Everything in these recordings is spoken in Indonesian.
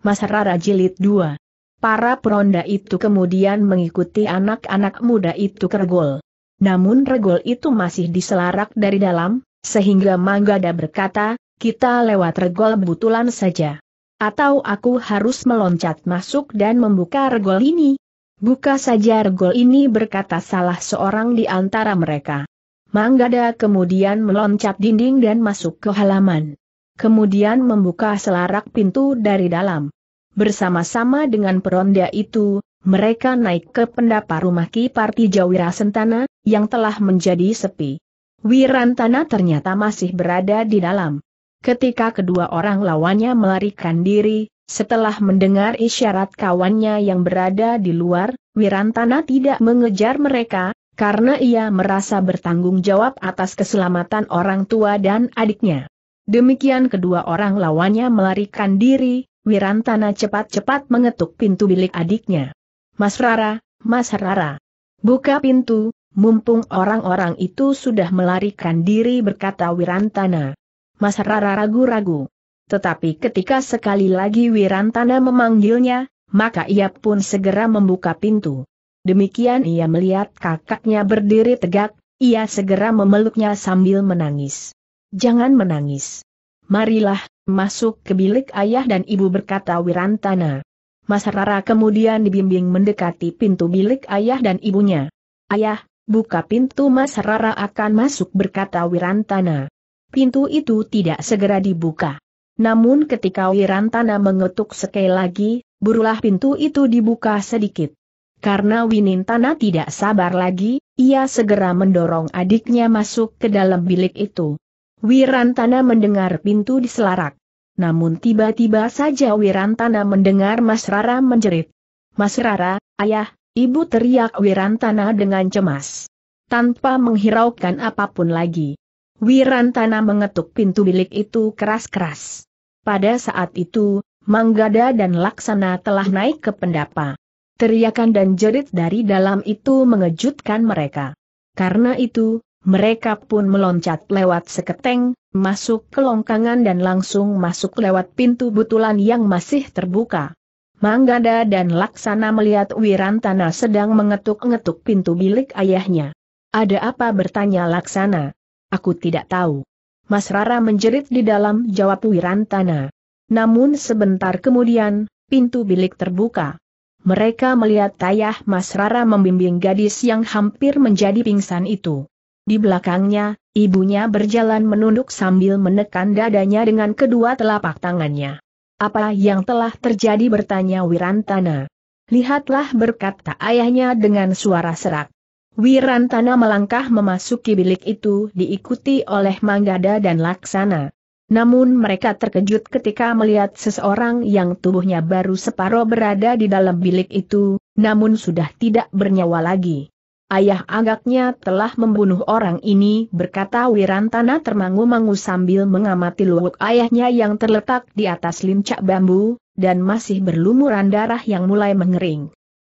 Mas Rara Jilid 2. Para peronda itu kemudian mengikuti anak-anak muda itu ke regol. Namun regol itu masih diselarak dari dalam, sehingga Manggada berkata, kita lewat regol betulan saja. Atau aku harus meloncat masuk dan membuka regol ini. Buka saja regol ini berkata salah seorang di antara mereka. Manggada kemudian meloncat dinding dan masuk ke halaman kemudian membuka selarak pintu dari dalam. Bersama-sama dengan peronda itu, mereka naik ke pendapa rumah Ki Partija Wirasentana, yang telah menjadi sepi. Wirantana ternyata masih berada di dalam. Ketika kedua orang lawannya melarikan diri, setelah mendengar isyarat kawannya yang berada di luar, Wirantana tidak mengejar mereka, karena ia merasa bertanggung jawab atas keselamatan orang tua dan adiknya. Demikian kedua orang lawannya melarikan diri, Wirantana cepat-cepat mengetuk pintu bilik adiknya. Mas Rara, Mas Rara. Buka pintu, mumpung orang-orang itu sudah melarikan diri berkata Wirantana. Mas Rara ragu-ragu. Tetapi ketika sekali lagi Wirantana memanggilnya, maka ia pun segera membuka pintu. Demikian ia melihat kakaknya berdiri tegak, ia segera memeluknya sambil menangis. Jangan menangis. Marilah, masuk ke bilik ayah dan ibu berkata Wirantana. Mas Rara kemudian dibimbing mendekati pintu bilik ayah dan ibunya. Ayah, buka pintu Mas Rara akan masuk berkata Wirantana. Pintu itu tidak segera dibuka. Namun ketika Wirantana mengetuk sekali lagi, burulah pintu itu dibuka sedikit. Karena Winintana tidak sabar lagi, ia segera mendorong adiknya masuk ke dalam bilik itu. Wirantana mendengar pintu diselarak. Namun tiba-tiba saja Wirantana mendengar Mas Rara menjerit. Mas Rara, ayah, ibu teriak Wirantana dengan cemas. Tanpa menghiraukan apapun lagi. Wirantana mengetuk pintu bilik itu keras-keras. Pada saat itu, Manggada dan Laksana telah naik ke pendapa. Teriakan dan jerit dari dalam itu mengejutkan mereka. Karena itu, mereka pun meloncat lewat seketeng, masuk ke longkangan dan langsung masuk lewat pintu butulan yang masih terbuka. Manggada dan Laksana melihat Wirantana sedang mengetuk-ngetuk pintu bilik ayahnya. Ada apa bertanya Laksana? Aku tidak tahu. Mas Rara menjerit di dalam jawab Wirantana. Namun sebentar kemudian, pintu bilik terbuka. Mereka melihat tayah Mas Rara membimbing gadis yang hampir menjadi pingsan itu. Di belakangnya, ibunya berjalan menunduk sambil menekan dadanya dengan kedua telapak tangannya. Apa yang telah terjadi bertanya Wirantana. Lihatlah berkata ayahnya dengan suara serak. Wirantana melangkah memasuki bilik itu diikuti oleh Manggada dan Laksana. Namun mereka terkejut ketika melihat seseorang yang tubuhnya baru separuh berada di dalam bilik itu, namun sudah tidak bernyawa lagi ayah agaknya telah membunuh orang ini berkata Wirantana termangu-mangu sambil mengamati luwuk ayahnya yang terletak di atas lincak bambu, dan masih berlumuran darah yang mulai mengering.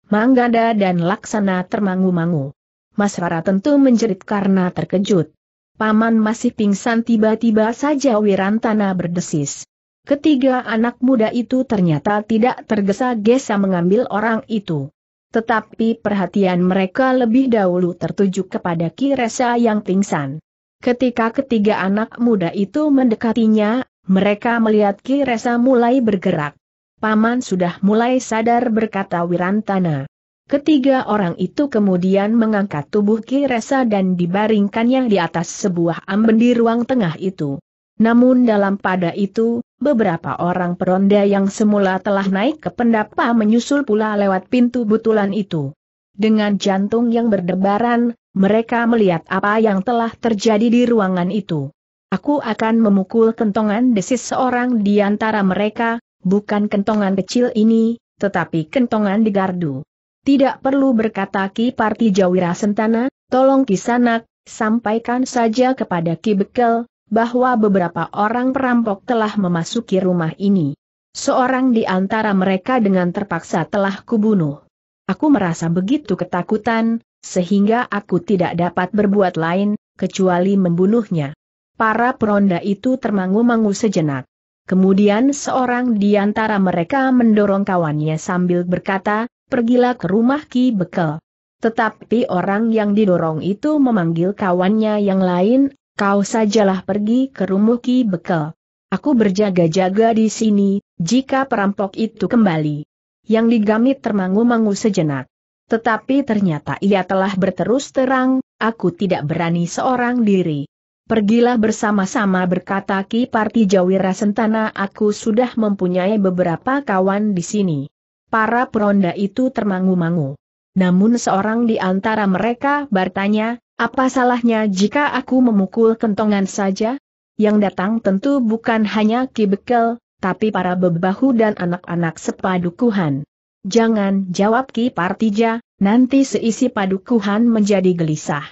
Manggada dan Laksana termangu-mangu. Mas Rara tentu menjerit karena terkejut. Paman masih pingsan tiba-tiba saja Wirantana berdesis. Ketiga anak muda itu ternyata tidak tergesa-gesa mengambil orang itu. Tetapi perhatian mereka lebih dahulu tertuju kepada Ki Kiresa yang pingsan. Ketika ketiga anak muda itu mendekatinya, mereka melihat Ki Kiresa mulai bergerak. Paman sudah mulai sadar berkata Wirantana. Ketiga orang itu kemudian mengangkat tubuh Ki Kiresa dan dibaringkannya di atas sebuah amben di ruang tengah itu. Namun dalam pada itu, beberapa orang peronda yang semula telah naik ke pendapa menyusul pula lewat pintu butulan itu. Dengan jantung yang berdebaran, mereka melihat apa yang telah terjadi di ruangan itu. Aku akan memukul kentongan desis seorang di antara mereka, bukan kentongan kecil ini, tetapi kentongan di gardu. Tidak perlu berkata Ki Parti Jawira Sentana, tolong kisanak, sampaikan saja kepada Ki Bekel, bahwa beberapa orang perampok telah memasuki rumah ini. Seorang di antara mereka dengan terpaksa telah kubunuh. Aku merasa begitu ketakutan, sehingga aku tidak dapat berbuat lain, kecuali membunuhnya. Para peronda itu termangu-mangu sejenak. Kemudian seorang di antara mereka mendorong kawannya sambil berkata, pergilah ke rumah Ki Bekel. Tetapi orang yang didorong itu memanggil kawannya yang lain, Kau sajalah pergi ke rumah Ki Bekel. Aku berjaga-jaga di sini, jika perampok itu kembali. Yang digamit termangu-mangu sejenak. Tetapi ternyata ia telah berterus terang, aku tidak berani seorang diri. Pergilah bersama-sama berkata Ki Parti Jawira Sentana aku sudah mempunyai beberapa kawan di sini. Para peronda itu termangu-mangu. Namun seorang di antara mereka bertanya, apa salahnya jika aku memukul kentongan saja? Yang datang tentu bukan hanya Ki tapi para bebahu dan anak-anak sepadukuhan. Jangan jawab Ki Partija, nanti seisi padukuhan menjadi gelisah.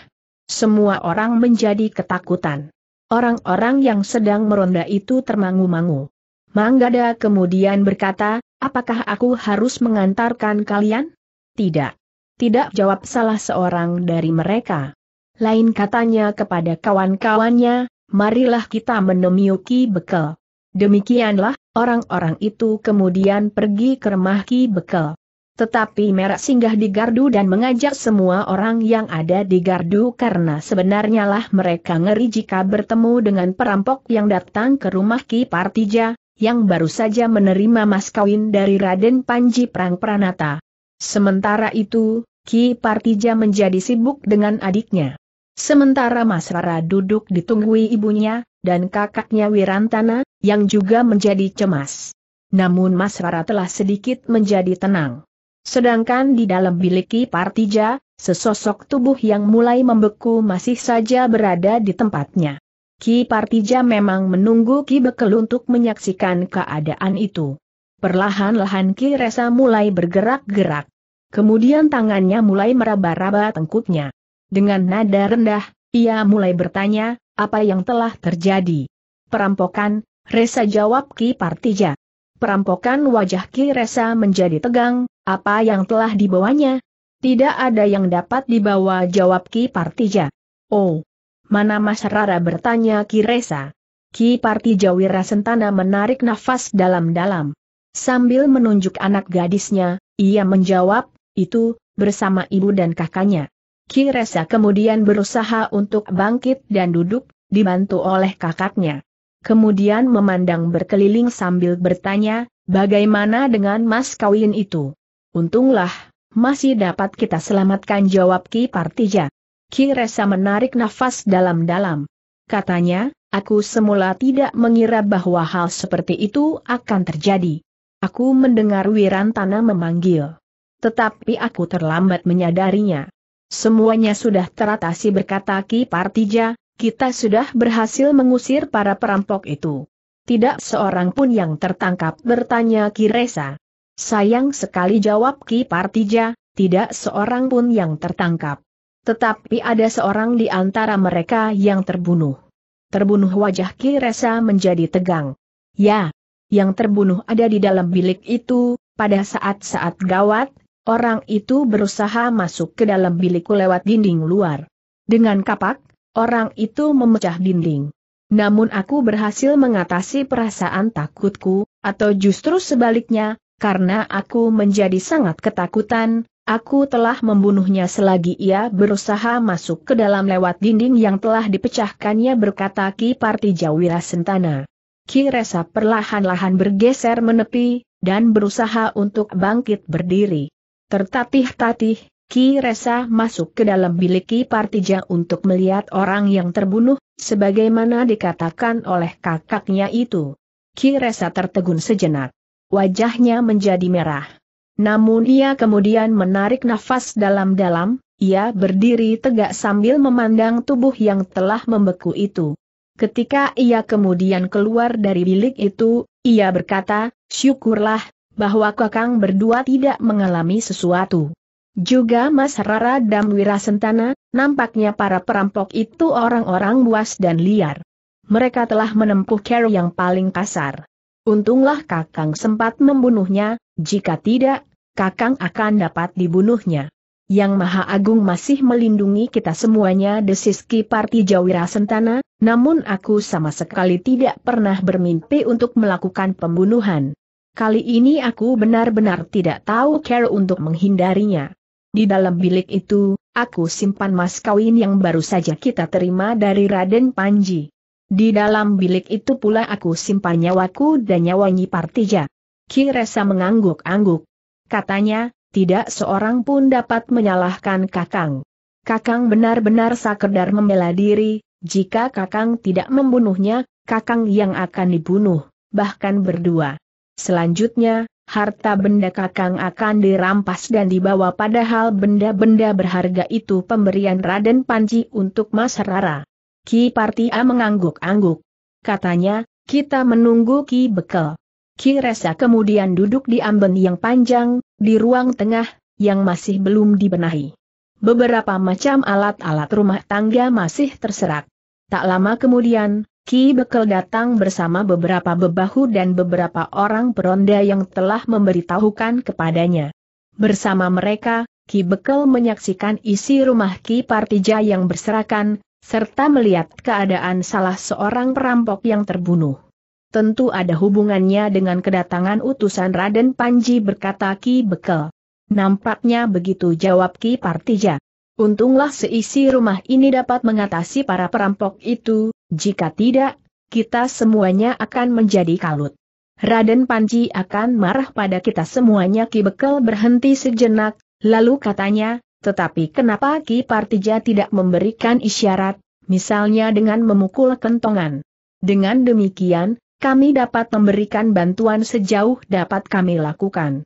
Semua orang menjadi ketakutan. Orang-orang yang sedang meronda itu termangu-mangu. Manggada kemudian berkata, apakah aku harus mengantarkan kalian? Tidak. Tidak jawab salah seorang dari mereka. Lain katanya kepada kawan-kawannya, marilah kita menemuki Bekel. Demikianlah, orang-orang itu kemudian pergi ke rumah Ki Bekel. Tetapi Merak singgah di gardu dan mengajak semua orang yang ada di gardu karena sebenarnya lah mereka ngeri jika bertemu dengan perampok yang datang ke rumah Ki Partija, yang baru saja menerima mas kawin dari Raden Panji Prang Pranata. Sementara itu, Ki Partija menjadi sibuk dengan adiknya. Sementara Mas Rara duduk ditunggui ibunya, dan kakaknya Wirantana, yang juga menjadi cemas. Namun Mas Rara telah sedikit menjadi tenang. Sedangkan di dalam bilik Partija, sesosok tubuh yang mulai membeku masih saja berada di tempatnya. Ki Partija memang menunggu Ki Bekel untuk menyaksikan keadaan itu. Perlahan-lahan Ki Resa mulai bergerak-gerak. Kemudian tangannya mulai meraba-raba tengkuknya. Dengan nada rendah, ia mulai bertanya, apa yang telah terjadi? Perampokan, Resa jawab Ki Partija. Perampokan wajah Ki Resa menjadi tegang, apa yang telah dibawanya? Tidak ada yang dapat dibawa jawab Ki Partija. Oh, mana Mas Rara bertanya Ki Resa. Ki Partija Wirasentana menarik nafas dalam-dalam. Sambil menunjuk anak gadisnya, ia menjawab, itu, bersama ibu dan kakaknya. Kiresa kemudian berusaha untuk bangkit dan duduk, dibantu oleh kakaknya. Kemudian memandang berkeliling sambil bertanya, bagaimana dengan mas kawin itu? Untunglah, masih dapat kita selamatkan jawab Ki Partija. Kiresa menarik nafas dalam-dalam. Katanya, aku semula tidak mengira bahwa hal seperti itu akan terjadi. Aku mendengar Wirantana memanggil. Tetapi aku terlambat menyadarinya. Semuanya sudah teratasi berkata Ki Partija, kita sudah berhasil mengusir para perampok itu. Tidak seorang pun yang tertangkap bertanya Ki Resa. Sayang sekali jawab Ki Partija, tidak seorang pun yang tertangkap. Tetapi ada seorang di antara mereka yang terbunuh. Terbunuh wajah Ki Resa menjadi tegang. Ya, yang terbunuh ada di dalam bilik itu, pada saat-saat gawat, Orang itu berusaha masuk ke dalam bilikku lewat dinding luar. Dengan kapak, orang itu memecah dinding. Namun aku berhasil mengatasi perasaan takutku, atau justru sebaliknya, karena aku menjadi sangat ketakutan, aku telah membunuhnya selagi ia berusaha masuk ke dalam lewat dinding yang telah dipecahkannya berkata Ki Jawira Sentana. Ki Resa perlahan-lahan bergeser menepi, dan berusaha untuk bangkit berdiri. Tertatih-tatih, Ki Resa masuk ke dalam bilik Ki Partija untuk melihat orang yang terbunuh, sebagaimana dikatakan oleh kakaknya itu. Ki Resa tertegun sejenak. Wajahnya menjadi merah. Namun ia kemudian menarik nafas dalam-dalam, ia berdiri tegak sambil memandang tubuh yang telah membeku itu. Ketika ia kemudian keluar dari bilik itu, ia berkata, syukurlah, bahwa kakang berdua tidak mengalami sesuatu. Juga Mas Rara dan Wirasentana, nampaknya para perampok itu orang-orang buas dan liar. Mereka telah menempuh cara yang paling kasar. Untunglah Kakang sempat membunuhnya, jika tidak, Kakang akan dapat dibunuhnya. Yang Maha Agung masih melindungi kita semuanya desis Kiparti Jawira Sentana, namun aku sama sekali tidak pernah bermimpi untuk melakukan pembunuhan. Kali ini aku benar-benar tidak tahu care untuk menghindarinya. Di dalam bilik itu, aku simpan mas kawin yang baru saja kita terima dari Raden Panji. Di dalam bilik itu pula aku simpan nyawaku dan Partija. Ki Kiresa mengangguk-angguk. Katanya, tidak seorang pun dapat menyalahkan Kakang. Kakang benar-benar sakedar membela diri, jika Kakang tidak membunuhnya, Kakang yang akan dibunuh, bahkan berdua. Selanjutnya, harta benda kakang akan dirampas dan dibawa padahal benda-benda berharga itu pemberian Raden Panji untuk Mas Rara. Ki Partia mengangguk-angguk. Katanya, kita menunggu Ki Bekel. Ki Resa kemudian duduk di amben yang panjang, di ruang tengah, yang masih belum dibenahi. Beberapa macam alat-alat rumah tangga masih terserak. Tak lama kemudian, Ki Bekel datang bersama beberapa bebahu dan beberapa orang peronda yang telah memberitahukan kepadanya. Bersama mereka, Ki Bekel menyaksikan isi rumah Ki Partija yang berserakan, serta melihat keadaan salah seorang perampok yang terbunuh. Tentu ada hubungannya dengan kedatangan utusan Raden Panji berkata Ki Bekel. Nampaknya begitu jawab Ki Partija. Untunglah seisi rumah ini dapat mengatasi para perampok itu, jika tidak, kita semuanya akan menjadi kalut. Raden Panji akan marah pada kita semuanya Ki Bekel berhenti sejenak, lalu katanya, tetapi kenapa Ki Partija tidak memberikan isyarat, misalnya dengan memukul kentongan. Dengan demikian, kami dapat memberikan bantuan sejauh dapat kami lakukan.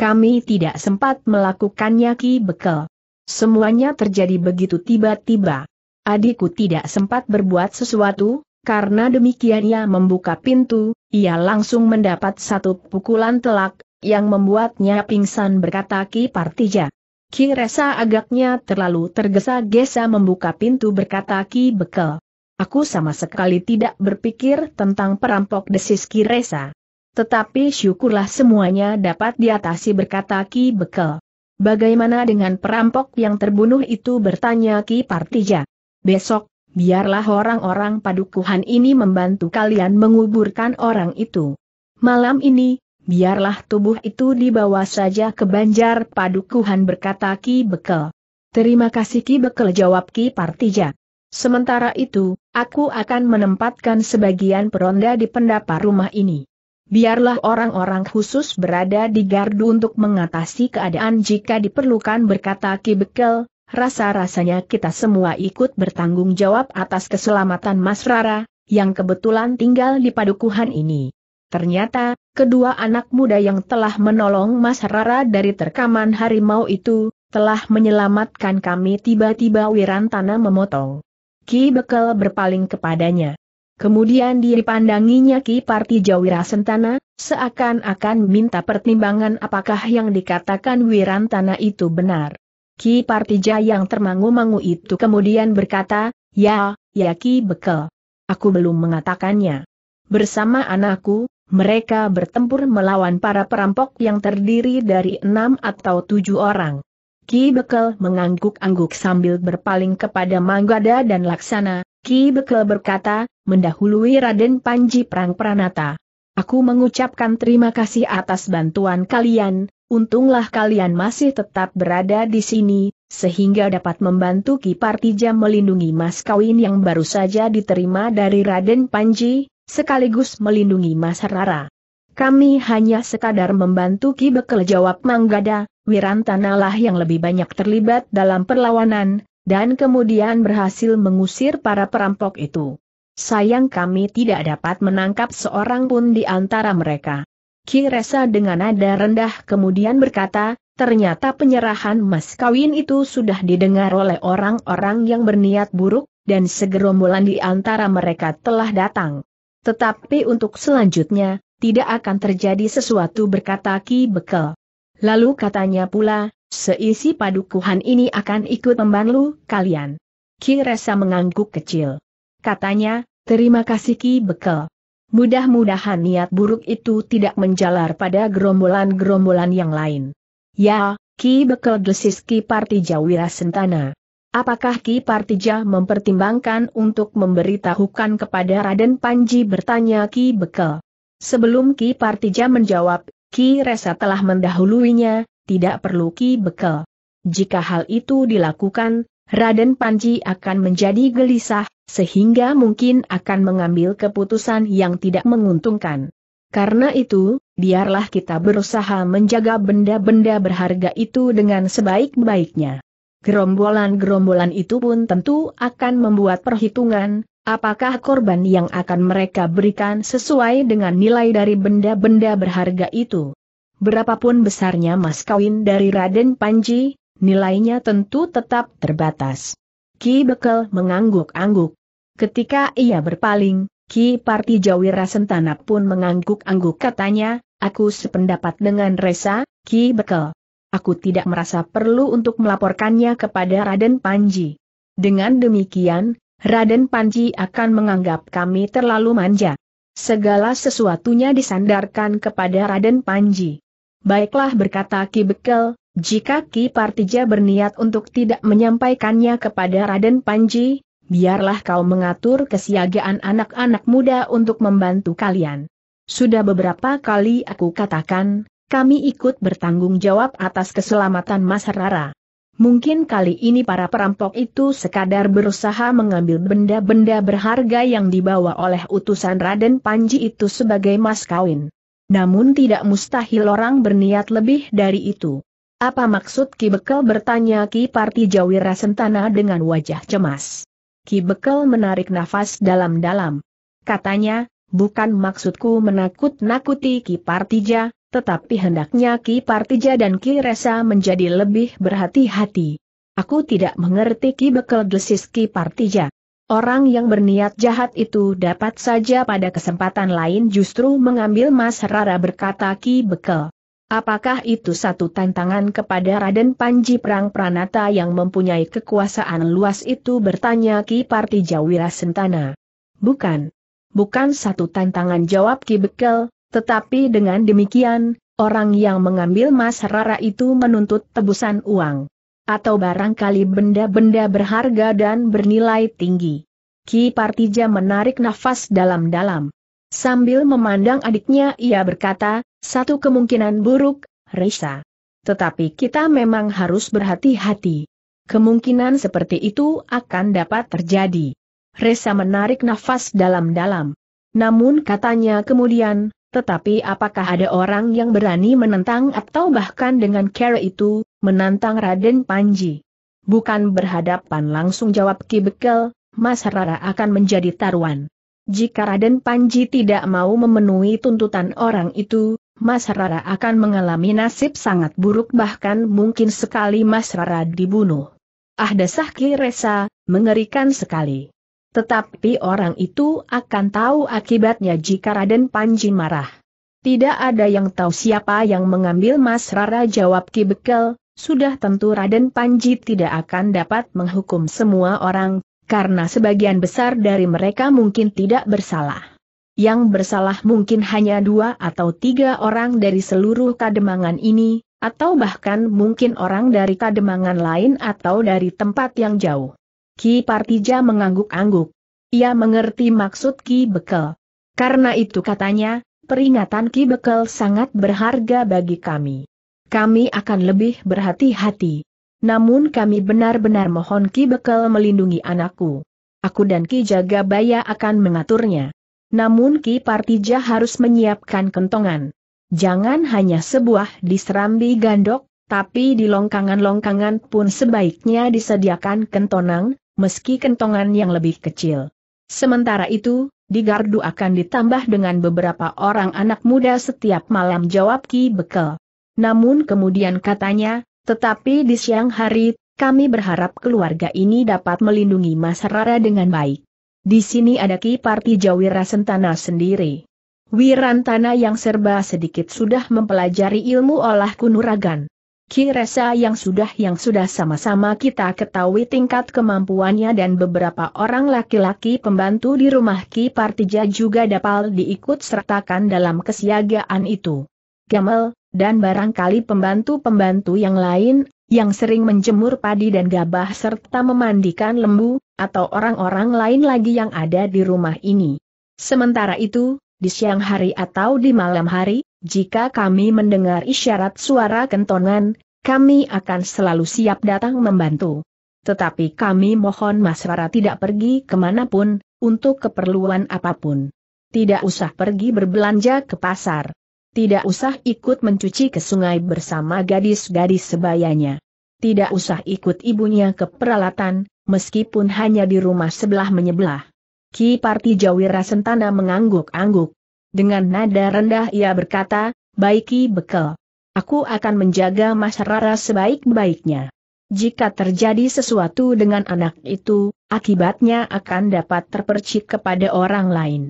Kami tidak sempat melakukannya Ki Bekel. Semuanya terjadi begitu tiba-tiba. Adikku tidak sempat berbuat sesuatu, karena demikian ia membuka pintu, ia langsung mendapat satu pukulan telak, yang membuatnya pingsan berkata Ki Partija. Ki Resa agaknya terlalu tergesa-gesa membuka pintu berkata Ki Bekel. Aku sama sekali tidak berpikir tentang perampok desis Ki Resa. Tetapi syukurlah semuanya dapat diatasi berkata Ki Bekel. Bagaimana dengan perampok yang terbunuh itu bertanya Ki Partija. Besok, biarlah orang-orang padukuhan ini membantu kalian menguburkan orang itu. Malam ini, biarlah tubuh itu dibawa saja ke banjar padukuhan berkata Ki Bekel. Terima kasih Ki Bekel jawab Ki Partija. Sementara itu, aku akan menempatkan sebagian peronda di pendapa rumah ini. Biarlah orang-orang khusus berada di gardu untuk mengatasi keadaan jika diperlukan berkata Ki Bekel, Rasa-rasanya kita semua ikut bertanggung jawab atas keselamatan Mas Rara, yang kebetulan tinggal di padukuhan ini. Ternyata, kedua anak muda yang telah menolong Mas Rara dari terkaman harimau itu, telah menyelamatkan kami tiba-tiba Wirantana memotong. Ki Bekel berpaling kepadanya. Kemudian dipandanginya Ki Parti Jawira Sentana, seakan-akan minta pertimbangan apakah yang dikatakan Wirantana itu benar. Ki Partija yang termangu-mangu itu kemudian berkata, Ya, ya Ki Bekel. Aku belum mengatakannya. Bersama anakku, mereka bertempur melawan para perampok yang terdiri dari enam atau tujuh orang. Ki Bekel mengangguk-angguk sambil berpaling kepada Manggada dan Laksana, Ki Bekel berkata, mendahului Raden Panji Prang Pranata. Aku mengucapkan terima kasih atas bantuan kalian, Untunglah kalian masih tetap berada di sini, sehingga dapat membantu Ki Kipartija melindungi mas kawin yang baru saja diterima dari Raden Panji, sekaligus melindungi mas Rara. Kami hanya sekadar membantu Ki Bekel jawab Manggada, Wirantanalah yang lebih banyak terlibat dalam perlawanan, dan kemudian berhasil mengusir para perampok itu. Sayang kami tidak dapat menangkap seorang pun di antara mereka resa dengan nada rendah kemudian berkata, ternyata penyerahan mas kawin itu sudah didengar oleh orang-orang yang berniat buruk, dan segerombolan di antara mereka telah datang. Tetapi untuk selanjutnya, tidak akan terjadi sesuatu berkata Ki Bekel. Lalu katanya pula, seisi padukuhan ini akan ikut membantu kalian. Ki Resa mengangguk kecil. Katanya, terima kasih Ki Bekel. Mudah-mudahan niat buruk itu tidak menjalar pada gerombolan-gerombolan yang lain. Ya, Ki Bekel Desis Ki Partija Wirasentana. Apakah Ki Partija mempertimbangkan untuk memberitahukan kepada Raden Panji bertanya Ki Bekel? Sebelum Ki Partija menjawab, Ki Resa telah mendahuluinya, tidak perlu Ki Bekel. Jika hal itu dilakukan, Raden Panji akan menjadi gelisah, sehingga mungkin akan mengambil keputusan yang tidak menguntungkan. Karena itu, biarlah kita berusaha menjaga benda-benda berharga itu dengan sebaik-baiknya. Gerombolan-gerombolan itu pun tentu akan membuat perhitungan, apakah korban yang akan mereka berikan sesuai dengan nilai dari benda-benda berharga itu. Berapapun besarnya mas kawin dari Raden Panji, nilainya tentu tetap terbatas. Ki Bekel mengangguk-angguk. Ketika ia berpaling, Ki Parti Jawira Sentana pun mengangguk-angguk katanya, aku sependapat dengan Resa, Ki Bekel. Aku tidak merasa perlu untuk melaporkannya kepada Raden Panji. Dengan demikian, Raden Panji akan menganggap kami terlalu manja. Segala sesuatunya disandarkan kepada Raden Panji. Baiklah berkata Ki Bekel, jika Ki Partija berniat untuk tidak menyampaikannya kepada Raden Panji, biarlah kau mengatur kesiagaan anak-anak muda untuk membantu kalian. Sudah beberapa kali aku katakan, kami ikut bertanggung jawab atas keselamatan Mas Rara. Mungkin kali ini para perampok itu sekadar berusaha mengambil benda-benda berharga yang dibawa oleh utusan Raden Panji itu sebagai mas kawin. Namun tidak mustahil orang berniat lebih dari itu. Apa maksud Ki Bekel bertanya Ki Parti Jawira Sentana dengan wajah cemas. Ki Bekel menarik nafas dalam-dalam. Katanya, bukan maksudku menakut-nakuti Ki Partija, tetapi hendaknya Ki Partija dan Ki Resa menjadi lebih berhati-hati. Aku tidak mengerti Ki Bekel desis Ki Partija. Orang yang berniat jahat itu dapat saja pada kesempatan lain justru mengambil Mas Rara berkata Ki Bekel. Apakah itu satu tantangan kepada Raden Panji Perang Pranata yang mempunyai kekuasaan luas itu bertanya Ki Parti Partijawira Sentana? Bukan. Bukan satu tantangan jawab Ki Bekel, tetapi dengan demikian, orang yang mengambil Mas Rara itu menuntut tebusan uang. Atau barangkali benda-benda berharga dan bernilai tinggi. Ki Partija menarik nafas dalam-dalam. Sambil memandang adiknya ia berkata, satu kemungkinan buruk, Risa. Tetapi kita memang harus berhati-hati. Kemungkinan seperti itu akan dapat terjadi. Risa menarik nafas dalam-dalam. Namun katanya kemudian, tetapi apakah ada orang yang berani menentang atau bahkan dengan cara itu, menantang Raden Panji? Bukan berhadapan langsung jawab Ki Bekel, Mas Rara akan menjadi taruhan. Jika Raden Panji tidak mau memenuhi tuntutan orang itu, Mas Rara akan mengalami nasib sangat buruk bahkan mungkin sekali Mas Rara dibunuh. Ah desah Resa, mengerikan sekali. Tetapi orang itu akan tahu akibatnya jika Raden Panji marah. Tidak ada yang tahu siapa yang mengambil Mas Rara jawab Ki Bekel, sudah tentu Raden Panji tidak akan dapat menghukum semua orang, karena sebagian besar dari mereka mungkin tidak bersalah. Yang bersalah mungkin hanya dua atau tiga orang dari seluruh kademangan ini, atau bahkan mungkin orang dari kademangan lain atau dari tempat yang jauh. Ki Partija mengangguk-angguk. Ia mengerti maksud Ki Bekel. Karena itu katanya, peringatan Ki Bekel sangat berharga bagi kami. Kami akan lebih berhati-hati. Namun kami benar-benar mohon Ki Bekel melindungi anakku. Aku dan Ki Jagabaya akan mengaturnya. Namun Ki Partija harus menyiapkan kentongan. Jangan hanya sebuah diserambi gandok, tapi di longkangan-longkangan pun sebaiknya disediakan kentonang, meski kentongan yang lebih kecil. Sementara itu, di gardu akan ditambah dengan beberapa orang anak muda setiap malam jawab Ki Bekel. Namun kemudian katanya, tetapi di siang hari, kami berharap keluarga ini dapat melindungi Mas Rara dengan baik. Di sini ada Ki Parti Jawira Wirasentana sendiri. Wirantana yang serba sedikit sudah mempelajari ilmu olah kunuragan. Ki Resa yang sudah yang sudah sama-sama kita ketahui tingkat kemampuannya dan beberapa orang laki-laki pembantu di rumah Ki Partija juga dapat diikut sertakan dalam kesiagaan itu. Gamel, dan barangkali pembantu-pembantu yang lain yang sering menjemur padi dan gabah serta memandikan lembu, atau orang-orang lain lagi yang ada di rumah ini. Sementara itu, di siang hari atau di malam hari, jika kami mendengar isyarat suara kentongan, kami akan selalu siap datang membantu. Tetapi kami mohon Mas Rara tidak pergi kemanapun, untuk keperluan apapun. Tidak usah pergi berbelanja ke pasar. Tidak usah ikut mencuci ke sungai bersama gadis-gadis sebayanya. Tidak usah ikut ibunya ke peralatan, meskipun hanya di rumah sebelah menyebelah. Ki Parti Jawira Sentana mengangguk-angguk. Dengan nada rendah ia berkata, "Baik Ki Bekel. Aku akan menjaga Mas Rara sebaik-baiknya. Jika terjadi sesuatu dengan anak itu, akibatnya akan dapat terpercik kepada orang lain.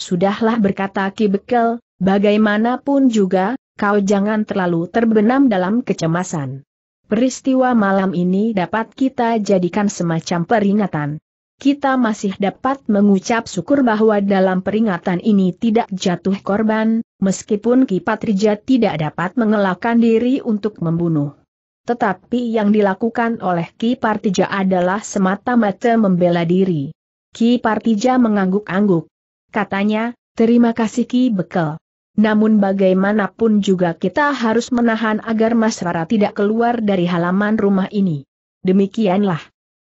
Sudahlah berkata Ki Bekel, bagaimanapun juga, kau jangan terlalu terbenam dalam kecemasan. Peristiwa malam ini dapat kita jadikan semacam peringatan. Kita masih dapat mengucap syukur bahwa dalam peringatan ini tidak jatuh korban, meskipun Kipatrija tidak dapat mengelakkan diri untuk membunuh. Tetapi yang dilakukan oleh Ki Partija adalah semata-mata membela diri. Ki Partija mengangguk-angguk. Katanya, terima kasih Ki Bekel. Namun bagaimanapun juga kita harus menahan agar Mas Rara tidak keluar dari halaman rumah ini. Demikianlah.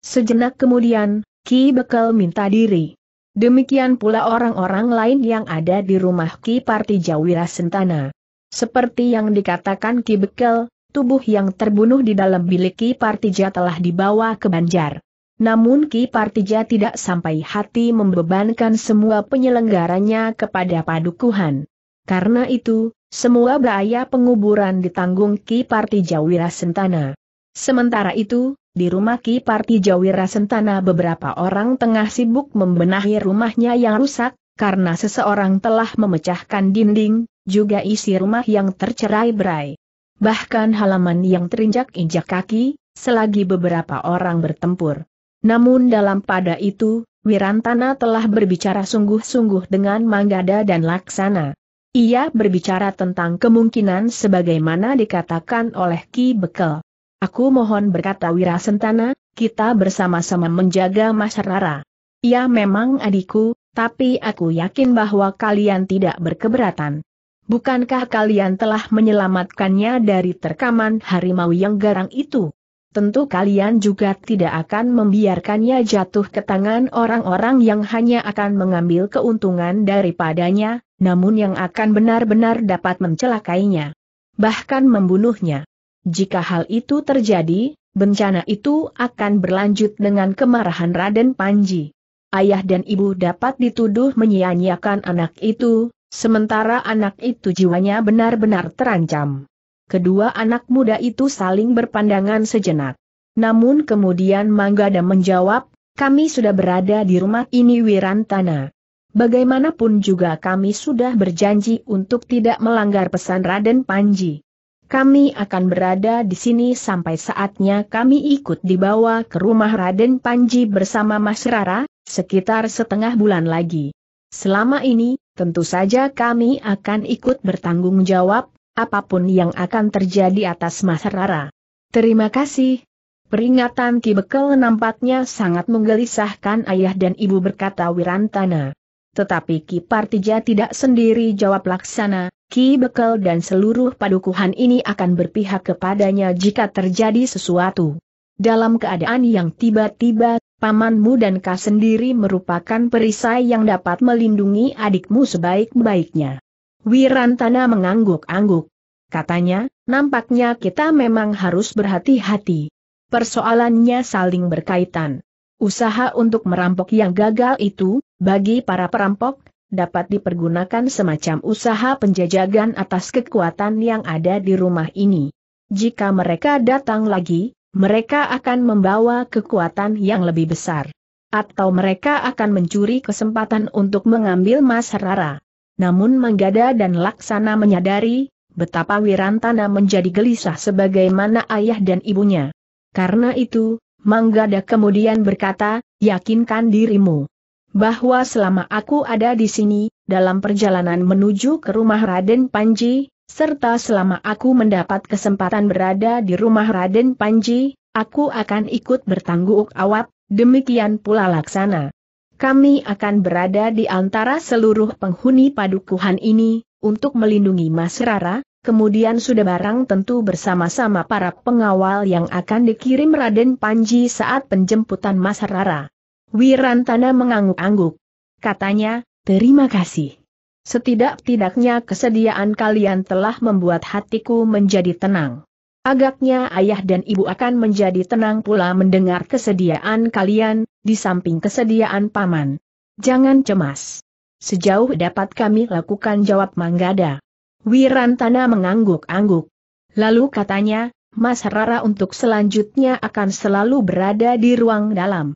Sejenak kemudian, Ki Bekel minta diri. Demikian pula orang-orang lain yang ada di rumah Ki Parti Jawira Sentana. Seperti yang dikatakan Ki Bekel, tubuh yang terbunuh di dalam bilik Ki Partija telah dibawa ke Banjar. Namun Ki Partija tidak sampai hati membebankan semua penyelenggaranya kepada padukuhan. Karena itu, semua bahaya penguburan ditanggung Ki Parti Jawira Sentana. Sementara itu, di rumah Ki Parti Jawira Sentana beberapa orang tengah sibuk membenahi rumahnya yang rusak, karena seseorang telah memecahkan dinding, juga isi rumah yang tercerai berai. Bahkan halaman yang terinjak-injak kaki, selagi beberapa orang bertempur. Namun dalam pada itu, Wirantana telah berbicara sungguh-sungguh dengan Manggada dan Laksana. Ia berbicara tentang kemungkinan sebagaimana dikatakan oleh Ki Bekel. Aku mohon berkata Wirasentana, kita bersama-sama menjaga Mas Rara. Ia memang adikku, tapi aku yakin bahwa kalian tidak berkeberatan. Bukankah kalian telah menyelamatkannya dari terkaman harimau yang garang itu? Tentu kalian juga tidak akan membiarkannya jatuh ke tangan orang-orang yang hanya akan mengambil keuntungan daripadanya, namun yang akan benar-benar dapat mencelakainya. Bahkan membunuhnya. Jika hal itu terjadi, bencana itu akan berlanjut dengan kemarahan Raden Panji. Ayah dan ibu dapat dituduh menyia-nyiakan anak itu, sementara anak itu jiwanya benar-benar terancam. Kedua anak muda itu saling berpandangan sejenak. Namun kemudian Mangga Manggada menjawab, kami sudah berada di rumah ini Wirantana. Bagaimanapun juga kami sudah berjanji untuk tidak melanggar pesan Raden Panji. Kami akan berada di sini sampai saatnya kami ikut dibawa ke rumah Raden Panji bersama Mas Rara, sekitar setengah bulan lagi. Selama ini, tentu saja kami akan ikut bertanggung jawab, apapun yang akan terjadi atas Mas Rara. Terima kasih. Peringatan Ki Bekel nampaknya sangat menggelisahkan ayah dan ibu berkata Wirantana. Tetapi Ki Partija tidak sendiri jawab laksana, Ki Bekel dan seluruh padukuhan ini akan berpihak kepadanya jika terjadi sesuatu. Dalam keadaan yang tiba-tiba, pamanmu dan Ka sendiri merupakan perisai yang dapat melindungi adikmu sebaik-baiknya. Wirantana mengangguk-angguk. Katanya, nampaknya kita memang harus berhati-hati. Persoalannya saling berkaitan. Usaha untuk merampok yang gagal itu, bagi para perampok, dapat dipergunakan semacam usaha penjajagan atas kekuatan yang ada di rumah ini. Jika mereka datang lagi, mereka akan membawa kekuatan yang lebih besar. Atau mereka akan mencuri kesempatan untuk mengambil Mas Rara. Namun Manggada dan Laksana menyadari, betapa Wirantana menjadi gelisah sebagaimana ayah dan ibunya. Karena itu, Manggada kemudian berkata, yakinkan dirimu bahwa selama aku ada di sini, dalam perjalanan menuju ke rumah Raden Panji, serta selama aku mendapat kesempatan berada di rumah Raden Panji, aku akan ikut bertanggung jawab demikian pula laksana. Kami akan berada di antara seluruh penghuni padukuhan ini, untuk melindungi Mas Rara, kemudian sudah barang tentu bersama-sama para pengawal yang akan dikirim Raden Panji saat penjemputan Mas Rara. Wirantana mengangguk-angguk. Katanya, terima kasih. Setidak-tidaknya kesediaan kalian telah membuat hatiku menjadi tenang. Agaknya ayah dan ibu akan menjadi tenang pula mendengar kesediaan kalian, di samping kesediaan paman. Jangan cemas. Sejauh dapat kami lakukan jawab Manggada. Wirantana mengangguk-angguk. Lalu katanya, Mas Rara untuk selanjutnya akan selalu berada di ruang dalam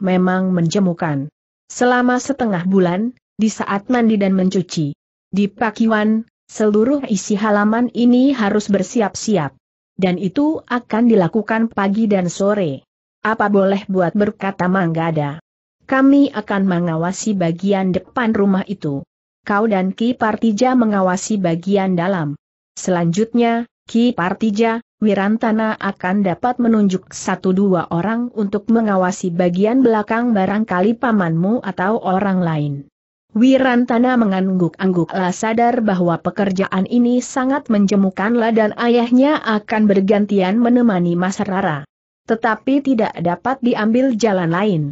memang menjemukan. Selama setengah bulan, di saat mandi dan mencuci, di pakiwan, seluruh isi halaman ini harus bersiap-siap. Dan itu akan dilakukan pagi dan sore. Apa boleh buat berkata Manggada? Kami akan mengawasi bagian depan rumah itu. Kau dan Ki Partija mengawasi bagian dalam. Selanjutnya, Ki Partija, Wirantana akan dapat menunjuk satu dua orang untuk mengawasi bagian belakang barangkali pamanmu atau orang lain. Wirantana mengangguk-angguklah sadar bahwa pekerjaan ini sangat menjemukanlah dan ayahnya akan bergantian menemani Mas Rara. Tetapi tidak dapat diambil jalan lain.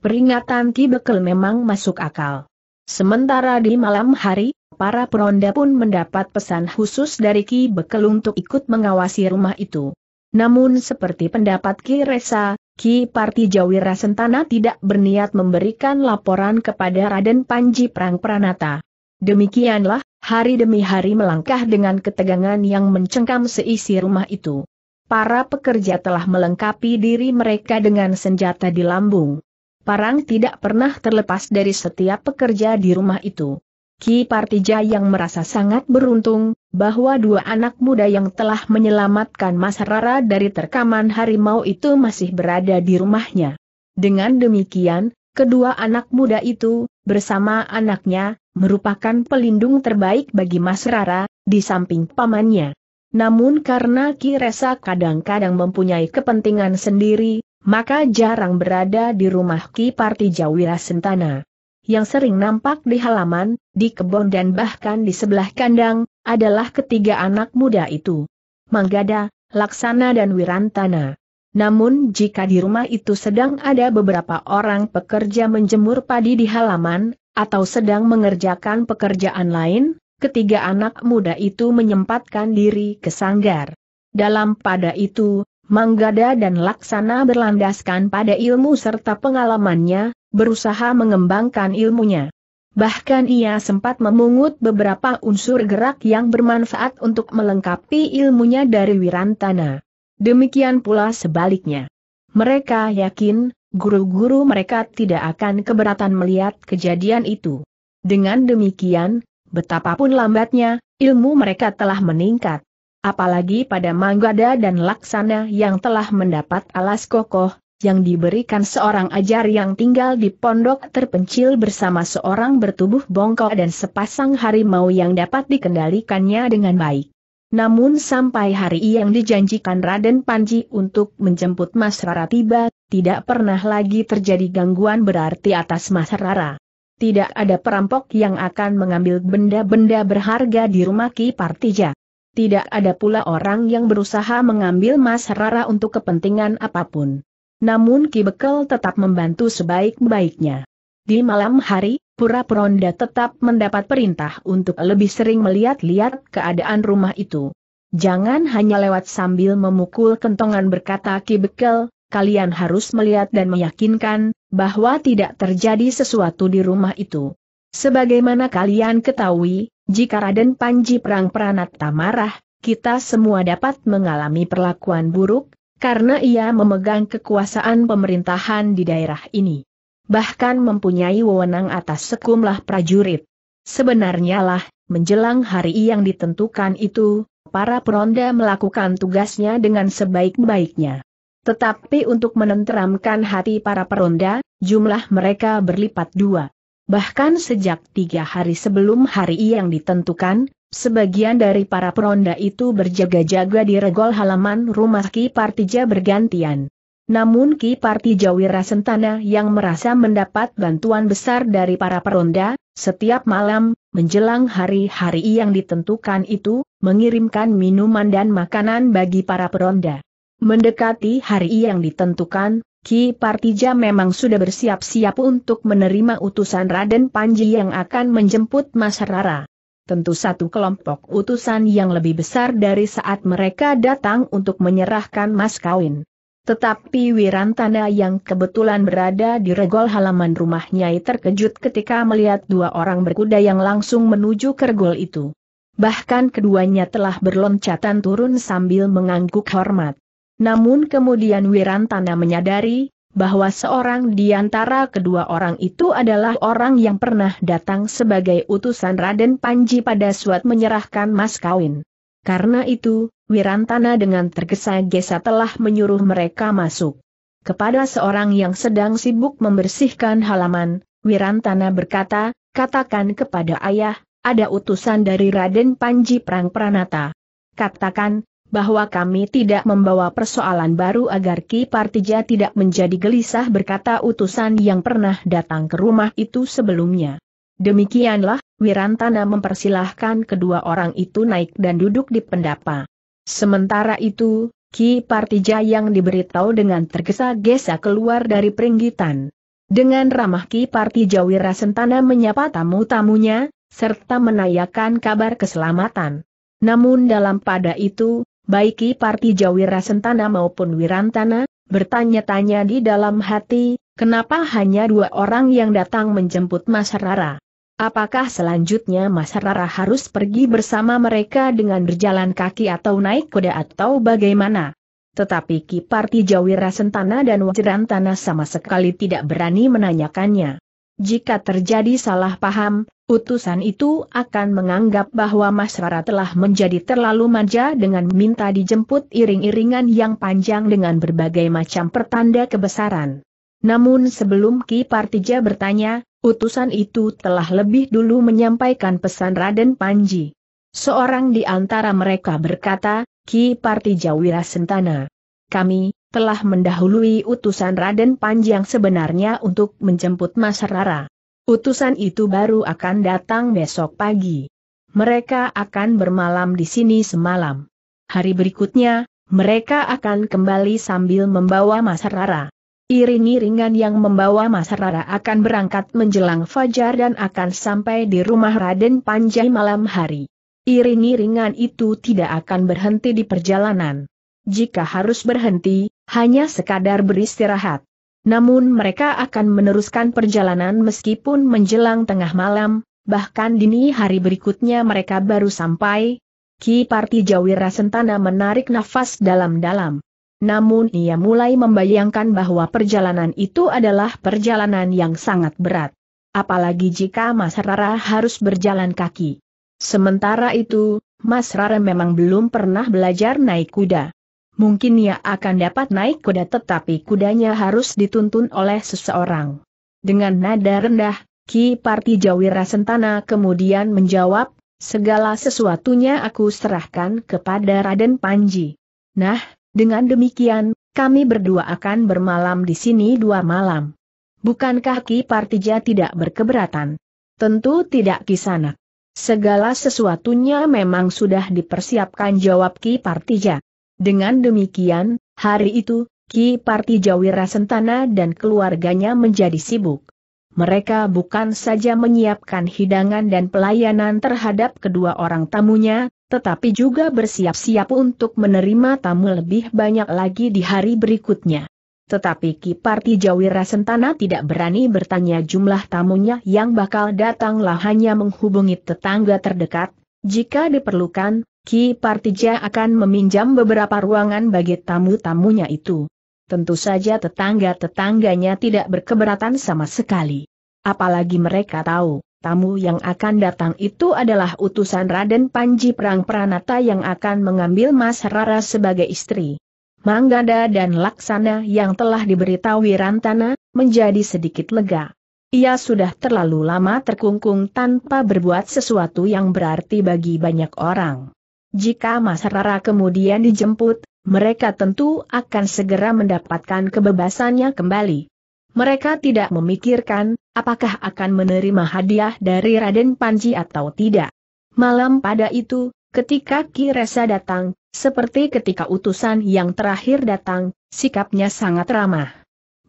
Peringatan Ki Bekel memang masuk akal. Sementara di malam hari, para peronda pun mendapat pesan khusus dari Ki Bekel untuk ikut mengawasi rumah itu. Namun seperti pendapat Ki Resa, Ki Parti Jawira Sentana tidak berniat memberikan laporan kepada Raden Panji Prang Pranata. Demikianlah, hari demi hari melangkah dengan ketegangan yang mencengkam seisi rumah itu. Para pekerja telah melengkapi diri mereka dengan senjata di lambung. Parang tidak pernah terlepas dari setiap pekerja di rumah itu. Ki Partija yang merasa sangat beruntung, bahwa dua anak muda yang telah menyelamatkan Mas Rara dari terkaman harimau itu masih berada di rumahnya. Dengan demikian, kedua anak muda itu, bersama anaknya, merupakan pelindung terbaik bagi Mas Rara, di samping pamannya. Namun karena Ki Resa kadang-kadang mempunyai kepentingan sendiri, maka jarang berada di rumah Ki Partija Wirasentana yang sering nampak di halaman, di kebun dan bahkan di sebelah kandang, adalah ketiga anak muda itu. Manggada, Laksana dan Wirantana. Namun jika di rumah itu sedang ada beberapa orang pekerja menjemur padi di halaman, atau sedang mengerjakan pekerjaan lain, ketiga anak muda itu menyempatkan diri ke sanggar. Dalam pada itu, Manggada dan Laksana berlandaskan pada ilmu serta pengalamannya, berusaha mengembangkan ilmunya. Bahkan ia sempat memungut beberapa unsur gerak yang bermanfaat untuk melengkapi ilmunya dari Wirantana. Demikian pula sebaliknya. Mereka yakin, guru-guru mereka tidak akan keberatan melihat kejadian itu. Dengan demikian, betapapun lambatnya, ilmu mereka telah meningkat. Apalagi pada Manggada dan Laksana yang telah mendapat alas kokoh, yang diberikan seorang ajar yang tinggal di pondok terpencil bersama seorang bertubuh bongkok dan sepasang harimau yang dapat dikendalikannya dengan baik. Namun sampai hari yang dijanjikan Raden Panji untuk menjemput Mas Rara tiba, tidak pernah lagi terjadi gangguan berarti atas Mas Rara. Tidak ada perampok yang akan mengambil benda-benda berharga di rumah Ki Partija. Tidak ada pula orang yang berusaha mengambil Mas Rara untuk kepentingan apapun. Namun Ki Bekel tetap membantu sebaik-baiknya. Di malam hari, Pura Peronda tetap mendapat perintah untuk lebih sering melihat-lihat keadaan rumah itu. Jangan hanya lewat sambil memukul kentongan berkata Ki Bekel, kalian harus melihat dan meyakinkan, bahwa tidak terjadi sesuatu di rumah itu. Sebagaimana kalian ketahui, jika Raden Panji Perang Pranata marah, kita semua dapat mengalami perlakuan buruk, karena ia memegang kekuasaan pemerintahan di daerah ini. Bahkan mempunyai wewenang atas sekumlah prajurit. Sebenarnya lah, menjelang hari yang ditentukan itu, para peronda melakukan tugasnya dengan sebaik-baiknya. Tetapi untuk menenteramkan hati para peronda, jumlah mereka berlipat dua. Bahkan sejak tiga hari sebelum hari yang ditentukan, sebagian dari para peronda itu berjaga-jaga di regol halaman rumah Ki Partija bergantian. Namun Ki Partija Wirasentana yang merasa mendapat bantuan besar dari para peronda, setiap malam, menjelang hari-hari yang ditentukan itu, mengirimkan minuman dan makanan bagi para peronda. Mendekati hari yang ditentukan, Ki Partija memang sudah bersiap-siap untuk menerima utusan Raden Panji yang akan menjemput Mas Rara. Tentu satu kelompok utusan yang lebih besar dari saat mereka datang untuk menyerahkan Mas Kawin. Tetapi Wirantana yang kebetulan berada di regol halaman rumahnya terkejut ketika melihat dua orang berkuda yang langsung menuju ke regol itu. Bahkan keduanya telah berloncatan turun sambil mengangguk hormat. Namun kemudian Wirantana menyadari, bahwa seorang di antara kedua orang itu adalah orang yang pernah datang sebagai utusan Raden Panji pada suat menyerahkan mas kawin. Karena itu, Wirantana dengan tergesa-gesa telah menyuruh mereka masuk. Kepada seorang yang sedang sibuk membersihkan halaman, Wirantana berkata, katakan kepada ayah, ada utusan dari Raden Panji Prang Pranata. Katakan, bahwa kami tidak membawa persoalan baru agar Ki Partija tidak menjadi gelisah berkata utusan yang pernah datang ke rumah itu sebelumnya. Demikianlah, Wirantana mempersilahkan kedua orang itu naik dan duduk di pendapa. Sementara itu, Ki Partija yang diberitahu dengan tergesa-gesa keluar dari peringgitan. Dengan ramah Ki Partija Wirasentana menyapa tamu-tamunya, serta menayakan kabar keselamatan. Namun dalam pada itu, Baiki Parti Jawira Sentana maupun Wirantana, bertanya-tanya di dalam hati, kenapa hanya dua orang yang datang menjemput Mas Rara? Apakah selanjutnya Mas Rara harus pergi bersama mereka dengan berjalan kaki atau naik kuda atau bagaimana? Tetapi Ki Jawira Sentana dan Wajrantana sama sekali tidak berani menanyakannya. Jika terjadi salah paham, utusan itu akan menganggap bahwa Mas Rara telah menjadi terlalu manja dengan minta dijemput iring-iringan yang panjang dengan berbagai macam pertanda kebesaran. Namun sebelum Ki Partija bertanya, utusan itu telah lebih dulu menyampaikan pesan Raden Panji. Seorang di antara mereka berkata, Ki Partija Wirasentana. Kami, telah mendahului utusan Raden Panjang sebenarnya untuk menjemput Mas Rara. Utusan itu baru akan datang besok pagi. Mereka akan bermalam di sini semalam. Hari berikutnya, mereka akan kembali sambil membawa Mas Rara. Iring-iringan yang membawa Mas Rara akan berangkat menjelang fajar dan akan sampai di rumah Raden Panjai malam hari. Iring-iringan itu tidak akan berhenti di perjalanan. Jika harus berhenti, hanya sekadar beristirahat. Namun mereka akan meneruskan perjalanan meskipun menjelang tengah malam, bahkan dini hari berikutnya mereka baru sampai. Ki Parti Jawira Sentana menarik nafas dalam-dalam. Namun ia mulai membayangkan bahwa perjalanan itu adalah perjalanan yang sangat berat. Apalagi jika Mas Rara harus berjalan kaki. Sementara itu, Mas Rara memang belum pernah belajar naik kuda mungkin ia akan dapat naik kuda tetapi kudanya harus dituntun oleh seseorang. Dengan nada rendah, Ki Parti Jawira Sentana kemudian menjawab, segala sesuatunya aku serahkan kepada Raden Panji. Nah, dengan demikian, kami berdua akan bermalam di sini dua malam. Bukankah Ki Partija tidak berkeberatan? Tentu tidak kisanak. Segala sesuatunya memang sudah dipersiapkan jawab Ki Partija. Dengan demikian, hari itu, Ki Parti Jawira Sentana dan keluarganya menjadi sibuk. Mereka bukan saja menyiapkan hidangan dan pelayanan terhadap kedua orang tamunya, tetapi juga bersiap-siap untuk menerima tamu lebih banyak lagi di hari berikutnya. Tetapi Ki Parti Jawira Sentana tidak berani bertanya jumlah tamunya yang bakal datanglah hanya menghubungi tetangga terdekat, jika diperlukan, Ki Partija akan meminjam beberapa ruangan bagi tamu-tamunya itu. Tentu saja tetangga-tetangganya tidak berkeberatan sama sekali. Apalagi mereka tahu, tamu yang akan datang itu adalah utusan Raden Panji Perang Pranata yang akan mengambil Mas Rara sebagai istri. Manggada dan Laksana yang telah diberitahu Wirantana, menjadi sedikit lega. Ia sudah terlalu lama terkungkung tanpa berbuat sesuatu yang berarti bagi banyak orang. Jika Mas Rara kemudian dijemput, mereka tentu akan segera mendapatkan kebebasannya kembali. Mereka tidak memikirkan, apakah akan menerima hadiah dari Raden Panji atau tidak. Malam pada itu, ketika Ki Kiresa datang, seperti ketika utusan yang terakhir datang, sikapnya sangat ramah.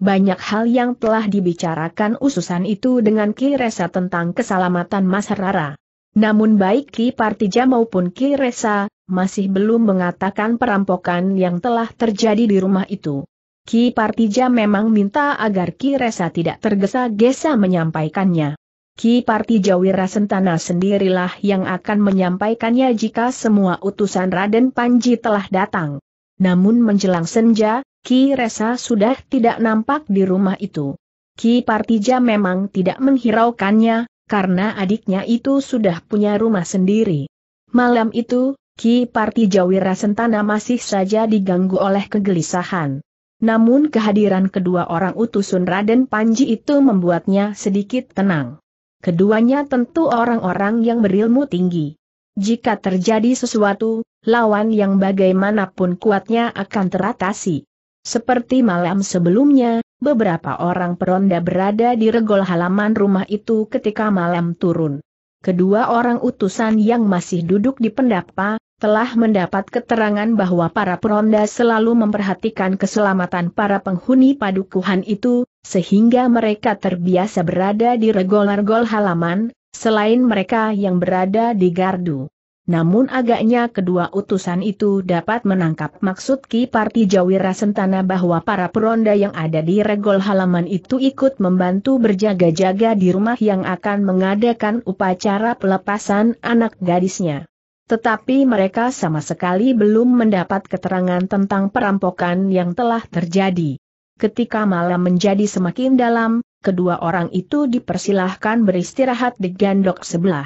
Banyak hal yang telah dibicarakan ususan itu dengan Ki Kiresa tentang keselamatan Mas Rara. Namun baik Ki Partija maupun Ki Resa, masih belum mengatakan perampokan yang telah terjadi di rumah itu. Ki Partija memang minta agar Ki Resa tidak tergesa-gesa menyampaikannya. Ki Partija Wirasentana sendirilah yang akan menyampaikannya jika semua utusan Raden Panji telah datang. Namun menjelang senja, Ki Resa sudah tidak nampak di rumah itu. Ki Partija memang tidak menghiraukannya, karena adiknya itu sudah punya rumah sendiri. Malam itu, Ki Parti Jawira Sentana masih saja diganggu oleh kegelisahan. Namun kehadiran kedua orang utusan Raden Panji itu membuatnya sedikit tenang. Keduanya tentu orang-orang yang berilmu tinggi. Jika terjadi sesuatu, lawan yang bagaimanapun kuatnya akan teratasi. Seperti malam sebelumnya, Beberapa orang peronda berada di regol halaman rumah itu ketika malam turun. Kedua orang utusan yang masih duduk di pendapa, telah mendapat keterangan bahwa para peronda selalu memperhatikan keselamatan para penghuni padukuhan itu, sehingga mereka terbiasa berada di regol-regol halaman, selain mereka yang berada di gardu namun agaknya kedua utusan itu dapat menangkap maksud Ki Parti Jawira Sentana bahwa para peronda yang ada di regol halaman itu ikut membantu berjaga-jaga di rumah yang akan mengadakan upacara pelepasan anak gadisnya. Tetapi mereka sama sekali belum mendapat keterangan tentang perampokan yang telah terjadi. Ketika malam menjadi semakin dalam, kedua orang itu dipersilahkan beristirahat di gandok sebelah.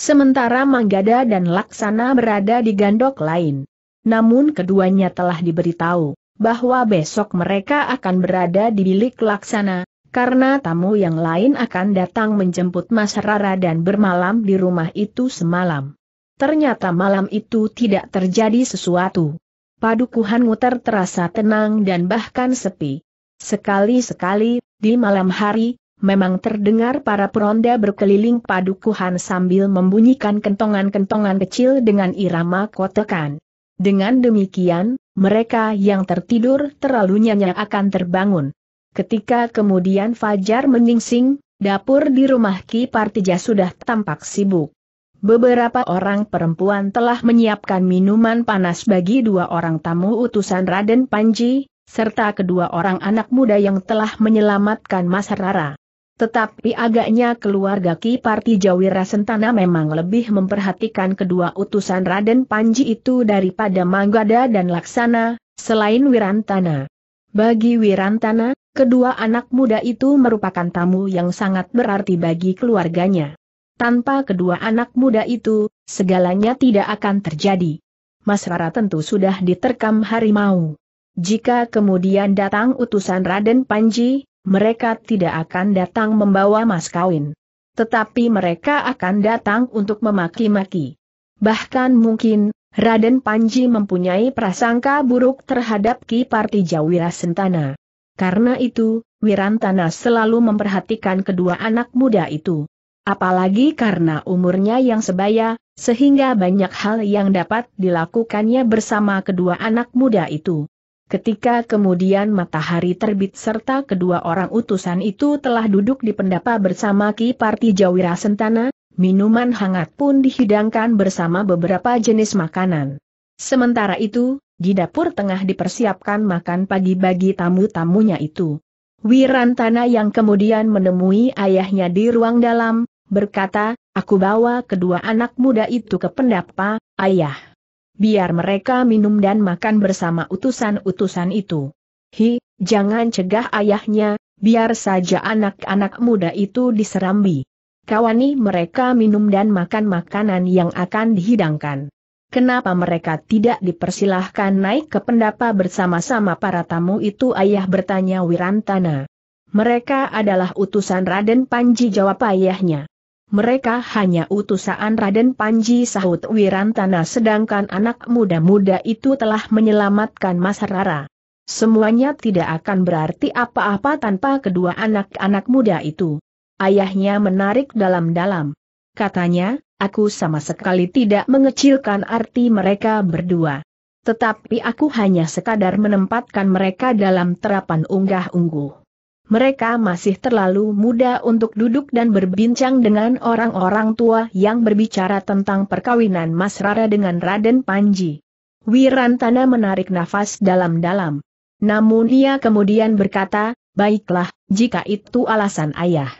Sementara Manggada dan Laksana berada di gandok lain. Namun keduanya telah diberitahu bahwa besok mereka akan berada di bilik Laksana, karena tamu yang lain akan datang menjemput Mas Rara dan bermalam di rumah itu semalam. Ternyata malam itu tidak terjadi sesuatu. Padukuhan muter terasa tenang dan bahkan sepi. Sekali-sekali, di malam hari, memang terdengar para peronda berkeliling padukuhan sambil membunyikan kentongan-kentongan kecil dengan irama kotekan. Dengan demikian, mereka yang tertidur terlalu nyenyak akan terbangun. Ketika kemudian Fajar menyingsing, dapur di rumah Ki Partija sudah tampak sibuk. Beberapa orang perempuan telah menyiapkan minuman panas bagi dua orang tamu utusan Raden Panji, serta kedua orang anak muda yang telah menyelamatkan Mas Rara. Tetapi agaknya keluarga Ki Parti Jawira Sentana memang lebih memperhatikan kedua utusan Raden Panji itu daripada Manggada dan Laksana, selain Wirantana. Bagi Wirantana, kedua anak muda itu merupakan tamu yang sangat berarti bagi keluarganya. Tanpa kedua anak muda itu, segalanya tidak akan terjadi. Mas Rara tentu sudah diterkam harimau. Jika kemudian datang utusan Raden Panji, mereka tidak akan datang membawa mas kawin. Tetapi mereka akan datang untuk memaki-maki. Bahkan mungkin, Raden Panji mempunyai prasangka buruk terhadap Ki Partija Wirasentana. Karena itu, Wirantana selalu memperhatikan kedua anak muda itu. Apalagi karena umurnya yang sebaya, sehingga banyak hal yang dapat dilakukannya bersama kedua anak muda itu. Ketika kemudian matahari terbit serta kedua orang utusan itu telah duduk di pendapa bersama Ki Parti Jawira Sentana, minuman hangat pun dihidangkan bersama beberapa jenis makanan. Sementara itu, di dapur tengah dipersiapkan makan pagi bagi tamu-tamunya itu. Wirantana yang kemudian menemui ayahnya di ruang dalam, berkata, aku bawa kedua anak muda itu ke pendapa, ayah biar mereka minum dan makan bersama utusan-utusan itu. Hi, jangan cegah ayahnya, biar saja anak-anak muda itu diserambi. Kawani mereka minum dan makan makanan yang akan dihidangkan. Kenapa mereka tidak dipersilahkan naik ke pendapa bersama-sama para tamu itu ayah bertanya Wirantana. Mereka adalah utusan Raden Panji jawab ayahnya mereka hanya utusan Raden Panji sahut Wirantana sedangkan anak muda-muda itu telah menyelamatkan Mas Rara. Semuanya tidak akan berarti apa-apa tanpa kedua anak-anak muda itu. Ayahnya menarik dalam-dalam. Katanya, aku sama sekali tidak mengecilkan arti mereka berdua. Tetapi aku hanya sekadar menempatkan mereka dalam terapan unggah-ungguh mereka masih terlalu muda untuk duduk dan berbincang dengan orang-orang tua yang berbicara tentang perkawinan Mas Rara dengan Raden Panji. Wirantana menarik nafas dalam-dalam. Namun ia kemudian berkata, baiklah, jika itu alasan ayah.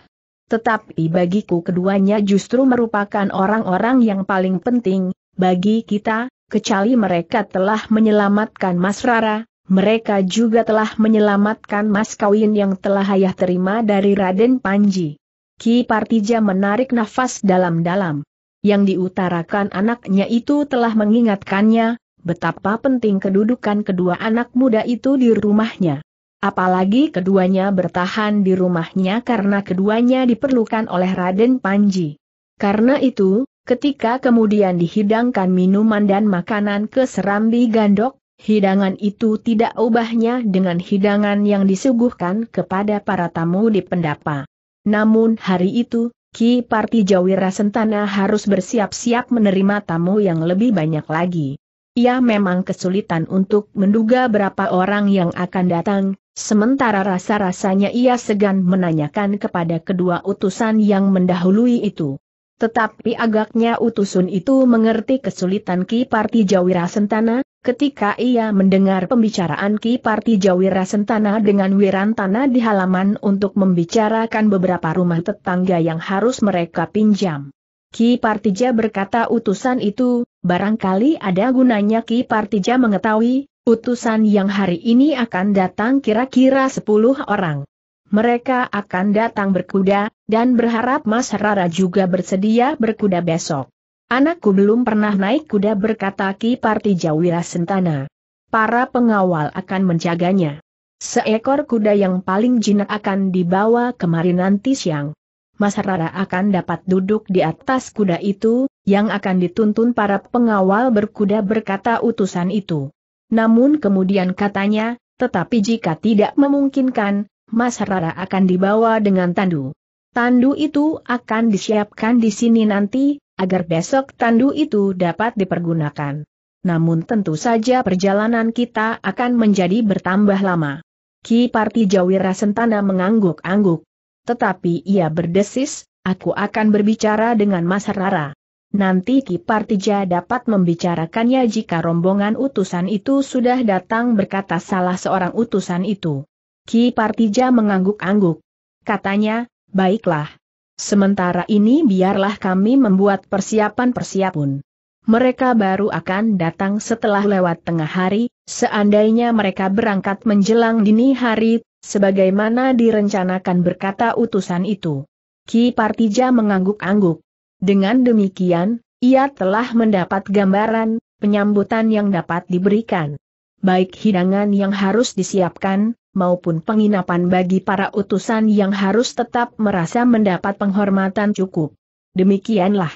Tetapi bagiku keduanya justru merupakan orang-orang yang paling penting, bagi kita, kecuali mereka telah menyelamatkan Mas Rara, mereka juga telah menyelamatkan mas kawin yang telah ayah terima dari Raden Panji. Ki Partija menarik nafas dalam-dalam. Yang diutarakan anaknya itu telah mengingatkannya, betapa penting kedudukan kedua anak muda itu di rumahnya. Apalagi keduanya bertahan di rumahnya karena keduanya diperlukan oleh Raden Panji. Karena itu, ketika kemudian dihidangkan minuman dan makanan ke Serambi Gandok, Hidangan itu tidak ubahnya dengan hidangan yang disuguhkan kepada para tamu di pendapa. Namun hari itu, Ki Parti Jawira Sentana harus bersiap-siap menerima tamu yang lebih banyak lagi. Ia memang kesulitan untuk menduga berapa orang yang akan datang, sementara rasa-rasanya ia segan menanyakan kepada kedua utusan yang mendahului itu. Tetapi agaknya utusan itu mengerti kesulitan Ki Parti Jawira Sentana, Ketika ia mendengar pembicaraan Ki Parti Jawira Sentana dengan Wirantana di halaman untuk membicarakan beberapa rumah tetangga yang harus mereka pinjam. Ki Partija berkata utusan itu, barangkali ada gunanya Ki Partija mengetahui, utusan yang hari ini akan datang kira-kira 10 orang. Mereka akan datang berkuda, dan berharap Mas Rara juga bersedia berkuda besok. Anakku belum pernah naik kuda berkata Ki Parti Jawira Sentana. Para pengawal akan menjaganya. Seekor kuda yang paling jinak akan dibawa kemari nanti siang. Mas Rara akan dapat duduk di atas kuda itu, yang akan dituntun para pengawal berkuda berkata utusan itu. Namun kemudian katanya, tetapi jika tidak memungkinkan, Mas Rara akan dibawa dengan tandu. Tandu itu akan disiapkan di sini nanti, agar besok tandu itu dapat dipergunakan. Namun tentu saja perjalanan kita akan menjadi bertambah lama. Ki Parti Jawira Sentana mengangguk-angguk. Tetapi ia berdesis, aku akan berbicara dengan Mas Rara. Nanti Ki Partija dapat membicarakannya jika rombongan utusan itu sudah datang berkata salah seorang utusan itu. Ki Partija mengangguk-angguk. Katanya, baiklah. Sementara ini biarlah kami membuat persiapan persiapan. Mereka baru akan datang setelah lewat tengah hari, seandainya mereka berangkat menjelang dini hari, sebagaimana direncanakan berkata utusan itu. Ki Partija mengangguk-angguk. Dengan demikian, ia telah mendapat gambaran, penyambutan yang dapat diberikan. Baik hidangan yang harus disiapkan, maupun penginapan bagi para utusan yang harus tetap merasa mendapat penghormatan cukup. Demikianlah.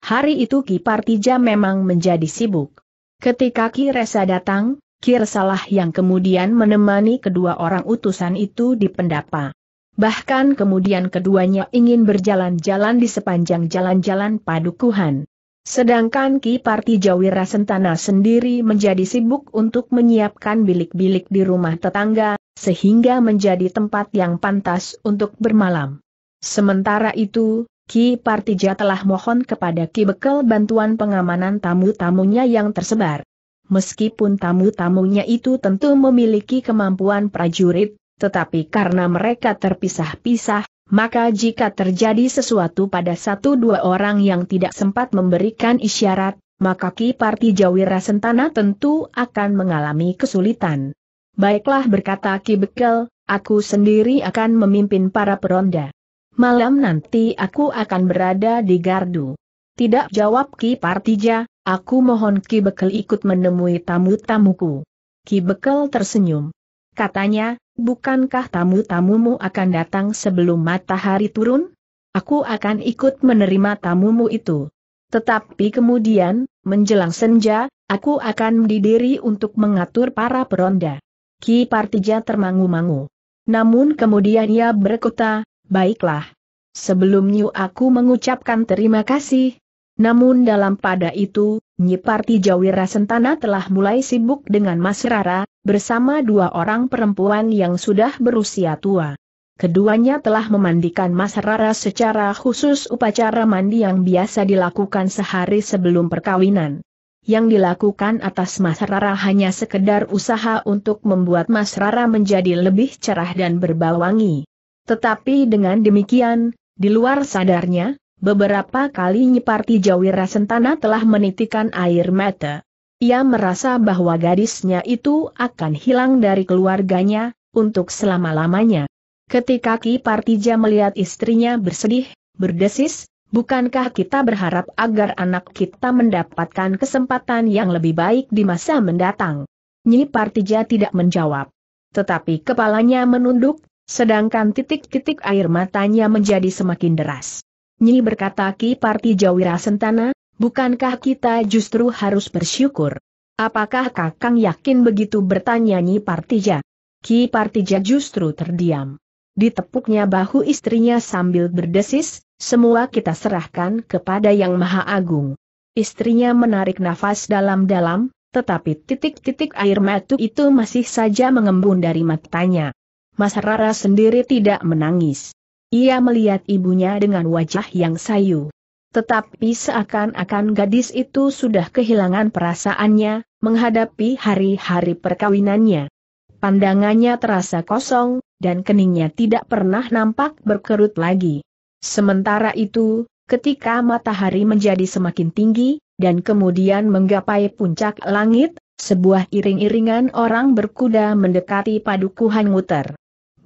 Hari itu Ki Partija memang menjadi sibuk. Ketika Ki Resa datang, Ki Resalah yang kemudian menemani kedua orang utusan itu di pendapa. Bahkan kemudian keduanya ingin berjalan-jalan di sepanjang jalan-jalan padukuhan. Sedangkan Ki Partija Wirasentana sendiri menjadi sibuk untuk menyiapkan bilik-bilik di rumah tetangga, sehingga menjadi tempat yang pantas untuk bermalam. Sementara itu, Ki Partija telah mohon kepada Ki Bekel bantuan pengamanan tamu-tamunya yang tersebar. Meskipun tamu-tamunya itu tentu memiliki kemampuan prajurit, tetapi karena mereka terpisah-pisah, maka jika terjadi sesuatu pada satu dua orang yang tidak sempat memberikan isyarat, maka Ki Partija Wirasentana tentu akan mengalami kesulitan. Baiklah berkata Ki Bekel, aku sendiri akan memimpin para peronda. Malam nanti aku akan berada di gardu. Tidak jawab Ki Partija, aku mohon Ki Bekel ikut menemui tamu-tamuku. Ki Bekel tersenyum. Katanya, bukankah tamu-tamumu akan datang sebelum matahari turun? Aku akan ikut menerima tamumu itu. Tetapi kemudian, menjelang senja, aku akan didiri untuk mengatur para peronda. Ki Partija termangu-mangu. Namun kemudian ia berkata, baiklah. Sebelumnya aku mengucapkan terima kasih. Namun dalam pada itu, Nyi Partija Wirasentana telah mulai sibuk dengan Mas Rara, bersama dua orang perempuan yang sudah berusia tua. Keduanya telah memandikan Mas Rara secara khusus upacara mandi yang biasa dilakukan sehari sebelum perkawinan yang dilakukan atas Mas Rara hanya sekedar usaha untuk membuat Mas Rara menjadi lebih cerah dan berbawangi. Tetapi dengan demikian, di luar sadarnya, beberapa kali Nyiparti Jawira Sentana telah menitikan air mata. Ia merasa bahwa gadisnya itu akan hilang dari keluarganya, untuk selama-lamanya. Ketika Ki Partija melihat istrinya bersedih, berdesis, Bukankah kita berharap agar anak kita mendapatkan kesempatan yang lebih baik di masa mendatang? Nyi Partija tidak menjawab. Tetapi kepalanya menunduk, sedangkan titik-titik air matanya menjadi semakin deras. Nyi berkata Ki Partija Wirasentana, bukankah kita justru harus bersyukur? Apakah Kakang yakin begitu bertanya Nyi Partija? Ki Partija justru terdiam. Ditepuknya bahu istrinya sambil berdesis, semua kita serahkan kepada Yang Maha Agung. Istrinya menarik nafas dalam-dalam, tetapi titik-titik air mata itu masih saja mengembun dari matanya. Mas Rara sendiri tidak menangis. Ia melihat ibunya dengan wajah yang sayu. Tetapi seakan-akan gadis itu sudah kehilangan perasaannya, menghadapi hari-hari perkawinannya. Pandangannya terasa kosong, dan keningnya tidak pernah nampak berkerut lagi. Sementara itu, ketika matahari menjadi semakin tinggi, dan kemudian menggapai puncak langit, sebuah iring-iringan orang berkuda mendekati padukuhan muter.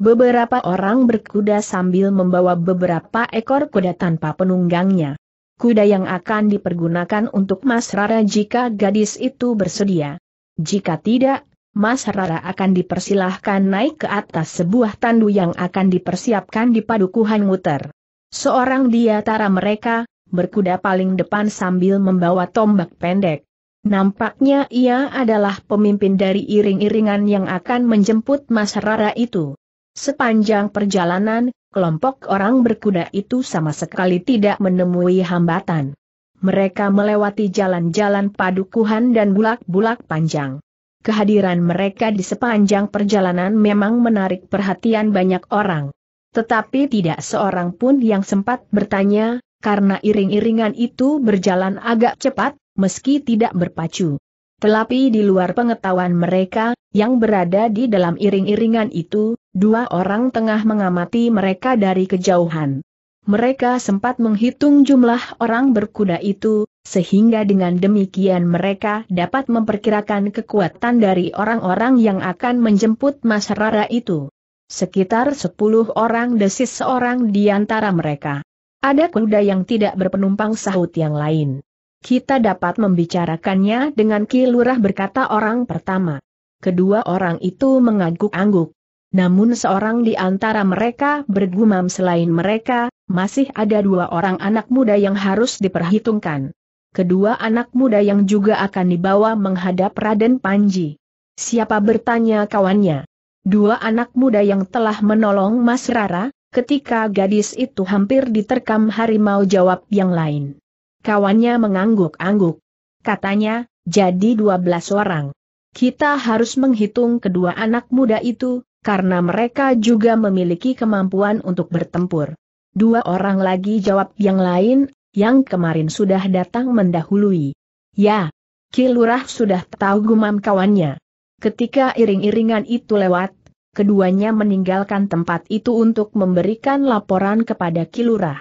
Beberapa orang berkuda sambil membawa beberapa ekor kuda tanpa penunggangnya. Kuda yang akan dipergunakan untuk Mas Rara jika gadis itu bersedia. Jika tidak, Mas Rara akan dipersilahkan naik ke atas sebuah tandu yang akan dipersiapkan di padukuhan muter. Seorang di antara mereka, berkuda paling depan sambil membawa tombak pendek. Nampaknya ia adalah pemimpin dari iring-iringan yang akan menjemput Mas Rara itu. Sepanjang perjalanan, kelompok orang berkuda itu sama sekali tidak menemui hambatan. Mereka melewati jalan-jalan padukuhan dan bulak-bulak panjang. Kehadiran mereka di sepanjang perjalanan memang menarik perhatian banyak orang. Tetapi tidak seorang pun yang sempat bertanya, karena iring-iringan itu berjalan agak cepat, meski tidak berpacu. Tetapi di luar pengetahuan mereka, yang berada di dalam iring-iringan itu, dua orang tengah mengamati mereka dari kejauhan. Mereka sempat menghitung jumlah orang berkuda itu, sehingga dengan demikian mereka dapat memperkirakan kekuatan dari orang-orang yang akan menjemput Mas Rara itu. Sekitar sepuluh orang desis seorang di antara mereka. Ada kuda yang tidak berpenumpang sahut yang lain. Kita dapat membicarakannya dengan kilurah berkata orang pertama. Kedua orang itu mengangguk-angguk. Namun seorang di antara mereka bergumam selain mereka, masih ada dua orang anak muda yang harus diperhitungkan. Kedua anak muda yang juga akan dibawa menghadap Raden Panji. Siapa bertanya kawannya? Dua anak muda yang telah menolong Mas Rara, ketika gadis itu hampir diterkam harimau jawab yang lain. Kawannya mengangguk-angguk. Katanya, jadi dua belas orang. Kita harus menghitung kedua anak muda itu, karena mereka juga memiliki kemampuan untuk bertempur. Dua orang lagi jawab yang lain, yang kemarin sudah datang mendahului. Ya, Kilurah sudah tahu gumam kawannya. Ketika iring-iringan itu lewat, keduanya meninggalkan tempat itu untuk memberikan laporan kepada Kilurah.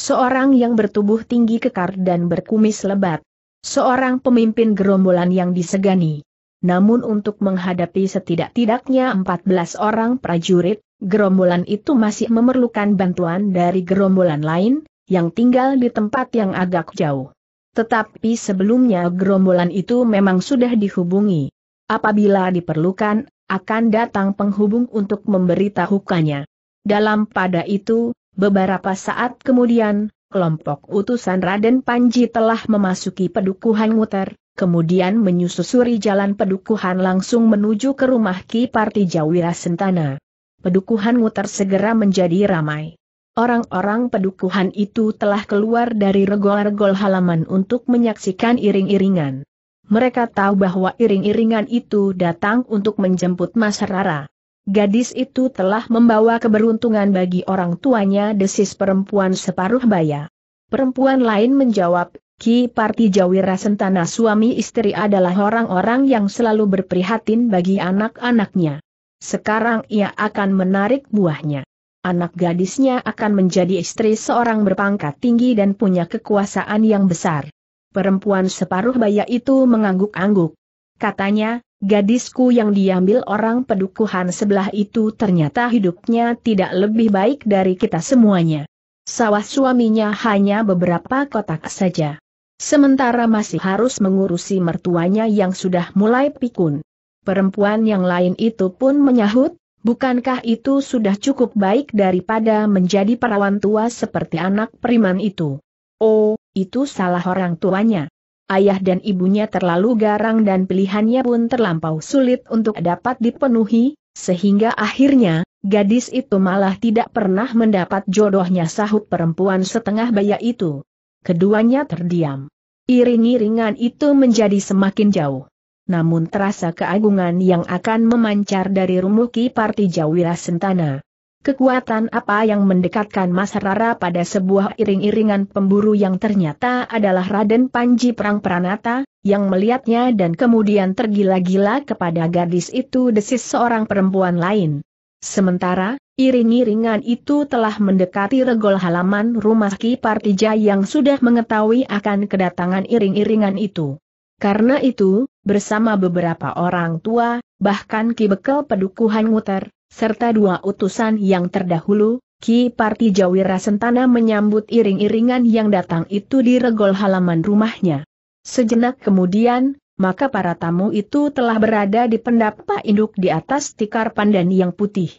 Seorang yang bertubuh tinggi kekar dan berkumis lebat. Seorang pemimpin gerombolan yang disegani. Namun untuk menghadapi setidak-tidaknya 14 orang prajurit, gerombolan itu masih memerlukan bantuan dari gerombolan lain, yang tinggal di tempat yang agak jauh. Tetapi sebelumnya gerombolan itu memang sudah dihubungi. Apabila diperlukan, akan datang penghubung untuk memberitahukannya. Dalam pada itu, beberapa saat kemudian, kelompok utusan Raden Panji telah memasuki pedukuhan muter, kemudian menyusuri jalan pedukuhan langsung menuju ke rumah Ki Partijawira Sentana. Pedukuhan muter segera menjadi ramai. Orang-orang pedukuhan itu telah keluar dari regol-regol halaman untuk menyaksikan iring-iringan. Mereka tahu bahwa iring-iringan itu datang untuk menjemput Mas Rara. Gadis itu telah membawa keberuntungan bagi orang tuanya desis perempuan separuh baya. Perempuan lain menjawab, Ki Parti Jawira Sentana suami istri adalah orang-orang yang selalu berprihatin bagi anak-anaknya. Sekarang ia akan menarik buahnya. Anak gadisnya akan menjadi istri seorang berpangkat tinggi dan punya kekuasaan yang besar. Perempuan separuh baya itu mengangguk-angguk. Katanya, gadisku yang diambil orang pedukuhan sebelah itu ternyata hidupnya tidak lebih baik dari kita semuanya. Sawah suaminya hanya beberapa kotak saja. Sementara masih harus mengurusi mertuanya yang sudah mulai pikun. Perempuan yang lain itu pun menyahut, bukankah itu sudah cukup baik daripada menjadi perawan tua seperti anak periman itu? Oh, itu salah orang tuanya. Ayah dan ibunya terlalu garang dan pilihannya pun terlampau sulit untuk dapat dipenuhi, sehingga akhirnya, gadis itu malah tidak pernah mendapat jodohnya sahut perempuan setengah baya itu. Keduanya terdiam. Iring-iringan itu menjadi semakin jauh. Namun terasa keagungan yang akan memancar dari rumuki Ki Parti Jawira Sentana kekuatan apa yang mendekatkan Mas Rara pada sebuah iring-iringan pemburu yang ternyata adalah Raden Panji Perang Pranata, yang melihatnya dan kemudian tergila-gila kepada gadis itu desis seorang perempuan lain. Sementara, iring-iringan itu telah mendekati regol halaman rumah Ki Partija yang sudah mengetahui akan kedatangan iring-iringan itu. Karena itu, bersama beberapa orang tua, bahkan Ki Bekel Pedukuhan Muter, serta dua utusan yang terdahulu, Ki Parti Jawira Sentana menyambut iring-iringan yang datang itu di regol halaman rumahnya. Sejenak kemudian, maka para tamu itu telah berada di pendapa induk di atas tikar pandan yang putih.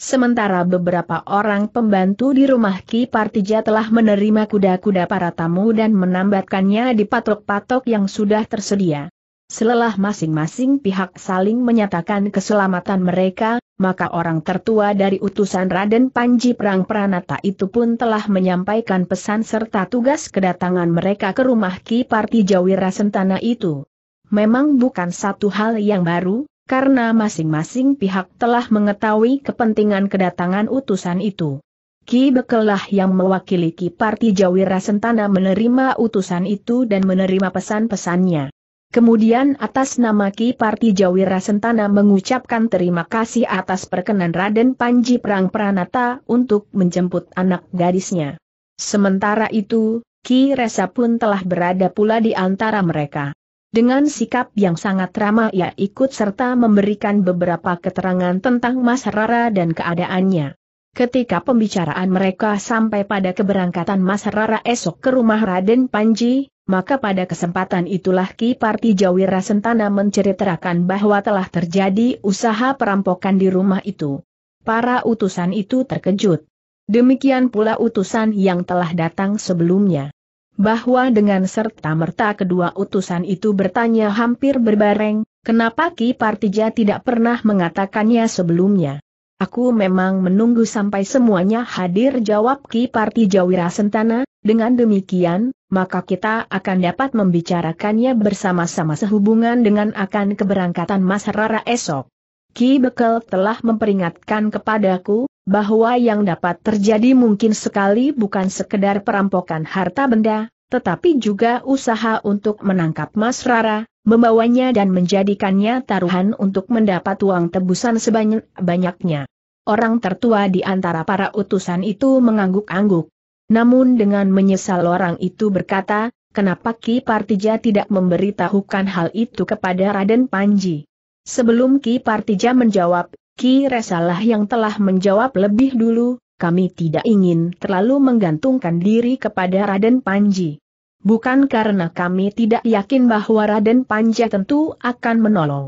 Sementara beberapa orang pembantu di rumah Ki Partija telah menerima kuda-kuda para tamu dan menambatkannya di patok-patok yang sudah tersedia. Selelah masing-masing pihak saling menyatakan keselamatan mereka, maka orang tertua dari utusan Raden Panji Perang Pranata itu pun telah menyampaikan pesan serta tugas kedatangan mereka ke rumah Ki Parti Jawira Sentana itu. Memang bukan satu hal yang baru, karena masing-masing pihak telah mengetahui kepentingan kedatangan utusan itu. Ki Bekelah yang mewakili Ki Parti Jawira Sentana menerima utusan itu dan menerima pesan-pesannya. Kemudian atas nama Ki Parti Jawira Sentana mengucapkan terima kasih atas perkenan Raden Panji Perang Pranata untuk menjemput anak gadisnya. Sementara itu, Ki Resa pun telah berada pula di antara mereka. Dengan sikap yang sangat ramah ia ikut serta memberikan beberapa keterangan tentang Mas Rara dan keadaannya. Ketika pembicaraan mereka sampai pada keberangkatan Mas Rara esok ke rumah Raden Panji, maka pada kesempatan itulah Ki Parti Jawira Sentana menceritakan bahwa telah terjadi usaha perampokan di rumah itu. Para utusan itu terkejut. Demikian pula utusan yang telah datang sebelumnya. Bahwa dengan serta-merta kedua utusan itu bertanya hampir berbareng, kenapa Ki Partija tidak pernah mengatakannya sebelumnya. Aku memang menunggu sampai semuanya hadir jawab Ki Parti Jawira Sentana, dengan demikian, maka kita akan dapat membicarakannya bersama-sama sehubungan dengan akan keberangkatan Mas Rara esok. Ki Bekel telah memperingatkan kepadaku, bahwa yang dapat terjadi mungkin sekali bukan sekedar perampokan harta benda, tetapi juga usaha untuk menangkap Mas Rara, membawanya dan menjadikannya taruhan untuk mendapat uang tebusan sebanyak-banyaknya. Orang tertua di antara para utusan itu mengangguk-angguk. Namun dengan menyesal orang itu berkata, kenapa Ki Partija tidak memberitahukan hal itu kepada Raden Panji. Sebelum Ki Partija menjawab, Ki Resalah yang telah menjawab lebih dulu, kami tidak ingin terlalu menggantungkan diri kepada Raden Panji bukan karena kami tidak yakin bahwa Raden Panja tentu akan menolong.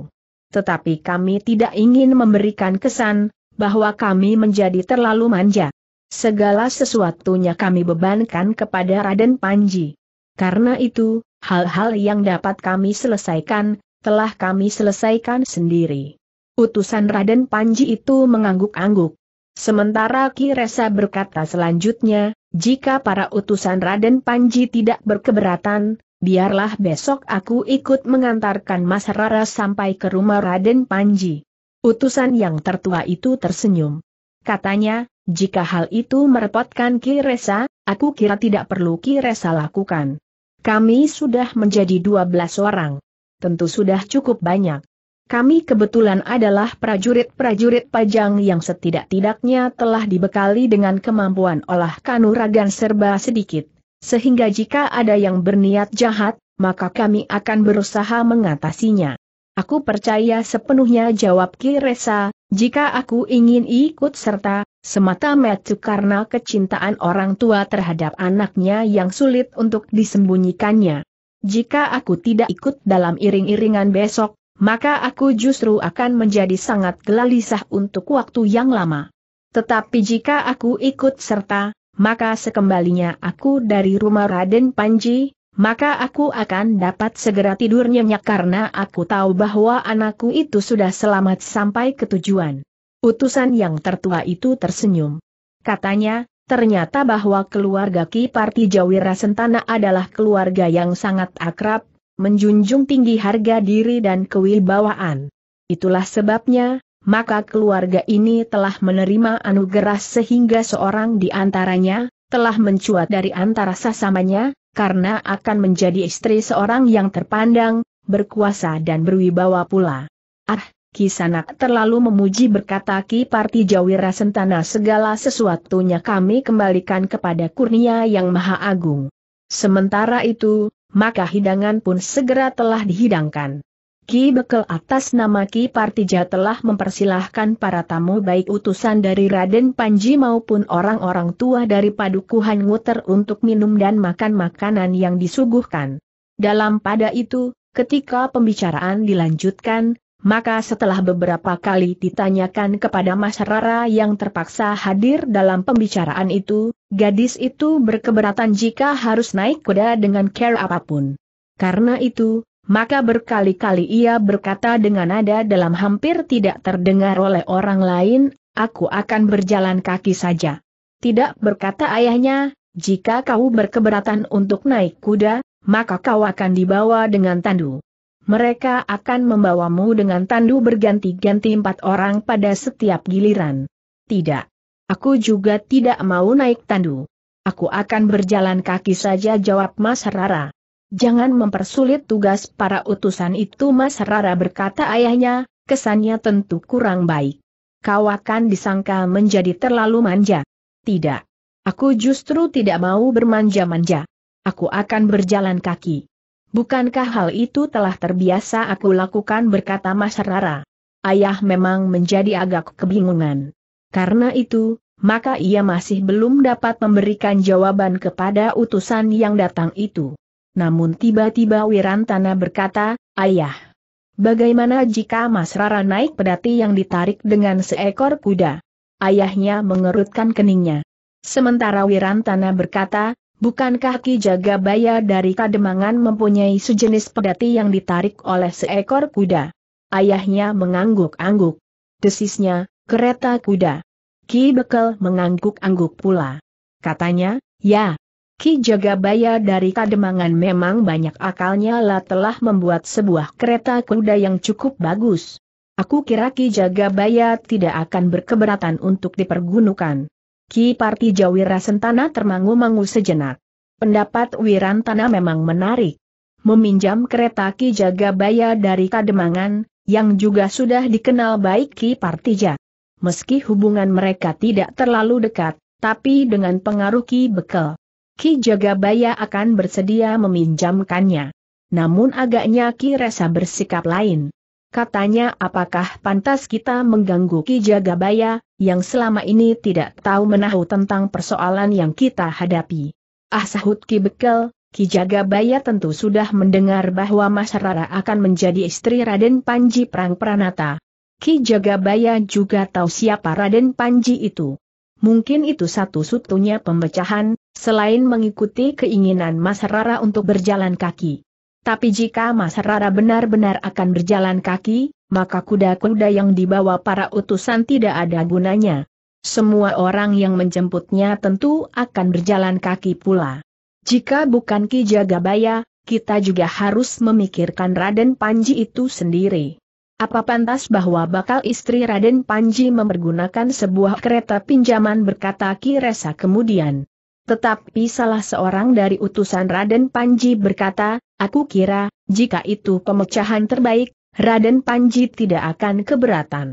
Tetapi kami tidak ingin memberikan kesan bahwa kami menjadi terlalu manja. Segala sesuatunya kami bebankan kepada Raden Panji. Karena itu, hal-hal yang dapat kami selesaikan, telah kami selesaikan sendiri. Utusan Raden Panji itu mengangguk-angguk. Sementara Ki Resa berkata selanjutnya, jika para utusan Raden Panji tidak berkeberatan, biarlah besok aku ikut mengantarkan Mas Rara sampai ke rumah Raden Panji. Utusan yang tertua itu tersenyum. Katanya, jika hal itu merepotkan Ki Resa, aku kira tidak perlu Ki Resa lakukan. Kami sudah menjadi dua belas orang. Tentu sudah cukup banyak. Kami kebetulan adalah prajurit-prajurit pajang yang setidak-tidaknya telah dibekali dengan kemampuan olah kanuragan serba sedikit, sehingga jika ada yang berniat jahat, maka kami akan berusaha mengatasinya. Aku percaya sepenuhnya jawab Kiresa, jika aku ingin ikut serta, semata-mata karena kecintaan orang tua terhadap anaknya yang sulit untuk disembunyikannya. Jika aku tidak ikut dalam iring-iringan besok, maka aku justru akan menjadi sangat gelisah untuk waktu yang lama. Tetapi jika aku ikut serta, maka sekembalinya aku dari rumah Raden Panji, maka aku akan dapat segera tidur nyenyak karena aku tahu bahwa anakku itu sudah selamat sampai ke tujuan. Utusan yang tertua itu tersenyum. Katanya, ternyata bahwa keluarga Ki Parti Jawira Sentana adalah keluarga yang sangat akrab, menjunjung tinggi harga diri dan kewibawaan. Itulah sebabnya, maka keluarga ini telah menerima anugerah sehingga seorang di antaranya, telah mencuat dari antara sesamanya, karena akan menjadi istri seorang yang terpandang, berkuasa dan berwibawa pula. Ah, Kisanak terlalu memuji berkata Ki Parti Jawira Sentana segala sesuatunya kami kembalikan kepada kurnia yang maha agung. Sementara itu, maka hidangan pun segera telah dihidangkan. Ki Bekel atas nama Ki Partija telah mempersilahkan para tamu baik utusan dari Raden Panji maupun orang-orang tua dari Padukuhan Nguter untuk minum dan makan makanan yang disuguhkan. Dalam pada itu, ketika pembicaraan dilanjutkan, maka setelah beberapa kali ditanyakan kepada Mas Rara yang terpaksa hadir dalam pembicaraan itu, gadis itu berkeberatan jika harus naik kuda dengan care apapun. Karena itu, maka berkali-kali ia berkata dengan nada dalam hampir tidak terdengar oleh orang lain, aku akan berjalan kaki saja. Tidak berkata ayahnya, jika kau berkeberatan untuk naik kuda, maka kau akan dibawa dengan tandu. Mereka akan membawamu dengan tandu berganti-ganti empat orang pada setiap giliran. Tidak. Aku juga tidak mau naik tandu. Aku akan berjalan kaki saja jawab Mas Rara. Jangan mempersulit tugas para utusan itu Mas Rara berkata ayahnya, kesannya tentu kurang baik. Kau akan disangka menjadi terlalu manja. Tidak. Aku justru tidak mau bermanja-manja. Aku akan berjalan kaki. Bukankah hal itu telah terbiasa aku lakukan berkata Mas Rara? Ayah memang menjadi agak kebingungan. Karena itu, maka ia masih belum dapat memberikan jawaban kepada utusan yang datang itu. Namun tiba-tiba Wirantana berkata, Ayah, Bagaimana jika Mas Rara naik pedati yang ditarik dengan seekor kuda? Ayahnya mengerutkan keningnya. Sementara Wirantana berkata, Bukankah Ki Jagabaya dari Kademangan mempunyai sejenis pedati yang ditarik oleh seekor kuda? Ayahnya mengangguk-angguk. Desisnya, kereta kuda. Ki Bekel mengangguk-angguk pula. Katanya, ya. Ki Jagabaya dari Kademangan memang banyak akalnya lah telah membuat sebuah kereta kuda yang cukup bagus. Aku kira Ki Jagabaya tidak akan berkeberatan untuk dipergunakan. Ki Parti Jawira Sentana termangu-mangu sejenak. Pendapat Wirantana memang menarik. Meminjam kereta Ki Jagabaya dari Kademangan, yang juga sudah dikenal baik Ki Partija. Meski hubungan mereka tidak terlalu dekat, tapi dengan pengaruh Ki Bekel, Ki Jagabaya akan bersedia meminjamkannya. Namun agaknya Ki Resa bersikap lain. Katanya apakah pantas kita mengganggu Ki Jagabaya, yang selama ini tidak tahu menahu tentang persoalan yang kita hadapi. Ah sahut Ki Bekel, Ki Jagabaya tentu sudah mendengar bahwa Mas Rara akan menjadi istri Raden Panji Prang Pranata. Ki Jagabaya juga tahu siapa Raden Panji itu. Mungkin itu satu-satunya pembecahan selain mengikuti keinginan Mas Rara untuk berjalan kaki. Tapi jika Mas Rara benar-benar akan berjalan kaki, maka kuda-kuda yang dibawa para utusan tidak ada gunanya. Semua orang yang menjemputnya tentu akan berjalan kaki pula. Jika bukan Ki Jagabaya, kita juga harus memikirkan Raden Panji itu sendiri. Apa pantas bahwa bakal istri Raden Panji mempergunakan sebuah kereta pinjaman berkata Ki Resa kemudian. Tetapi salah seorang dari utusan Raden Panji berkata, Aku kira, jika itu pemecahan terbaik, Raden Panji tidak akan keberatan.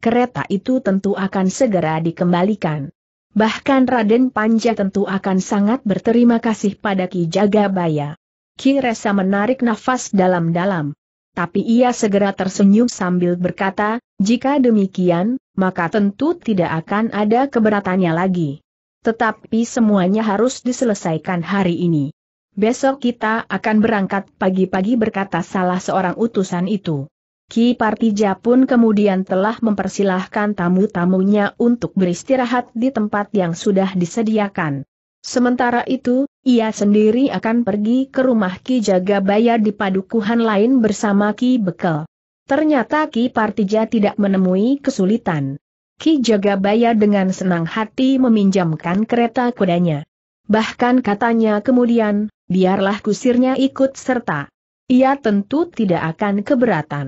Kereta itu tentu akan segera dikembalikan. Bahkan Raden Panja tentu akan sangat berterima kasih pada Ki Jagabaya. Ki Resa menarik nafas dalam-dalam. Tapi ia segera tersenyum sambil berkata, jika demikian, maka tentu tidak akan ada keberatannya lagi. Tetapi semuanya harus diselesaikan hari ini. Besok kita akan berangkat pagi-pagi berkata salah seorang utusan itu. Ki Partija pun kemudian telah mempersilahkan tamu-tamunya untuk beristirahat di tempat yang sudah disediakan. Sementara itu, ia sendiri akan pergi ke rumah Ki Jagabaya di padukuhan lain bersama Ki Bekel. Ternyata Ki Partija tidak menemui kesulitan. Ki Jagabaya dengan senang hati meminjamkan kereta kudanya. Bahkan katanya kemudian, biarlah kusirnya ikut serta. Ia tentu tidak akan keberatan.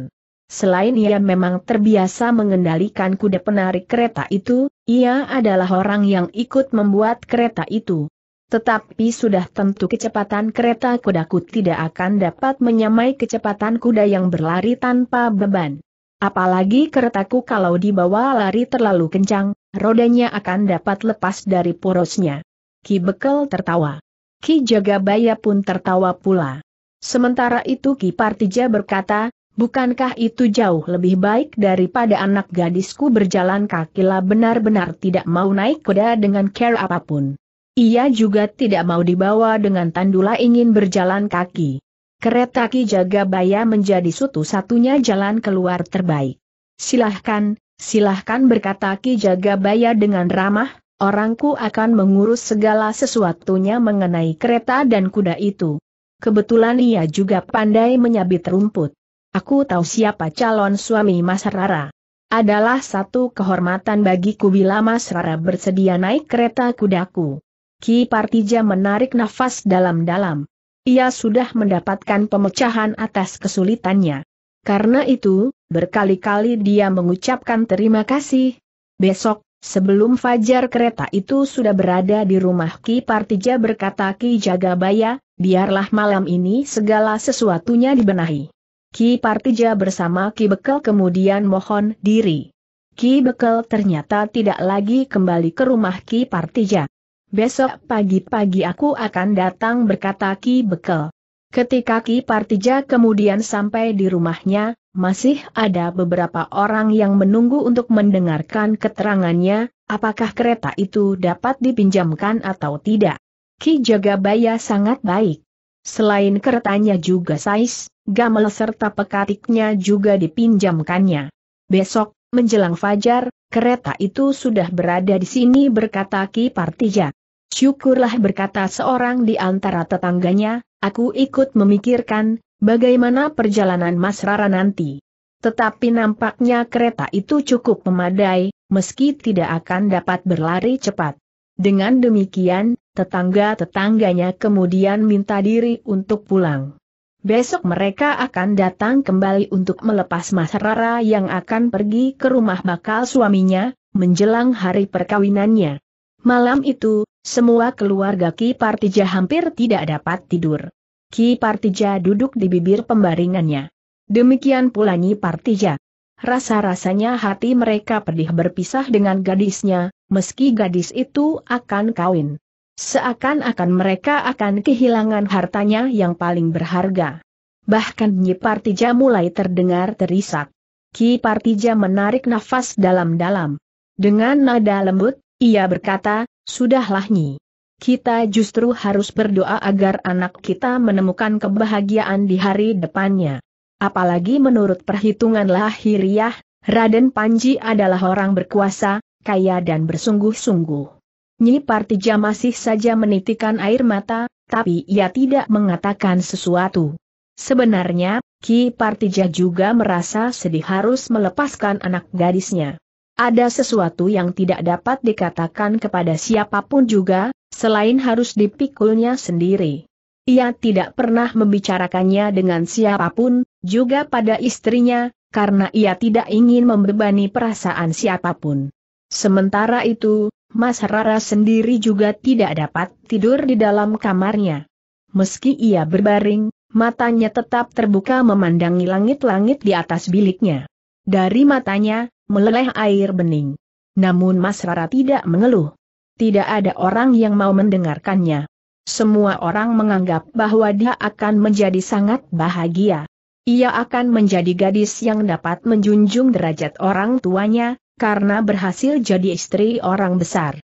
Selain ia memang terbiasa mengendalikan kuda penarik kereta itu, ia adalah orang yang ikut membuat kereta itu. Tetapi sudah tentu kecepatan kereta kudaku tidak akan dapat menyamai kecepatan kuda yang berlari tanpa beban. Apalagi keretaku kalau dibawa lari terlalu kencang, rodanya akan dapat lepas dari porosnya. Ki Bekel tertawa. Ki Jagabaya pun tertawa pula. Sementara itu Ki Partija berkata, bukankah itu jauh lebih baik daripada anak gadisku berjalan kakilah benar-benar tidak mau naik kuda dengan care apapun. Ia juga tidak mau dibawa dengan tandula ingin berjalan kaki. Kereta Ki Jagabaya menjadi satu-satunya jalan keluar terbaik. Silahkan, silahkan berkata Ki Jagabaya dengan ramah, orangku akan mengurus segala sesuatunya mengenai kereta dan kuda itu. Kebetulan ia juga pandai menyabit rumput. Aku tahu siapa calon suami Mas Rara. Adalah satu kehormatan bagiku bila Mas Rara bersedia naik kereta kudaku. Ki Partija menarik nafas dalam-dalam. Ia sudah mendapatkan pemecahan atas kesulitannya. Karena itu, berkali-kali dia mengucapkan terima kasih. Besok, Sebelum fajar kereta itu sudah berada di rumah Ki Partija berkata Ki Jagabaya, biarlah malam ini segala sesuatunya dibenahi. Ki Partija bersama Ki Bekel kemudian mohon diri. Ki Bekel ternyata tidak lagi kembali ke rumah Ki Partija. Besok pagi-pagi aku akan datang berkata Ki Bekel. Ketika Ki Partija kemudian sampai di rumahnya, masih ada beberapa orang yang menunggu untuk mendengarkan keterangannya, apakah kereta itu dapat dipinjamkan atau tidak. Ki Jagabaya sangat baik. Selain keretanya juga sais, gamel serta pekatiknya juga dipinjamkannya. Besok, menjelang fajar, kereta itu sudah berada di sini berkata Ki Partija. Syukurlah berkata seorang di antara tetangganya, aku ikut memikirkan, Bagaimana perjalanan Mas Rara nanti? Tetapi nampaknya kereta itu cukup memadai, meski tidak akan dapat berlari cepat. Dengan demikian, tetangga-tetangganya kemudian minta diri untuk pulang. Besok mereka akan datang kembali untuk melepas Mas Rara yang akan pergi ke rumah bakal suaminya, menjelang hari perkawinannya. Malam itu, semua keluarga Ki Partija hampir tidak dapat tidur. Ki Partija duduk di bibir pembaringannya. Demikian pula Nyi Partija. Rasa-rasanya hati mereka pedih berpisah dengan gadisnya, meski gadis itu akan kawin. Seakan-akan mereka akan kehilangan hartanya yang paling berharga. Bahkan Nyi Partija mulai terdengar terisak. Ki Partija menarik nafas dalam-dalam. Dengan nada lembut, ia berkata, Sudahlah Nyi kita justru harus berdoa agar anak kita menemukan kebahagiaan di hari depannya. Apalagi menurut perhitungan lahiriah, Raden Panji adalah orang berkuasa, kaya dan bersungguh-sungguh. Nyi Partija masih saja menitikan air mata, tapi ia tidak mengatakan sesuatu. Sebenarnya, Ki Partija juga merasa sedih harus melepaskan anak gadisnya. Ada sesuatu yang tidak dapat dikatakan kepada siapapun juga, selain harus dipikulnya sendiri. Ia tidak pernah membicarakannya dengan siapapun, juga pada istrinya, karena ia tidak ingin membebani perasaan siapapun. Sementara itu, Mas Rara sendiri juga tidak dapat tidur di dalam kamarnya. Meski ia berbaring, matanya tetap terbuka memandangi langit-langit di atas biliknya. Dari matanya, meleleh air bening. Namun Mas Rara tidak mengeluh tidak ada orang yang mau mendengarkannya. Semua orang menganggap bahwa dia akan menjadi sangat bahagia. Ia akan menjadi gadis yang dapat menjunjung derajat orang tuanya, karena berhasil jadi istri orang besar.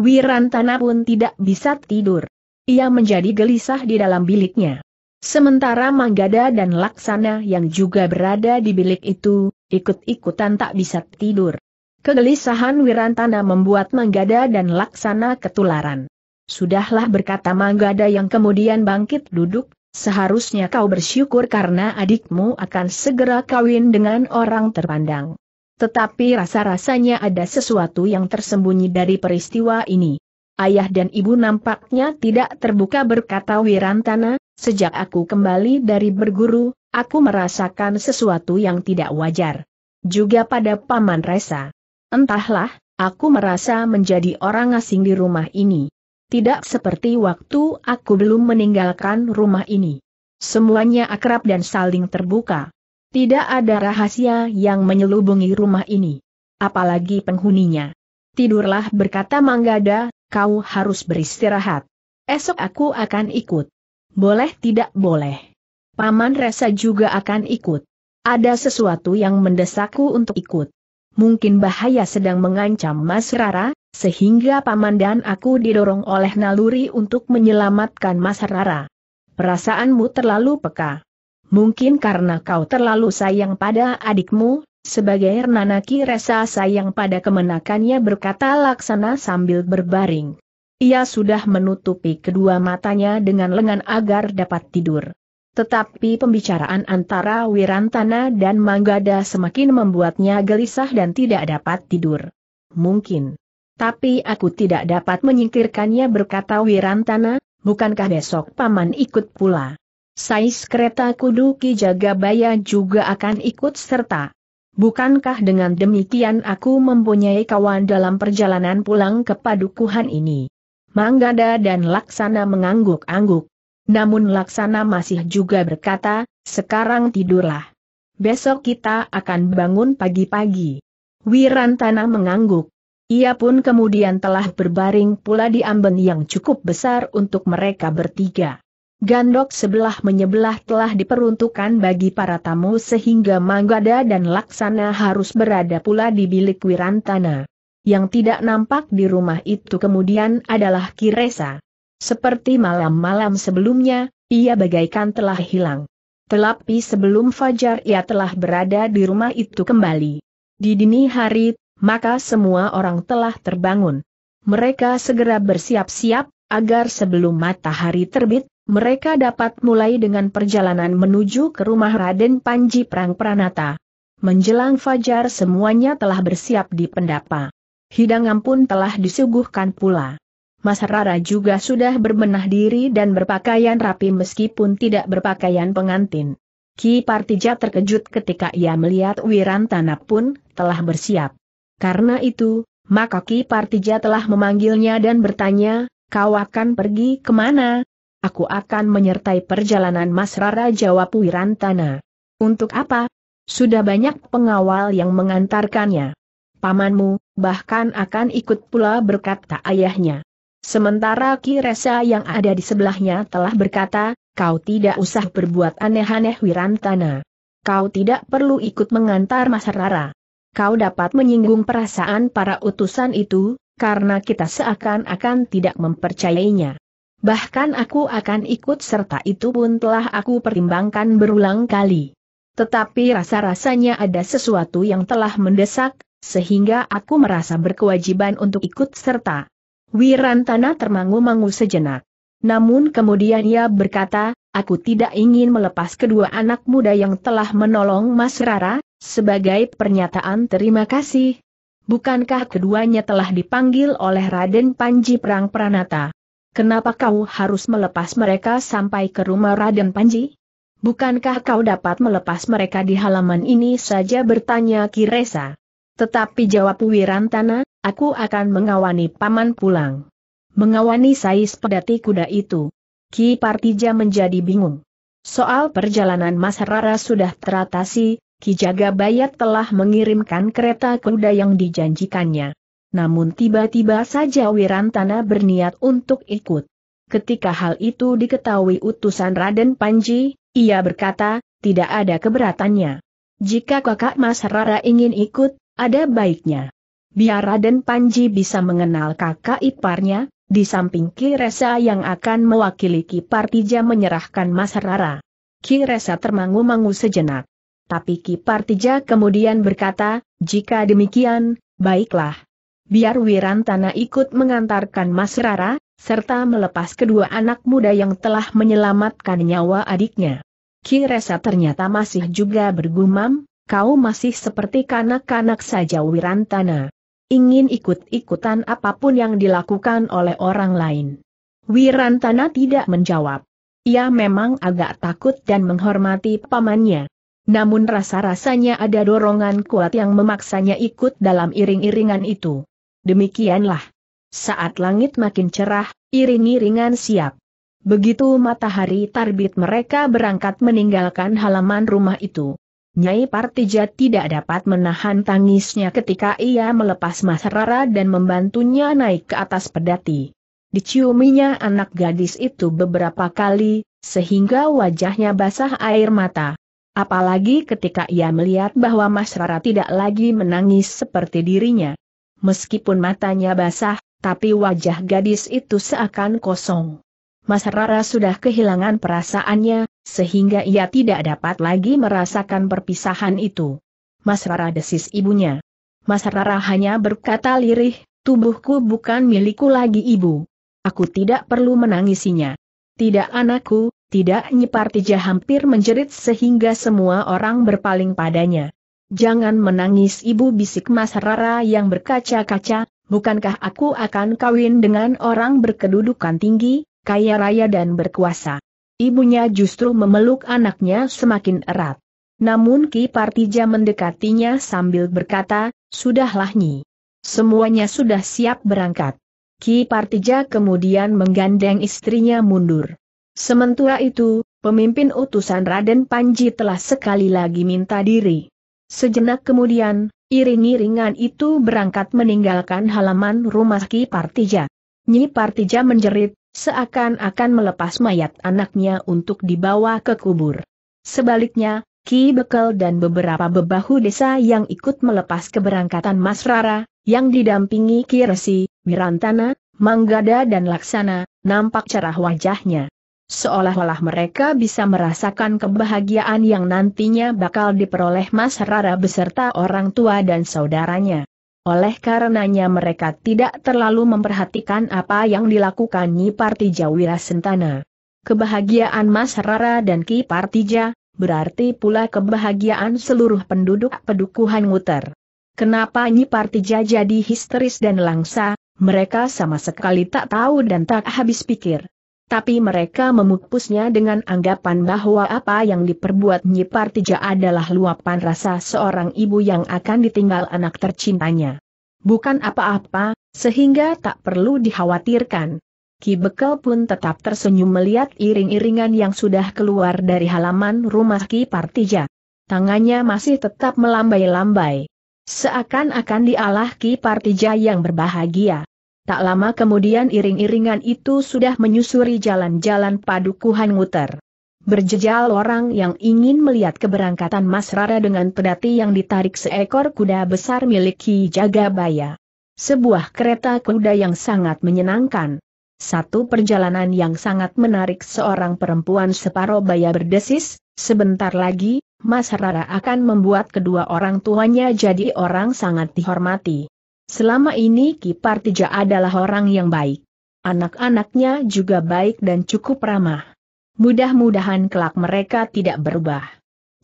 Wirantana pun tidak bisa tidur. Ia menjadi gelisah di dalam biliknya. Sementara Manggada dan Laksana yang juga berada di bilik itu, ikut-ikutan tak bisa tidur. Kegelisahan Wirantana membuat Manggada dan Laksana ketularan. Sudahlah berkata Manggada yang kemudian bangkit duduk, seharusnya kau bersyukur karena adikmu akan segera kawin dengan orang terpandang. Tetapi rasa-rasanya ada sesuatu yang tersembunyi dari peristiwa ini. Ayah dan ibu nampaknya tidak terbuka berkata Wirantana, sejak aku kembali dari berguru, aku merasakan sesuatu yang tidak wajar. Juga pada Paman Resa. Entahlah, aku merasa menjadi orang asing di rumah ini. Tidak seperti waktu aku belum meninggalkan rumah ini. Semuanya akrab dan saling terbuka. Tidak ada rahasia yang menyelubungi rumah ini. Apalagi penghuninya. Tidurlah berkata Manggada, kau harus beristirahat. Esok aku akan ikut. Boleh tidak boleh. Paman Resa juga akan ikut. Ada sesuatu yang mendesakku untuk ikut mungkin bahaya sedang mengancam Mas Rara, sehingga paman dan aku didorong oleh naluri untuk menyelamatkan Mas Rara. Perasaanmu terlalu peka. Mungkin karena kau terlalu sayang pada adikmu, sebagai Nanaki rasa sayang pada kemenakannya berkata laksana sambil berbaring. Ia sudah menutupi kedua matanya dengan lengan agar dapat tidur. Tetapi pembicaraan antara Wirantana dan Manggada semakin membuatnya gelisah dan tidak dapat tidur. Mungkin. Tapi aku tidak dapat menyingkirkannya berkata Wirantana, bukankah besok paman ikut pula? Sais kereta kudu Ki Jagabaya juga akan ikut serta. Bukankah dengan demikian aku mempunyai kawan dalam perjalanan pulang ke padukuhan ini? Manggada dan Laksana mengangguk-angguk. Namun Laksana masih juga berkata, sekarang tidurlah. Besok kita akan bangun pagi-pagi. Wirantana mengangguk. Ia pun kemudian telah berbaring pula di amben yang cukup besar untuk mereka bertiga. Gandok sebelah menyebelah telah diperuntukkan bagi para tamu sehingga Manggada dan Laksana harus berada pula di bilik Wirantana. Yang tidak nampak di rumah itu kemudian adalah Kiresa. Seperti malam-malam sebelumnya, ia bagaikan telah hilang. Tetapi sebelum fajar ia telah berada di rumah itu kembali. Di dini hari, maka semua orang telah terbangun. Mereka segera bersiap-siap, agar sebelum matahari terbit, mereka dapat mulai dengan perjalanan menuju ke rumah Raden Panji Prang Pranata. Menjelang fajar semuanya telah bersiap di pendapa. Hidangan pun telah disuguhkan pula. Mas Rara juga sudah berbenah diri dan berpakaian rapi meskipun tidak berpakaian pengantin. Ki Partija terkejut ketika ia melihat Wirantana pun telah bersiap. Karena itu, maka Ki Partija telah memanggilnya dan bertanya, kau akan pergi kemana? Aku akan menyertai perjalanan Mas Rara jawab Wirantana. Untuk apa? Sudah banyak pengawal yang mengantarkannya. Pamanmu, bahkan akan ikut pula berkata ayahnya. Sementara Ki Kiresa yang ada di sebelahnya telah berkata, kau tidak usah berbuat aneh-aneh Wirantana. Kau tidak perlu ikut mengantar Mas Rara. Kau dapat menyinggung perasaan para utusan itu, karena kita seakan-akan tidak mempercayainya. Bahkan aku akan ikut serta itu pun telah aku pertimbangkan berulang kali. Tetapi rasa-rasanya ada sesuatu yang telah mendesak, sehingga aku merasa berkewajiban untuk ikut serta. Wirantana termangu-mangu sejenak. Namun kemudian ia berkata, aku tidak ingin melepas kedua anak muda yang telah menolong Mas Rara, sebagai pernyataan terima kasih. Bukankah keduanya telah dipanggil oleh Raden Panji Perang Pranata? Kenapa kau harus melepas mereka sampai ke rumah Raden Panji? Bukankah kau dapat melepas mereka di halaman ini saja bertanya Kiresa? Tetapi jawab Wirantana, Aku akan mengawani paman pulang. Mengawani sais pedati kuda itu. Ki Partija menjadi bingung. Soal perjalanan Mas Rara sudah teratasi, Ki Jagabaya telah mengirimkan kereta kuda yang dijanjikannya. Namun tiba-tiba saja Wirantana berniat untuk ikut. Ketika hal itu diketahui utusan Raden Panji, ia berkata, tidak ada keberatannya. Jika kakak Mas Rara ingin ikut, ada baiknya. Biar Raden Panji bisa mengenal kakak iparnya, di samping Ki Kiresa yang akan mewakili Ki Partija menyerahkan Mas Rara. Kiresa termangu-mangu sejenak. Tapi Ki Partija kemudian berkata, jika demikian, baiklah. Biar Wirantana ikut mengantarkan Mas Rara, serta melepas kedua anak muda yang telah menyelamatkan nyawa adiknya. Ki Kiresa ternyata masih juga bergumam, kau masih seperti kanak-kanak saja Wirantana ingin ikut-ikutan apapun yang dilakukan oleh orang lain. Wirantana tidak menjawab. Ia memang agak takut dan menghormati pamannya. Namun rasa-rasanya ada dorongan kuat yang memaksanya ikut dalam iring-iringan itu. Demikianlah. Saat langit makin cerah, iring-iringan siap. Begitu matahari tarbit mereka berangkat meninggalkan halaman rumah itu. Nyai Partija tidak dapat menahan tangisnya ketika ia melepas Mas Rara dan membantunya naik ke atas pedati. Diciuminya anak gadis itu beberapa kali, sehingga wajahnya basah air mata. Apalagi ketika ia melihat bahwa Mas Rara tidak lagi menangis seperti dirinya. Meskipun matanya basah, tapi wajah gadis itu seakan kosong. Mas Rara sudah kehilangan perasaannya, sehingga ia tidak dapat lagi merasakan perpisahan itu. Mas Rara desis ibunya. Mas Rara hanya berkata lirih, tubuhku bukan milikku lagi ibu. Aku tidak perlu menangisinya. Tidak anakku, tidak Nyipartija hampir menjerit sehingga semua orang berpaling padanya. Jangan menangis ibu bisik Mas Rara yang berkaca-kaca, bukankah aku akan kawin dengan orang berkedudukan tinggi, kaya raya dan berkuasa. Ibunya justru memeluk anaknya semakin erat. Namun Ki Partija mendekatinya sambil berkata, Sudahlah Nyi. Semuanya sudah siap berangkat. Ki Partija kemudian menggandeng istrinya mundur. Sementara itu, pemimpin utusan Raden Panji telah sekali lagi minta diri. Sejenak kemudian, iring-iringan itu berangkat meninggalkan halaman rumah Ki Partija. Nyi Partija menjerit, Seakan-akan melepas mayat anaknya untuk dibawa ke kubur. Sebaliknya, Ki Bekel dan beberapa bebahu desa yang ikut melepas keberangkatan Mas Rara, yang didampingi Ki Resi, Mirantana, Manggada dan Laksana, nampak cerah wajahnya. Seolah-olah mereka bisa merasakan kebahagiaan yang nantinya bakal diperoleh Mas Rara beserta orang tua dan saudaranya. Oleh karenanya mereka tidak terlalu memperhatikan apa yang dilakukan Nyi Partija Wirasentana. Kebahagiaan Mas Rara dan Ki Partija, berarti pula kebahagiaan seluruh penduduk pedukuhan Nguter. Kenapa Nyi Partija jadi histeris dan langsa, mereka sama sekali tak tahu dan tak habis pikir tapi mereka memupusnya dengan anggapan bahwa apa yang diperbuat Nyi Partija adalah luapan rasa seorang ibu yang akan ditinggal anak tercintanya. Bukan apa-apa, sehingga tak perlu dikhawatirkan. Ki Bekel pun tetap tersenyum melihat iring-iringan yang sudah keluar dari halaman rumah Ki Partija. Tangannya masih tetap melambai-lambai. Seakan-akan dialah Ki Partija yang berbahagia. Tak lama kemudian iring-iringan itu sudah menyusuri jalan-jalan padukuhan muter. Berjejal orang yang ingin melihat keberangkatan Mas Rara dengan pedati yang ditarik seekor kuda besar miliki Ki Jagabaya. Sebuah kereta kuda yang sangat menyenangkan. Satu perjalanan yang sangat menarik seorang perempuan separuh baya berdesis, sebentar lagi, Mas Rara akan membuat kedua orang tuanya jadi orang sangat dihormati. Selama ini Ki Partija adalah orang yang baik. Anak-anaknya juga baik dan cukup ramah. Mudah-mudahan kelak mereka tidak berubah.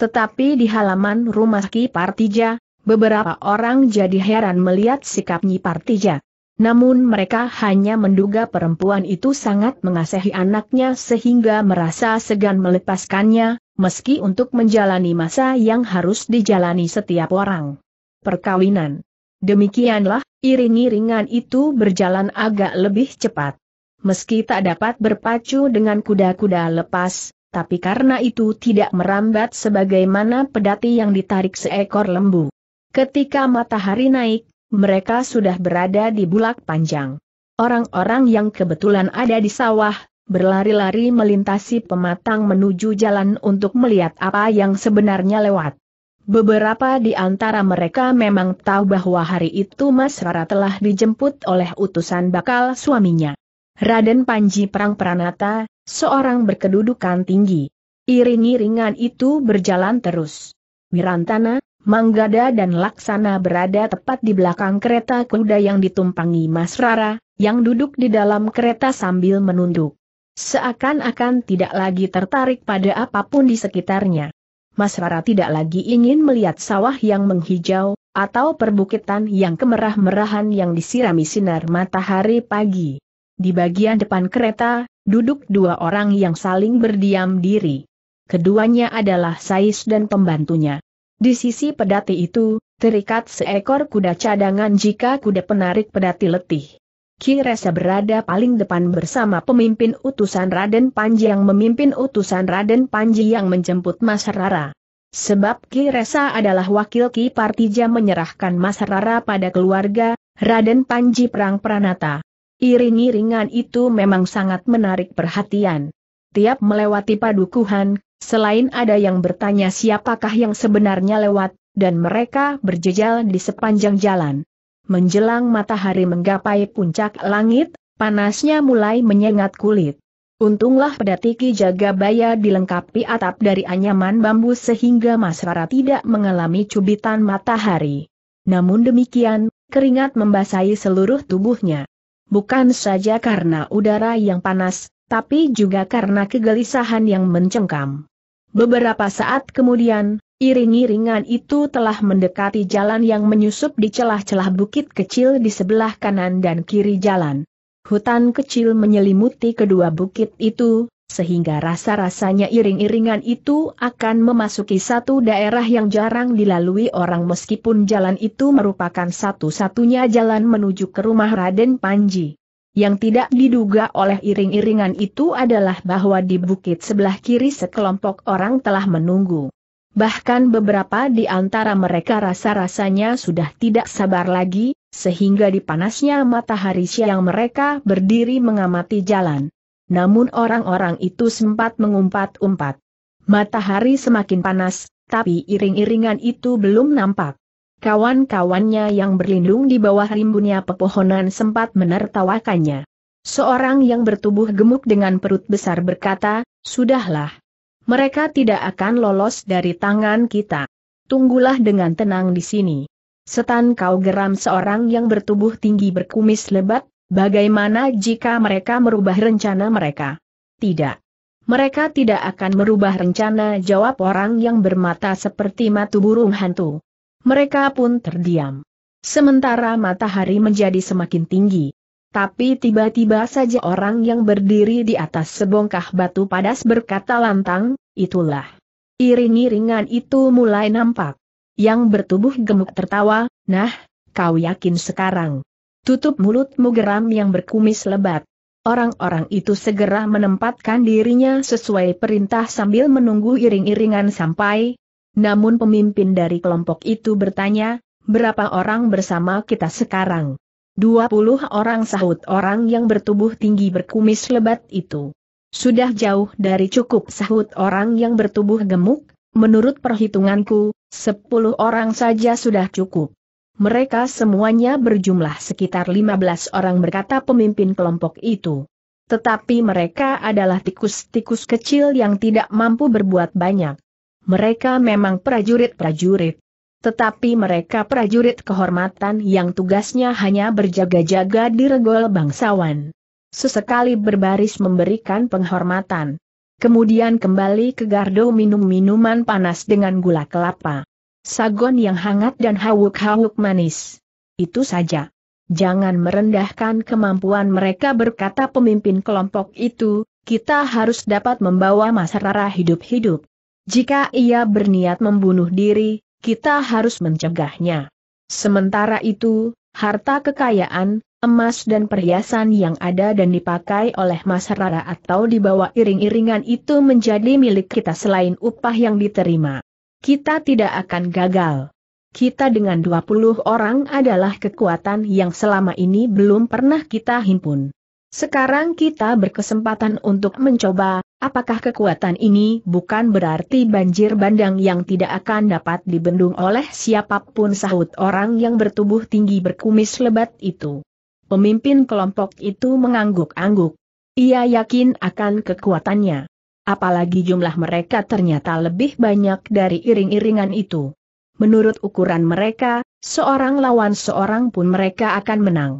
Tetapi di halaman rumah Ki Partija, beberapa orang jadi heran melihat sikap Nyi Partija. Namun mereka hanya menduga perempuan itu sangat mengasihi anaknya sehingga merasa segan melepaskannya, meski untuk menjalani masa yang harus dijalani setiap orang. Perkawinan Demikianlah, iring-iringan itu berjalan agak lebih cepat. Meski tak dapat berpacu dengan kuda-kuda lepas, tapi karena itu tidak merambat sebagaimana pedati yang ditarik seekor lembu. Ketika matahari naik, mereka sudah berada di bulak panjang. Orang-orang yang kebetulan ada di sawah, berlari-lari melintasi pematang menuju jalan untuk melihat apa yang sebenarnya lewat. Beberapa di antara mereka memang tahu bahwa hari itu Mas Rara telah dijemput oleh utusan bakal suaminya. Raden Panji Perang Pranata, seorang berkedudukan tinggi. Iring-iringan itu berjalan terus. Wirantana, Manggada dan Laksana berada tepat di belakang kereta kuda yang ditumpangi Mas Rara, yang duduk di dalam kereta sambil menunduk. Seakan-akan tidak lagi tertarik pada apapun di sekitarnya. Mas Rara tidak lagi ingin melihat sawah yang menghijau, atau perbukitan yang kemerah-merahan yang disirami sinar matahari pagi. Di bagian depan kereta, duduk dua orang yang saling berdiam diri. Keduanya adalah Sais dan pembantunya. Di sisi pedati itu, terikat seekor kuda cadangan jika kuda penarik pedati letih. Ki Resa berada paling depan bersama pemimpin utusan Raden Panji yang memimpin utusan Raden Panji yang menjemput Mas Rara. Sebab Ki Resa adalah wakil Ki Partija menyerahkan Mas Rara pada keluarga, Raden Panji Perang Pranata. Iring-iringan itu memang sangat menarik perhatian. Tiap melewati padukuhan, selain ada yang bertanya siapakah yang sebenarnya lewat, dan mereka berjejal di sepanjang jalan menjelang matahari menggapai puncak langit, panasnya mulai menyengat kulit. Untunglah pedati Jagabaya dilengkapi atap dari anyaman bambu sehingga Mas Rara tidak mengalami cubitan matahari. Namun demikian, keringat membasahi seluruh tubuhnya. Bukan saja karena udara yang panas, tapi juga karena kegelisahan yang mencengkam. Beberapa saat kemudian, Iring-iringan itu telah mendekati jalan yang menyusup di celah-celah bukit kecil di sebelah kanan dan kiri jalan. Hutan kecil menyelimuti kedua bukit itu, sehingga rasa-rasanya iring-iringan itu akan memasuki satu daerah yang jarang dilalui orang meskipun jalan itu merupakan satu-satunya jalan menuju ke rumah Raden Panji. Yang tidak diduga oleh iring-iringan itu adalah bahwa di bukit sebelah kiri sekelompok orang telah menunggu. Bahkan beberapa di antara mereka rasa-rasanya sudah tidak sabar lagi, sehingga di panasnya matahari siang mereka berdiri mengamati jalan. Namun orang-orang itu sempat mengumpat-umpat. Matahari semakin panas, tapi iring-iringan itu belum nampak. Kawan-kawannya yang berlindung di bawah rimbunnya pepohonan sempat menertawakannya. Seorang yang bertubuh gemuk dengan perut besar berkata, Sudahlah, mereka tidak akan lolos dari tangan kita. Tunggulah dengan tenang di sini. Setan kau geram seorang yang bertubuh tinggi berkumis lebat, bagaimana jika mereka merubah rencana mereka? Tidak. Mereka tidak akan merubah rencana jawab orang yang bermata seperti matu burung hantu. Mereka pun terdiam. Sementara matahari menjadi semakin tinggi, tapi tiba-tiba saja orang yang berdiri di atas sebongkah batu padas berkata lantang, itulah. Iring-iringan itu mulai nampak. Yang bertubuh gemuk tertawa, nah, kau yakin sekarang. Tutup mulutmu geram yang berkumis lebat. Orang-orang itu segera menempatkan dirinya sesuai perintah sambil menunggu iring-iringan sampai. Namun pemimpin dari kelompok itu bertanya, berapa orang bersama kita sekarang? 20 orang sahut orang yang bertubuh tinggi berkumis lebat itu. Sudah jauh dari cukup sahut orang yang bertubuh gemuk, menurut perhitunganku, sepuluh orang saja sudah cukup. Mereka semuanya berjumlah sekitar lima belas orang berkata pemimpin kelompok itu. Tetapi mereka adalah tikus-tikus kecil yang tidak mampu berbuat banyak. Mereka memang prajurit-prajurit, tetapi mereka prajurit kehormatan yang tugasnya hanya berjaga-jaga di regol bangsawan. Sesekali berbaris memberikan penghormatan. Kemudian kembali ke gardo minum minuman panas dengan gula kelapa. Sagon yang hangat dan hawuk-hawuk manis. Itu saja. Jangan merendahkan kemampuan mereka berkata pemimpin kelompok itu, kita harus dapat membawa masyarakat hidup-hidup. Jika ia berniat membunuh diri, kita harus mencegahnya. Sementara itu, harta kekayaan, emas dan perhiasan yang ada dan dipakai oleh masyarakat atau dibawa iring-iringan itu menjadi milik kita selain upah yang diterima. Kita tidak akan gagal. Kita dengan 20 orang adalah kekuatan yang selama ini belum pernah kita himpun. Sekarang kita berkesempatan untuk mencoba, Apakah kekuatan ini bukan berarti banjir bandang yang tidak akan dapat dibendung oleh siapapun sahut orang yang bertubuh tinggi berkumis lebat itu? Pemimpin kelompok itu mengangguk-angguk. Ia yakin akan kekuatannya. Apalagi jumlah mereka ternyata lebih banyak dari iring-iringan itu. Menurut ukuran mereka, seorang lawan seorang pun mereka akan menang.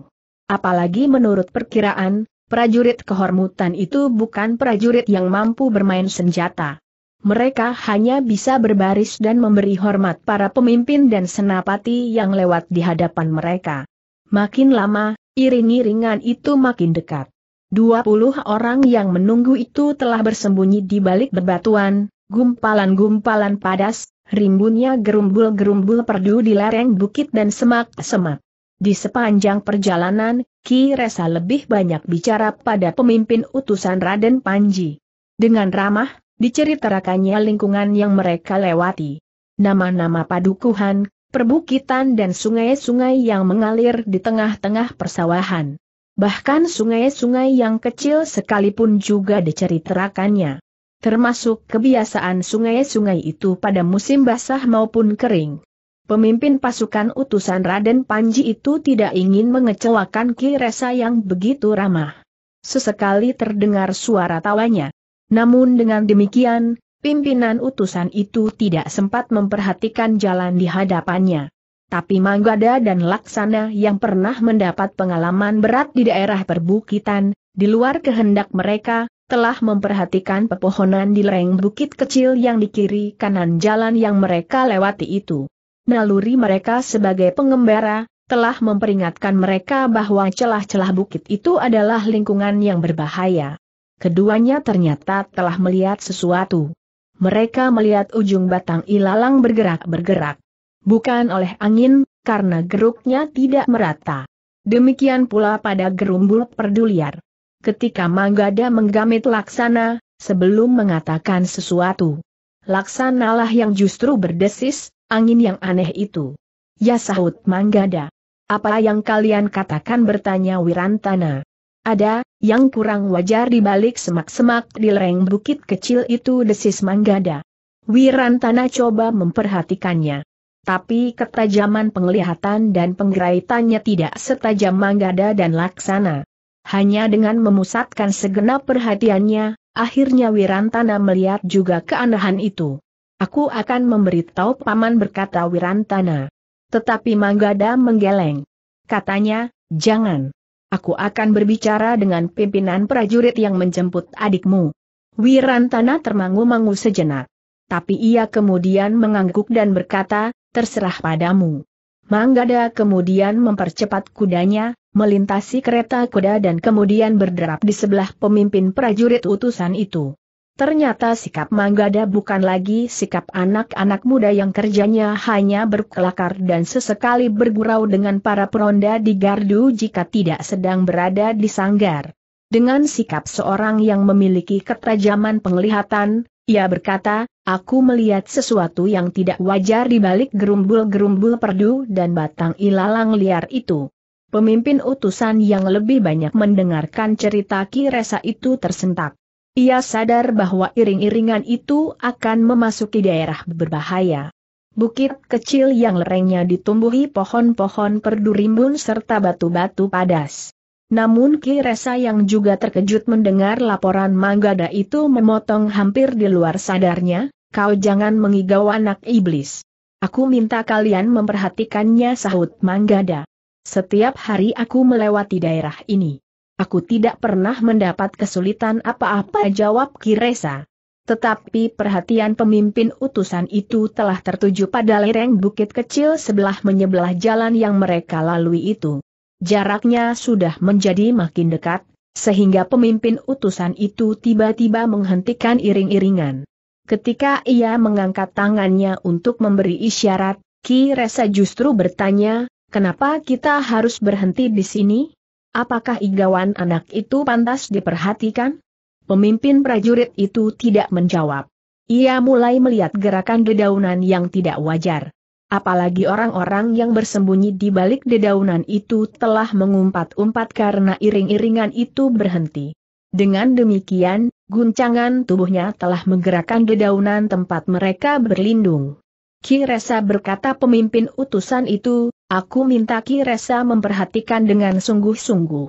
Apalagi menurut perkiraan, Prajurit kehormatan itu bukan prajurit yang mampu bermain senjata. Mereka hanya bisa berbaris dan memberi hormat para pemimpin dan senapati yang lewat di hadapan mereka. Makin lama, iring-iringan itu makin dekat. Dua orang yang menunggu itu telah bersembunyi di balik bebatuan, gumpalan-gumpalan padas, rimbunnya gerumbul-gerumbul perdu di lereng bukit dan semak-semak. Di sepanjang perjalanan, Ki Resa lebih banyak bicara pada pemimpin utusan Raden Panji. Dengan ramah, diceritakannya lingkungan yang mereka lewati. Nama-nama padukuhan, perbukitan dan sungai-sungai yang mengalir di tengah-tengah persawahan. Bahkan sungai-sungai yang kecil sekalipun juga diceritakannya. Termasuk kebiasaan sungai-sungai itu pada musim basah maupun kering. Pemimpin pasukan utusan Raden Panji itu tidak ingin mengecewakan Ki Resa yang begitu ramah. Sesekali terdengar suara tawanya. Namun dengan demikian, pimpinan utusan itu tidak sempat memperhatikan jalan di hadapannya. Tapi Manggada dan Laksana yang pernah mendapat pengalaman berat di daerah perbukitan, di luar kehendak mereka, telah memperhatikan pepohonan di lereng bukit kecil yang di kiri kanan jalan yang mereka lewati itu naluri mereka sebagai pengembara, telah memperingatkan mereka bahwa celah-celah bukit itu adalah lingkungan yang berbahaya. Keduanya ternyata telah melihat sesuatu. Mereka melihat ujung batang ilalang bergerak-bergerak. Bukan oleh angin, karena geruknya tidak merata. Demikian pula pada gerumbul perduliar. Ketika Manggada menggamit laksana, sebelum mengatakan sesuatu. Laksanalah yang justru berdesis, Angin yang aneh itu. Ya sahut Manggada. Apa yang kalian katakan bertanya Wirantana. Ada, yang kurang wajar di balik semak-semak di lereng bukit kecil itu desis Manggada. Wirantana coba memperhatikannya. Tapi ketajaman penglihatan dan penggeraitannya tidak setajam Manggada dan Laksana. Hanya dengan memusatkan segenap perhatiannya, akhirnya Wirantana melihat juga keanehan itu. Aku akan memberitahu paman berkata Wirantana. Tetapi Manggada menggeleng. Katanya, jangan. Aku akan berbicara dengan pimpinan prajurit yang menjemput adikmu. Wirantana termangu-mangu sejenak. Tapi ia kemudian mengangguk dan berkata, terserah padamu. Manggada kemudian mempercepat kudanya, melintasi kereta kuda dan kemudian berderap di sebelah pemimpin prajurit utusan itu. Ternyata sikap Manggada bukan lagi sikap anak-anak muda yang kerjanya hanya berkelakar dan sesekali bergurau dengan para peronda di gardu jika tidak sedang berada di sanggar. Dengan sikap seorang yang memiliki ketajaman penglihatan, ia berkata, aku melihat sesuatu yang tidak wajar di balik gerumbul-gerumbul perdu dan batang ilalang liar itu. Pemimpin utusan yang lebih banyak mendengarkan cerita Kiresa itu tersentak. Ia sadar bahwa iring-iringan itu akan memasuki daerah berbahaya. Bukit kecil yang lerengnya ditumbuhi pohon-pohon perdu rimbun serta batu-batu padas. Namun Ki Resa yang juga terkejut mendengar laporan Manggada itu memotong hampir di luar sadarnya, kau jangan mengigau anak iblis. Aku minta kalian memperhatikannya sahut Manggada. Setiap hari aku melewati daerah ini. Aku tidak pernah mendapat kesulitan apa-apa jawab Kiresa. Tetapi perhatian pemimpin utusan itu telah tertuju pada lereng bukit kecil sebelah menyebelah jalan yang mereka lalui itu. Jaraknya sudah menjadi makin dekat, sehingga pemimpin utusan itu tiba-tiba menghentikan iring-iringan. Ketika ia mengangkat tangannya untuk memberi isyarat, Ki Resa justru bertanya, kenapa kita harus berhenti di sini? Apakah igawan anak itu pantas diperhatikan? Pemimpin prajurit itu tidak menjawab. Ia mulai melihat gerakan dedaunan yang tidak wajar. Apalagi orang-orang yang bersembunyi di balik dedaunan itu telah mengumpat-umpat karena iring-iringan itu berhenti. Dengan demikian, guncangan tubuhnya telah menggerakkan dedaunan tempat mereka berlindung. Kiresa berkata pemimpin utusan itu, aku minta Kiresa memperhatikan dengan sungguh-sungguh.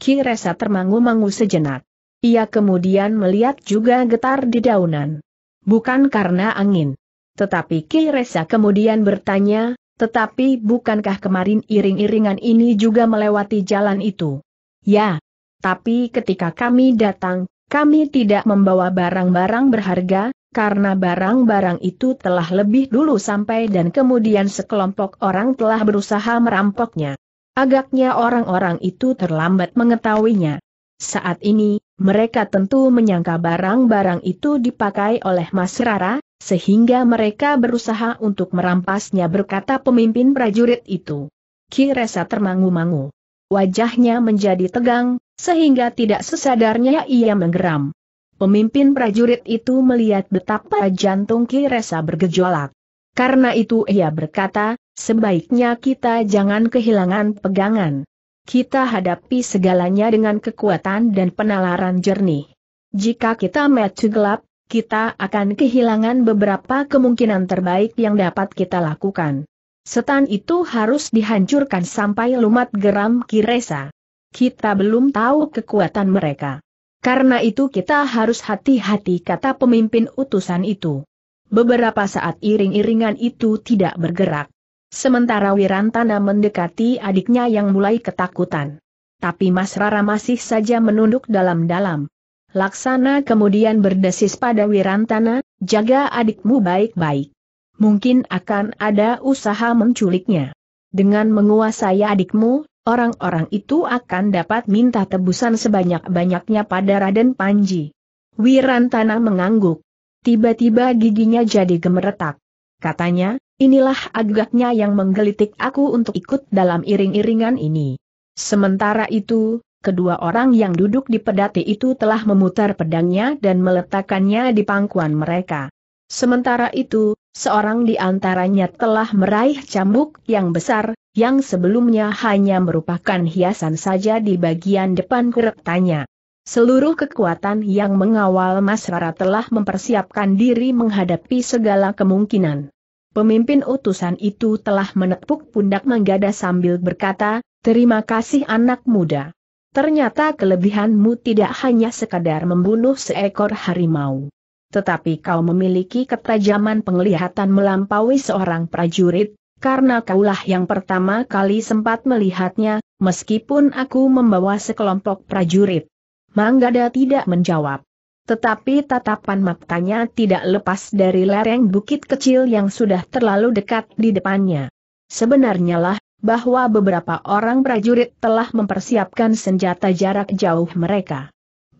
Kiresa termangu-mangu sejenak. Ia kemudian melihat juga getar di daunan. Bukan karena angin. Tetapi Kiresa kemudian bertanya, tetapi bukankah kemarin iring-iringan ini juga melewati jalan itu? Ya. Tapi ketika kami datang, kami tidak membawa barang-barang berharga, karena barang-barang itu telah lebih dulu sampai dan kemudian sekelompok orang telah berusaha merampoknya. Agaknya orang-orang itu terlambat mengetahuinya. Saat ini, mereka tentu menyangka barang-barang itu dipakai oleh Mas Rara, sehingga mereka berusaha untuk merampasnya berkata pemimpin prajurit itu. Kiresa termangu-mangu. Wajahnya menjadi tegang, sehingga tidak sesadarnya ia menggeram. Pemimpin prajurit itu melihat betapa jantung Ki Kiresa bergejolak. Karena itu ia berkata, sebaiknya kita jangan kehilangan pegangan. Kita hadapi segalanya dengan kekuatan dan penalaran jernih. Jika kita maju gelap, kita akan kehilangan beberapa kemungkinan terbaik yang dapat kita lakukan. Setan itu harus dihancurkan sampai lumat geram Ki Kiresa. Kita belum tahu kekuatan mereka. Karena itu kita harus hati-hati kata pemimpin utusan itu. Beberapa saat iring-iringan itu tidak bergerak. Sementara Wirantana mendekati adiknya yang mulai ketakutan. Tapi Mas Rara masih saja menunduk dalam-dalam. Laksana kemudian berdesis pada Wirantana, jaga adikmu baik-baik. Mungkin akan ada usaha menculiknya. Dengan menguasai adikmu, orang-orang itu akan dapat minta tebusan sebanyak-banyaknya pada Raden Panji. Wirantana mengangguk. Tiba-tiba giginya jadi gemeretak. Katanya, inilah agaknya yang menggelitik aku untuk ikut dalam iring-iringan ini. Sementara itu, kedua orang yang duduk di pedati itu telah memutar pedangnya dan meletakkannya di pangkuan mereka. Sementara itu, seorang di antaranya telah meraih cambuk yang besar, yang sebelumnya hanya merupakan hiasan saja di bagian depan keretanya. Seluruh kekuatan yang mengawal Mas Rara telah mempersiapkan diri menghadapi segala kemungkinan. Pemimpin utusan itu telah menepuk pundak Manggada sambil berkata, Terima kasih anak muda. Ternyata kelebihanmu tidak hanya sekadar membunuh seekor harimau. Tetapi kau memiliki ketajaman penglihatan melampaui seorang prajurit, karena kaulah yang pertama kali sempat melihatnya, meskipun aku membawa sekelompok prajurit. Manggada tidak menjawab. Tetapi tatapan matanya tidak lepas dari lereng bukit kecil yang sudah terlalu dekat di depannya. Sebenarnya lah, bahwa beberapa orang prajurit telah mempersiapkan senjata jarak jauh mereka.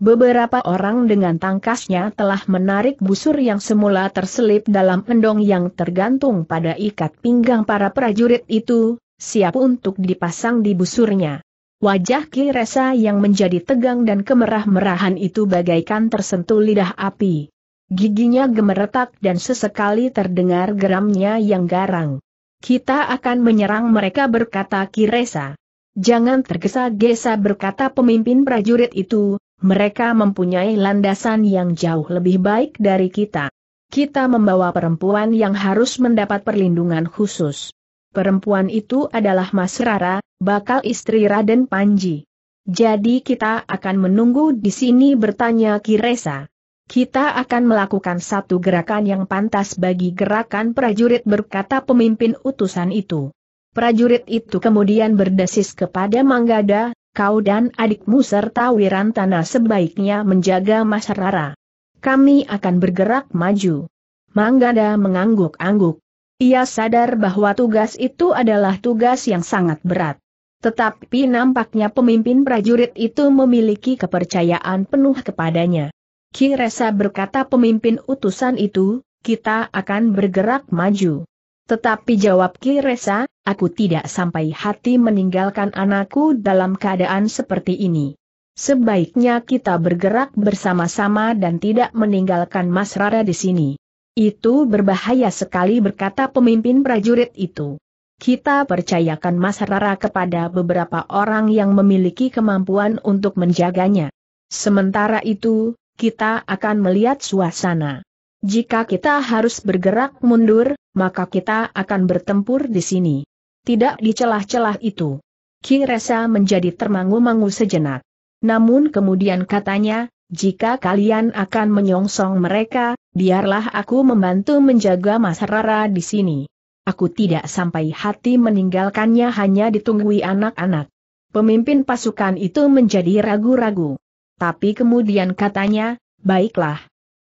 Beberapa orang dengan tangkasnya telah menarik busur yang semula terselip dalam endong yang tergantung pada ikat pinggang para prajurit itu, siap untuk dipasang di busurnya. Wajah Kiresa yang menjadi tegang dan kemerah-merahan itu bagaikan tersentuh lidah api. Giginya gemeretak dan sesekali terdengar geramnya yang garang. Kita akan menyerang mereka berkata Kiresa. Jangan tergesa-gesa berkata pemimpin prajurit itu, mereka mempunyai landasan yang jauh lebih baik dari kita. Kita membawa perempuan yang harus mendapat perlindungan khusus. Perempuan itu adalah Mas Rara, bakal istri Raden Panji. Jadi kita akan menunggu di sini bertanya Kiresa. Kita akan melakukan satu gerakan yang pantas bagi gerakan prajurit berkata pemimpin utusan itu. Prajurit itu kemudian berdesis kepada Manggada, kau dan adikmu serta Wirantana sebaiknya menjaga Mas Rara. Kami akan bergerak maju. Manggada mengangguk-angguk. Ia sadar bahwa tugas itu adalah tugas yang sangat berat. Tetapi nampaknya pemimpin prajurit itu memiliki kepercayaan penuh kepadanya. Kiresa berkata pemimpin utusan itu, kita akan bergerak maju. Tetapi jawab Kiresa, aku tidak sampai hati meninggalkan anakku dalam keadaan seperti ini. Sebaiknya kita bergerak bersama-sama dan tidak meninggalkan Mas Rara di sini. Itu berbahaya sekali berkata pemimpin prajurit itu. Kita percayakan Mas Rara kepada beberapa orang yang memiliki kemampuan untuk menjaganya. Sementara itu, kita akan melihat suasana. Jika kita harus bergerak mundur, maka kita akan bertempur di sini. Tidak di celah-celah itu. Kiresa menjadi termangu-mangu sejenak. Namun kemudian katanya, jika kalian akan menyongsong mereka, biarlah aku membantu menjaga Mas Rara di sini. Aku tidak sampai hati meninggalkannya hanya ditunggui anak-anak. Pemimpin pasukan itu menjadi ragu-ragu. Tapi kemudian katanya, baiklah,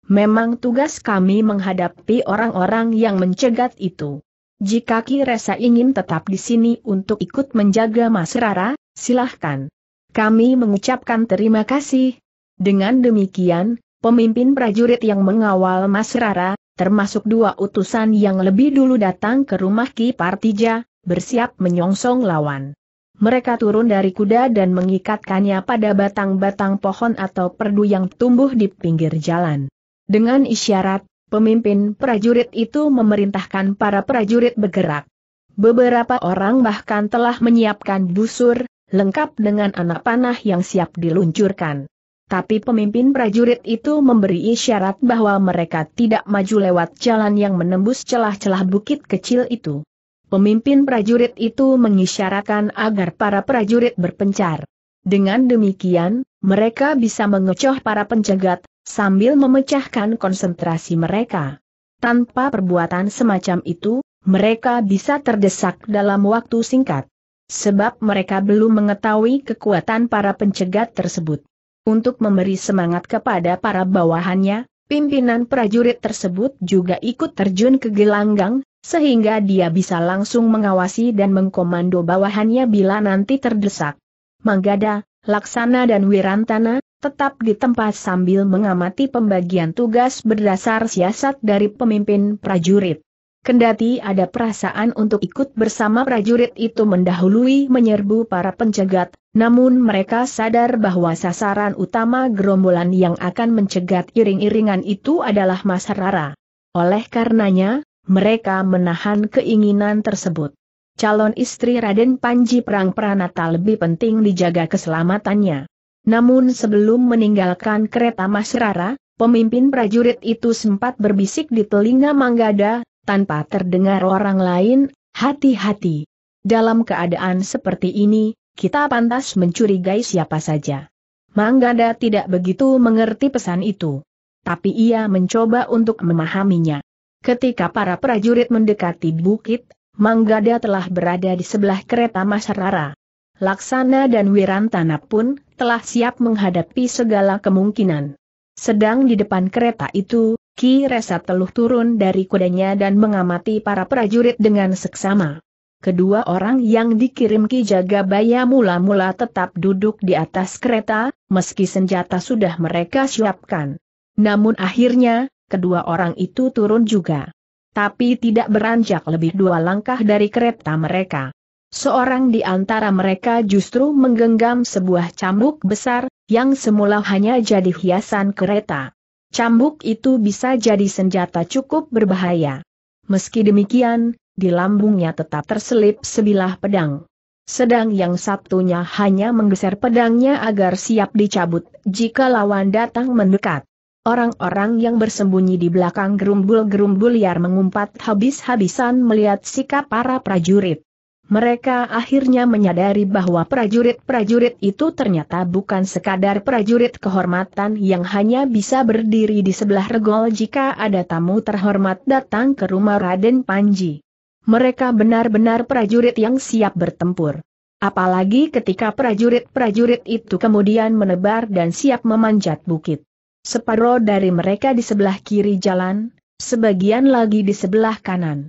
Memang tugas kami menghadapi orang-orang yang mencegat itu. Jika Kiresa ingin tetap di sini untuk ikut menjaga Mas Rara, silahkan. Kami mengucapkan terima kasih. Dengan demikian, pemimpin prajurit yang mengawal Mas Rara, termasuk dua utusan yang lebih dulu datang ke rumah Ki Partija, bersiap menyongsong lawan. Mereka turun dari kuda dan mengikatkannya pada batang-batang pohon atau perdu yang tumbuh di pinggir jalan. Dengan isyarat, pemimpin prajurit itu memerintahkan para prajurit bergerak. Beberapa orang bahkan telah menyiapkan busur, lengkap dengan anak panah yang siap diluncurkan. Tapi pemimpin prajurit itu memberi isyarat bahwa mereka tidak maju lewat jalan yang menembus celah-celah bukit kecil itu. Pemimpin prajurit itu mengisyaratkan agar para prajurit berpencar. Dengan demikian, mereka bisa mengecoh para penjagat sambil memecahkan konsentrasi mereka. Tanpa perbuatan semacam itu, mereka bisa terdesak dalam waktu singkat. Sebab mereka belum mengetahui kekuatan para pencegat tersebut. Untuk memberi semangat kepada para bawahannya, pimpinan prajurit tersebut juga ikut terjun ke gelanggang, sehingga dia bisa langsung mengawasi dan mengkomando bawahannya bila nanti terdesak. Manggada, Laksana dan Wirantana, tetap di tempat sambil mengamati pembagian tugas berdasar siasat dari pemimpin prajurit. Kendati ada perasaan untuk ikut bersama prajurit itu mendahului menyerbu para pencegat, namun mereka sadar bahwa sasaran utama gerombolan yang akan mencegat iring-iringan itu adalah Mas Rara. Oleh karenanya, mereka menahan keinginan tersebut. Calon istri Raden Panji Perang Pranata lebih penting dijaga keselamatannya. Namun sebelum meninggalkan kereta Masrara, pemimpin prajurit itu sempat berbisik di telinga Manggada, tanpa terdengar orang lain, hati-hati. Dalam keadaan seperti ini, kita pantas mencurigai siapa saja. Manggada tidak begitu mengerti pesan itu. Tapi ia mencoba untuk memahaminya. Ketika para prajurit mendekati bukit, Manggada telah berada di sebelah kereta Rara. Laksana dan Wirantana pun telah siap menghadapi segala kemungkinan. Sedang di depan kereta itu, Ki Resa teluh turun dari kudanya dan mengamati para prajurit dengan seksama. Kedua orang yang dikirim Ki Jagabaya mula-mula tetap duduk di atas kereta, meski senjata sudah mereka siapkan. Namun akhirnya, kedua orang itu turun juga. Tapi tidak beranjak lebih dua langkah dari kereta mereka. Seorang di antara mereka justru menggenggam sebuah cambuk besar, yang semula hanya jadi hiasan kereta. Cambuk itu bisa jadi senjata cukup berbahaya. Meski demikian, di lambungnya tetap terselip sebilah pedang. Sedang yang satunya hanya menggeser pedangnya agar siap dicabut jika lawan datang mendekat. Orang-orang yang bersembunyi di belakang gerumbul-gerumbul liar mengumpat habis-habisan melihat sikap para prajurit. Mereka akhirnya menyadari bahwa prajurit-prajurit itu ternyata bukan sekadar prajurit kehormatan yang hanya bisa berdiri di sebelah regol jika ada tamu terhormat datang ke rumah Raden Panji. Mereka benar-benar prajurit yang siap bertempur. Apalagi ketika prajurit-prajurit itu kemudian menebar dan siap memanjat bukit. Separuh dari mereka di sebelah kiri jalan, sebagian lagi di sebelah kanan.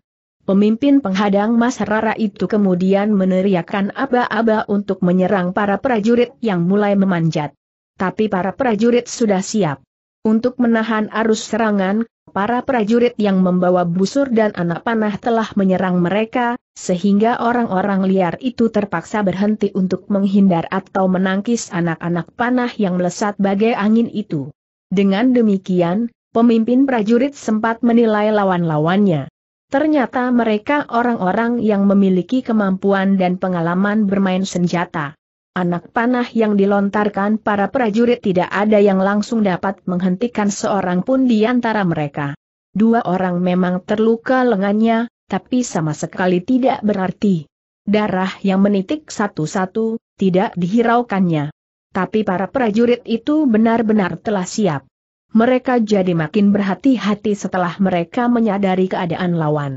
Pemimpin penghadang Mas Rara itu kemudian meneriakkan aba-aba untuk menyerang para prajurit yang mulai memanjat. Tapi para prajurit sudah siap. Untuk menahan arus serangan, para prajurit yang membawa busur dan anak panah telah menyerang mereka, sehingga orang-orang liar itu terpaksa berhenti untuk menghindar atau menangkis anak-anak panah yang melesat bagai angin itu. Dengan demikian, pemimpin prajurit sempat menilai lawan-lawannya. Ternyata mereka orang-orang yang memiliki kemampuan dan pengalaman bermain senjata. Anak panah yang dilontarkan para prajurit tidak ada yang langsung dapat menghentikan seorang pun di antara mereka. Dua orang memang terluka lengannya, tapi sama sekali tidak berarti. Darah yang menitik satu-satu, tidak dihiraukannya. Tapi para prajurit itu benar-benar telah siap. Mereka jadi makin berhati-hati setelah mereka menyadari keadaan lawan.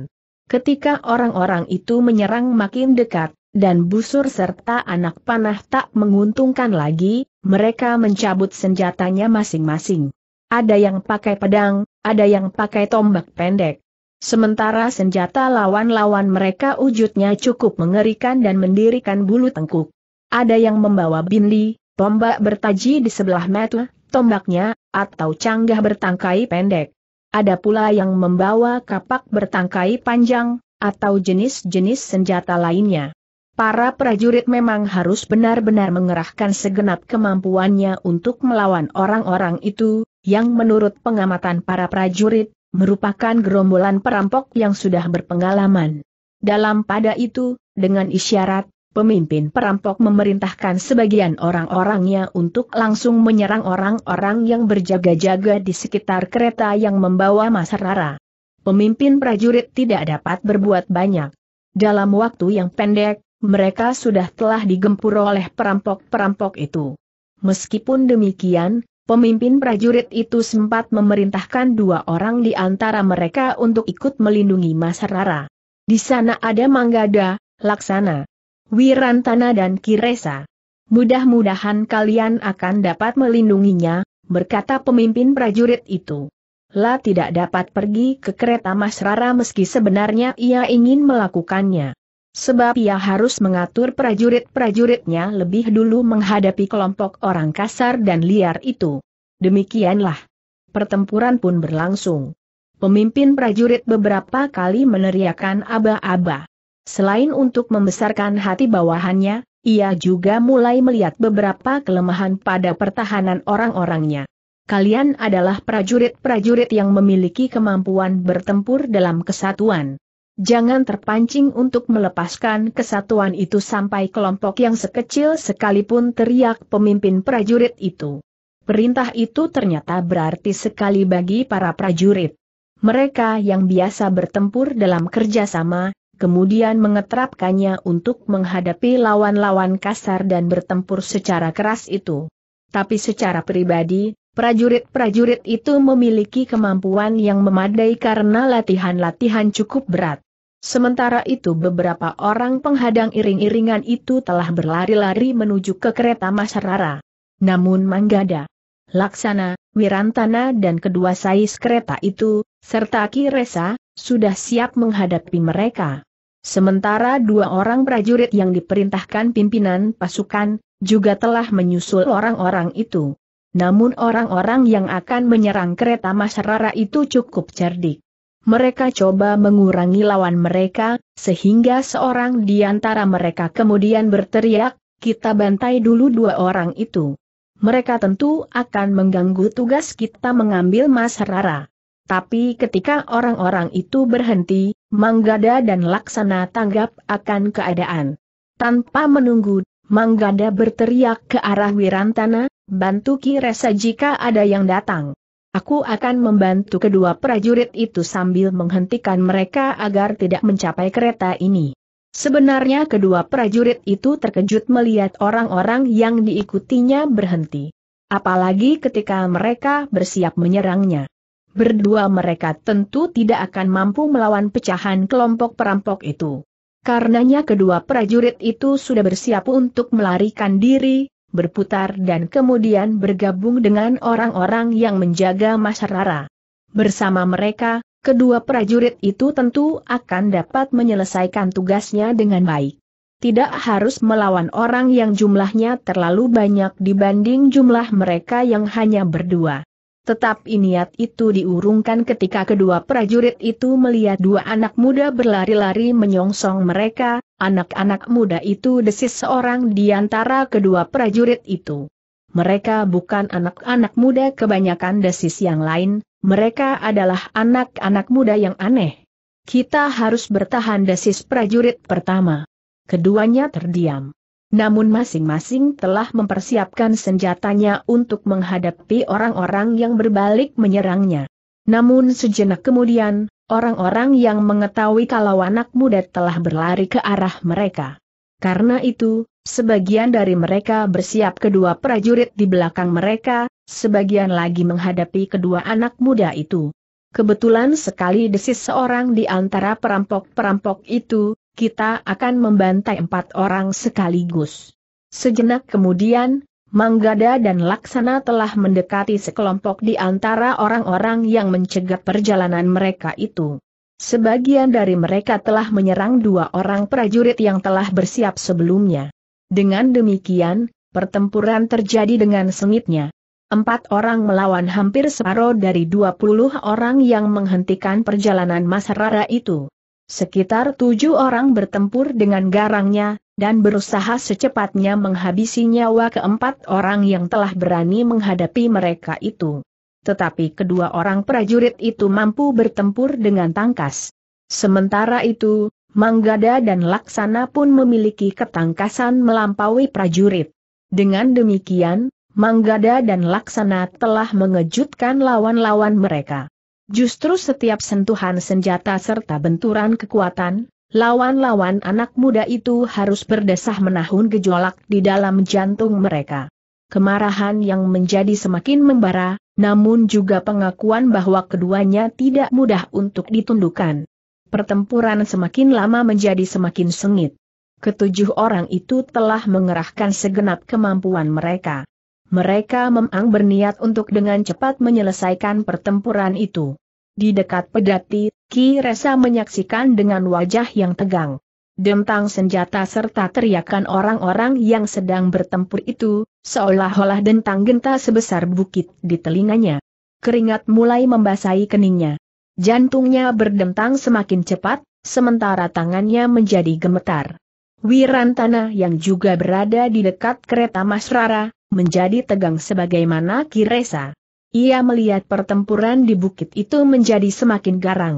Ketika orang-orang itu menyerang makin dekat, dan busur serta anak panah tak menguntungkan lagi, mereka mencabut senjatanya masing-masing. Ada yang pakai pedang, ada yang pakai tombak pendek. Sementara senjata lawan-lawan mereka wujudnya cukup mengerikan dan mendirikan bulu tengkuk. Ada yang membawa bindi, tombak bertaji di sebelah mata, tombaknya, atau canggah bertangkai pendek. Ada pula yang membawa kapak bertangkai panjang, atau jenis-jenis senjata lainnya. Para prajurit memang harus benar-benar mengerahkan segenap kemampuannya untuk melawan orang-orang itu, yang menurut pengamatan para prajurit, merupakan gerombolan perampok yang sudah berpengalaman. Dalam pada itu, dengan isyarat, pemimpin perampok memerintahkan sebagian orang-orangnya untuk langsung menyerang orang-orang yang berjaga-jaga di sekitar kereta yang membawa Mas Rara. Pemimpin prajurit tidak dapat berbuat banyak. Dalam waktu yang pendek, mereka sudah telah digempur oleh perampok-perampok itu. Meskipun demikian, Pemimpin prajurit itu sempat memerintahkan dua orang di antara mereka untuk ikut melindungi Mas Rara. Di sana ada Manggada, Laksana, Wirantana dan Kiresa. Mudah-mudahan kalian akan dapat melindunginya, berkata pemimpin prajurit itu. La tidak dapat pergi ke kereta Mas Rara meski sebenarnya ia ingin melakukannya. Sebab ia harus mengatur prajurit-prajuritnya lebih dulu menghadapi kelompok orang kasar dan liar itu. Demikianlah. Pertempuran pun berlangsung. Pemimpin prajurit beberapa kali meneriakan aba-aba. Selain untuk membesarkan hati bawahannya, ia juga mulai melihat beberapa kelemahan pada pertahanan orang-orangnya. Kalian adalah prajurit-prajurit yang memiliki kemampuan bertempur dalam kesatuan. Jangan terpancing untuk melepaskan kesatuan itu sampai kelompok yang sekecil sekalipun teriak pemimpin prajurit itu. Perintah itu ternyata berarti sekali bagi para prajurit. Mereka yang biasa bertempur dalam kerjasama, kemudian mengeterapkannya untuk menghadapi lawan-lawan kasar dan bertempur secara keras itu. Tapi secara pribadi, prajurit-prajurit itu memiliki kemampuan yang memadai karena latihan-latihan cukup berat. Sementara itu beberapa orang penghadang iring-iringan itu telah berlari-lari menuju ke kereta Masarara. Namun Manggada, Laksana, Wirantana dan kedua sais kereta itu, serta Kiresa, sudah siap menghadapi mereka. Sementara dua orang prajurit yang diperintahkan pimpinan pasukan, juga telah menyusul orang-orang itu. Namun orang-orang yang akan menyerang kereta masyarakat itu cukup cerdik. Mereka coba mengurangi lawan mereka, sehingga seorang di antara mereka kemudian berteriak, kita bantai dulu dua orang itu. Mereka tentu akan mengganggu tugas kita mengambil Mas Rara. Tapi ketika orang-orang itu berhenti, Manggada dan Laksana tanggap akan keadaan. Tanpa menunggu, Manggada berteriak ke arah Wirantana, bantu Kiresa jika ada yang datang. Aku akan membantu kedua prajurit itu sambil menghentikan mereka agar tidak mencapai kereta ini. Sebenarnya kedua prajurit itu terkejut melihat orang-orang yang diikutinya berhenti. Apalagi ketika mereka bersiap menyerangnya. Berdua mereka tentu tidak akan mampu melawan pecahan kelompok perampok itu. Karenanya kedua prajurit itu sudah bersiap untuk melarikan diri, berputar dan kemudian bergabung dengan orang-orang yang menjaga masyarakat. Bersama mereka, kedua prajurit itu tentu akan dapat menyelesaikan tugasnya dengan baik. Tidak harus melawan orang yang jumlahnya terlalu banyak dibanding jumlah mereka yang hanya berdua tetapi niat itu diurungkan ketika kedua prajurit itu melihat dua anak muda berlari-lari menyongsong mereka, anak-anak muda itu desis seorang di antara kedua prajurit itu. Mereka bukan anak-anak muda kebanyakan desis yang lain, mereka adalah anak-anak muda yang aneh. Kita harus bertahan desis prajurit pertama. Keduanya terdiam. Namun masing-masing telah mempersiapkan senjatanya untuk menghadapi orang-orang yang berbalik menyerangnya. Namun sejenak kemudian, orang-orang yang mengetahui kalau anak muda telah berlari ke arah mereka. Karena itu, sebagian dari mereka bersiap kedua prajurit di belakang mereka, sebagian lagi menghadapi kedua anak muda itu. Kebetulan sekali desis seorang di antara perampok-perampok itu, kita akan membantai empat orang sekaligus. Sejenak kemudian, Manggada dan Laksana telah mendekati sekelompok di antara orang-orang yang mencegat perjalanan mereka itu. Sebagian dari mereka telah menyerang dua orang prajurit yang telah bersiap sebelumnya. Dengan demikian, pertempuran terjadi dengan sengitnya. Empat orang melawan hampir separuh dari dua puluh orang yang menghentikan perjalanan Mas Rara itu. Sekitar tujuh orang bertempur dengan garangnya, dan berusaha secepatnya menghabisi nyawa keempat orang yang telah berani menghadapi mereka itu. Tetapi kedua orang prajurit itu mampu bertempur dengan tangkas. Sementara itu, Manggada dan Laksana pun memiliki ketangkasan melampaui prajurit. Dengan demikian, Manggada dan Laksana telah mengejutkan lawan-lawan mereka. Justru setiap sentuhan senjata serta benturan kekuatan, lawan-lawan anak muda itu harus berdesah menahun gejolak di dalam jantung mereka. Kemarahan yang menjadi semakin membara, namun juga pengakuan bahwa keduanya tidak mudah untuk ditundukkan. Pertempuran semakin lama menjadi semakin sengit. Ketujuh orang itu telah mengerahkan segenap kemampuan mereka. Mereka memang berniat untuk dengan cepat menyelesaikan pertempuran itu. Di dekat pedati, Ki Resa menyaksikan dengan wajah yang tegang. Dentang senjata serta teriakan orang-orang yang sedang bertempur itu, seolah-olah dentang genta sebesar bukit di telinganya. Keringat mulai membasahi keningnya. Jantungnya berdentang semakin cepat, sementara tangannya menjadi gemetar. Wirantana yang juga berada di dekat kereta Masrara, menjadi tegang sebagaimana Kiresa. Ia melihat pertempuran di bukit itu menjadi semakin garang.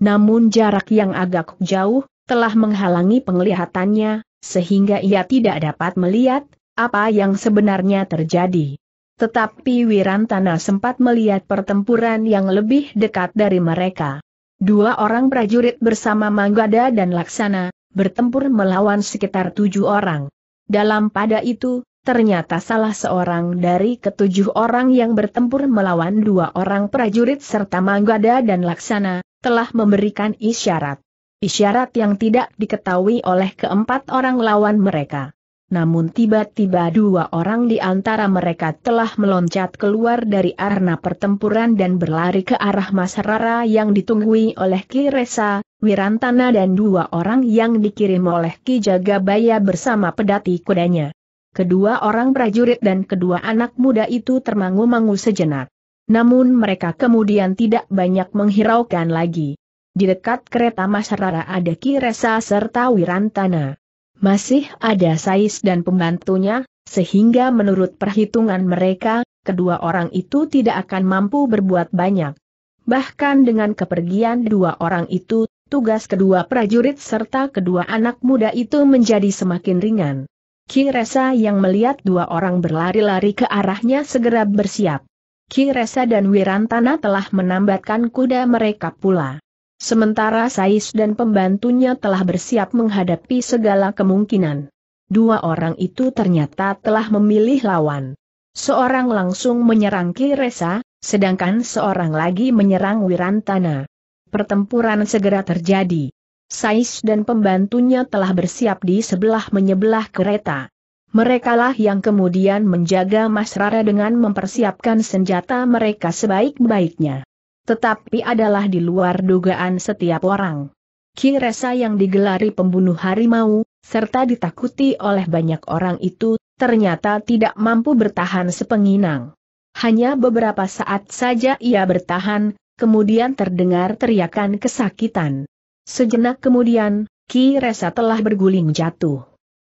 Namun jarak yang agak jauh, telah menghalangi penglihatannya, sehingga ia tidak dapat melihat, apa yang sebenarnya terjadi. Tetapi Wirantana sempat melihat pertempuran yang lebih dekat dari mereka. Dua orang prajurit bersama Manggada dan Laksana, bertempur melawan sekitar tujuh orang. Dalam pada itu, ternyata salah seorang dari ketujuh orang yang bertempur melawan dua orang prajurit serta Manggada dan Laksana, telah memberikan isyarat. Isyarat yang tidak diketahui oleh keempat orang lawan mereka. Namun tiba-tiba dua orang di antara mereka telah meloncat keluar dari arena pertempuran dan berlari ke arah Masarara yang ditunggui oleh Ki Resa, Wirantana dan dua orang yang dikirim oleh Ki Jagabaya bersama pedati kudanya. Kedua orang prajurit dan kedua anak muda itu termangu-mangu sejenak. Namun mereka kemudian tidak banyak menghiraukan lagi. Di dekat kereta masyarakat ada Kiresa serta Wirantana. Masih ada Sais dan pembantunya, sehingga menurut perhitungan mereka, kedua orang itu tidak akan mampu berbuat banyak. Bahkan dengan kepergian dua orang itu, tugas kedua prajurit serta kedua anak muda itu menjadi semakin ringan. Kiresa yang melihat dua orang berlari-lari ke arahnya segera bersiap. Kiresa dan Wirantana telah menambatkan kuda mereka pula. Sementara Sais dan pembantunya telah bersiap menghadapi segala kemungkinan. Dua orang itu ternyata telah memilih lawan. Seorang langsung menyerang Kiresa, sedangkan seorang lagi menyerang Wirantana. Pertempuran segera terjadi. Sais dan pembantunya telah bersiap di sebelah menyebelah kereta. Merekalah yang kemudian menjaga Mas Rara dengan mempersiapkan senjata mereka sebaik-baiknya. Tetapi adalah di luar dugaan setiap orang. Ki Resa yang digelari pembunuh harimau, serta ditakuti oleh banyak orang itu, ternyata tidak mampu bertahan sepenginang. Hanya beberapa saat saja ia bertahan, kemudian terdengar teriakan kesakitan. Sejenak kemudian, Ki Resa telah berguling jatuh.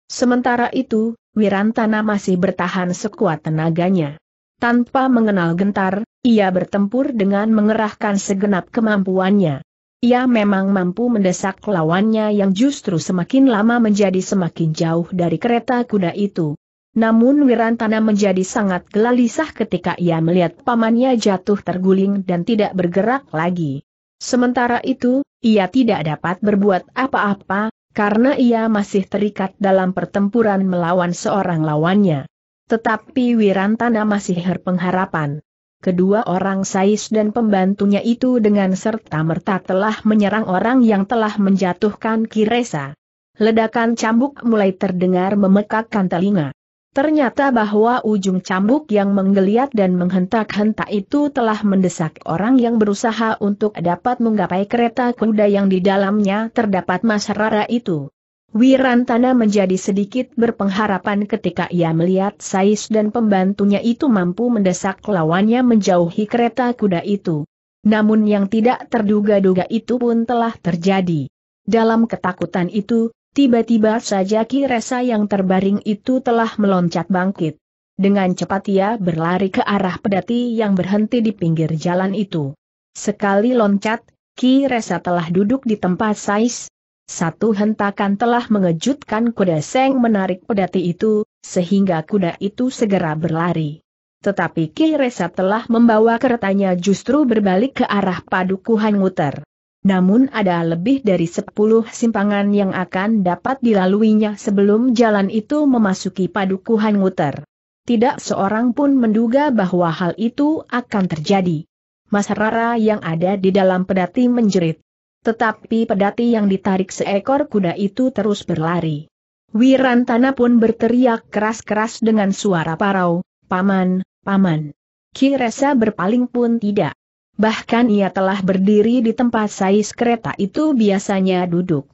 Sementara itu, Wirantana masih bertahan sekuat tenaganya. Tanpa mengenal gentar, ia bertempur dengan mengerahkan segenap kemampuannya. Ia memang mampu mendesak lawannya yang justru semakin lama menjadi semakin jauh dari kereta kuda itu. Namun Wirantana menjadi sangat gelisah ketika ia melihat pamannya jatuh terguling dan tidak bergerak lagi. Sementara itu, ia tidak dapat berbuat apa-apa, karena ia masih terikat dalam pertempuran melawan seorang lawannya. Tetapi Wirantana masih berpengharapan. Kedua orang Sais dan pembantunya itu dengan serta-merta telah menyerang orang yang telah menjatuhkan Kiresa. Ledakan cambuk mulai terdengar memekakkan telinga. Ternyata bahwa ujung cambuk yang menggeliat dan menghentak-hentak itu telah mendesak orang yang berusaha untuk dapat menggapai kereta kuda yang di dalamnya terdapat Mas Rara itu. Wirantana menjadi sedikit berpengharapan ketika ia melihat Sais dan pembantunya itu mampu mendesak lawannya menjauhi kereta kuda itu. Namun yang tidak terduga-duga itu pun telah terjadi. Dalam ketakutan itu, Tiba-tiba saja Ki Resa yang terbaring itu telah meloncat bangkit. Dengan cepat ia berlari ke arah pedati yang berhenti di pinggir jalan itu. Sekali loncat, Ki Resa telah duduk di tempat Sais. Satu hentakan telah mengejutkan kuda Seng menarik pedati itu, sehingga kuda itu segera berlari. Tetapi Ki Resa telah membawa keretanya justru berbalik ke arah padukuhan muter namun ada lebih dari sepuluh simpangan yang akan dapat dilaluinya sebelum jalan itu memasuki padukuhan nguter. Tidak seorang pun menduga bahwa hal itu akan terjadi. Mas Rara yang ada di dalam pedati menjerit. Tetapi pedati yang ditarik seekor kuda itu terus berlari. Wirantana pun berteriak keras-keras dengan suara parau, Paman, Paman. Kiresa berpaling pun tidak bahkan ia telah berdiri di tempat sais kereta itu biasanya duduk.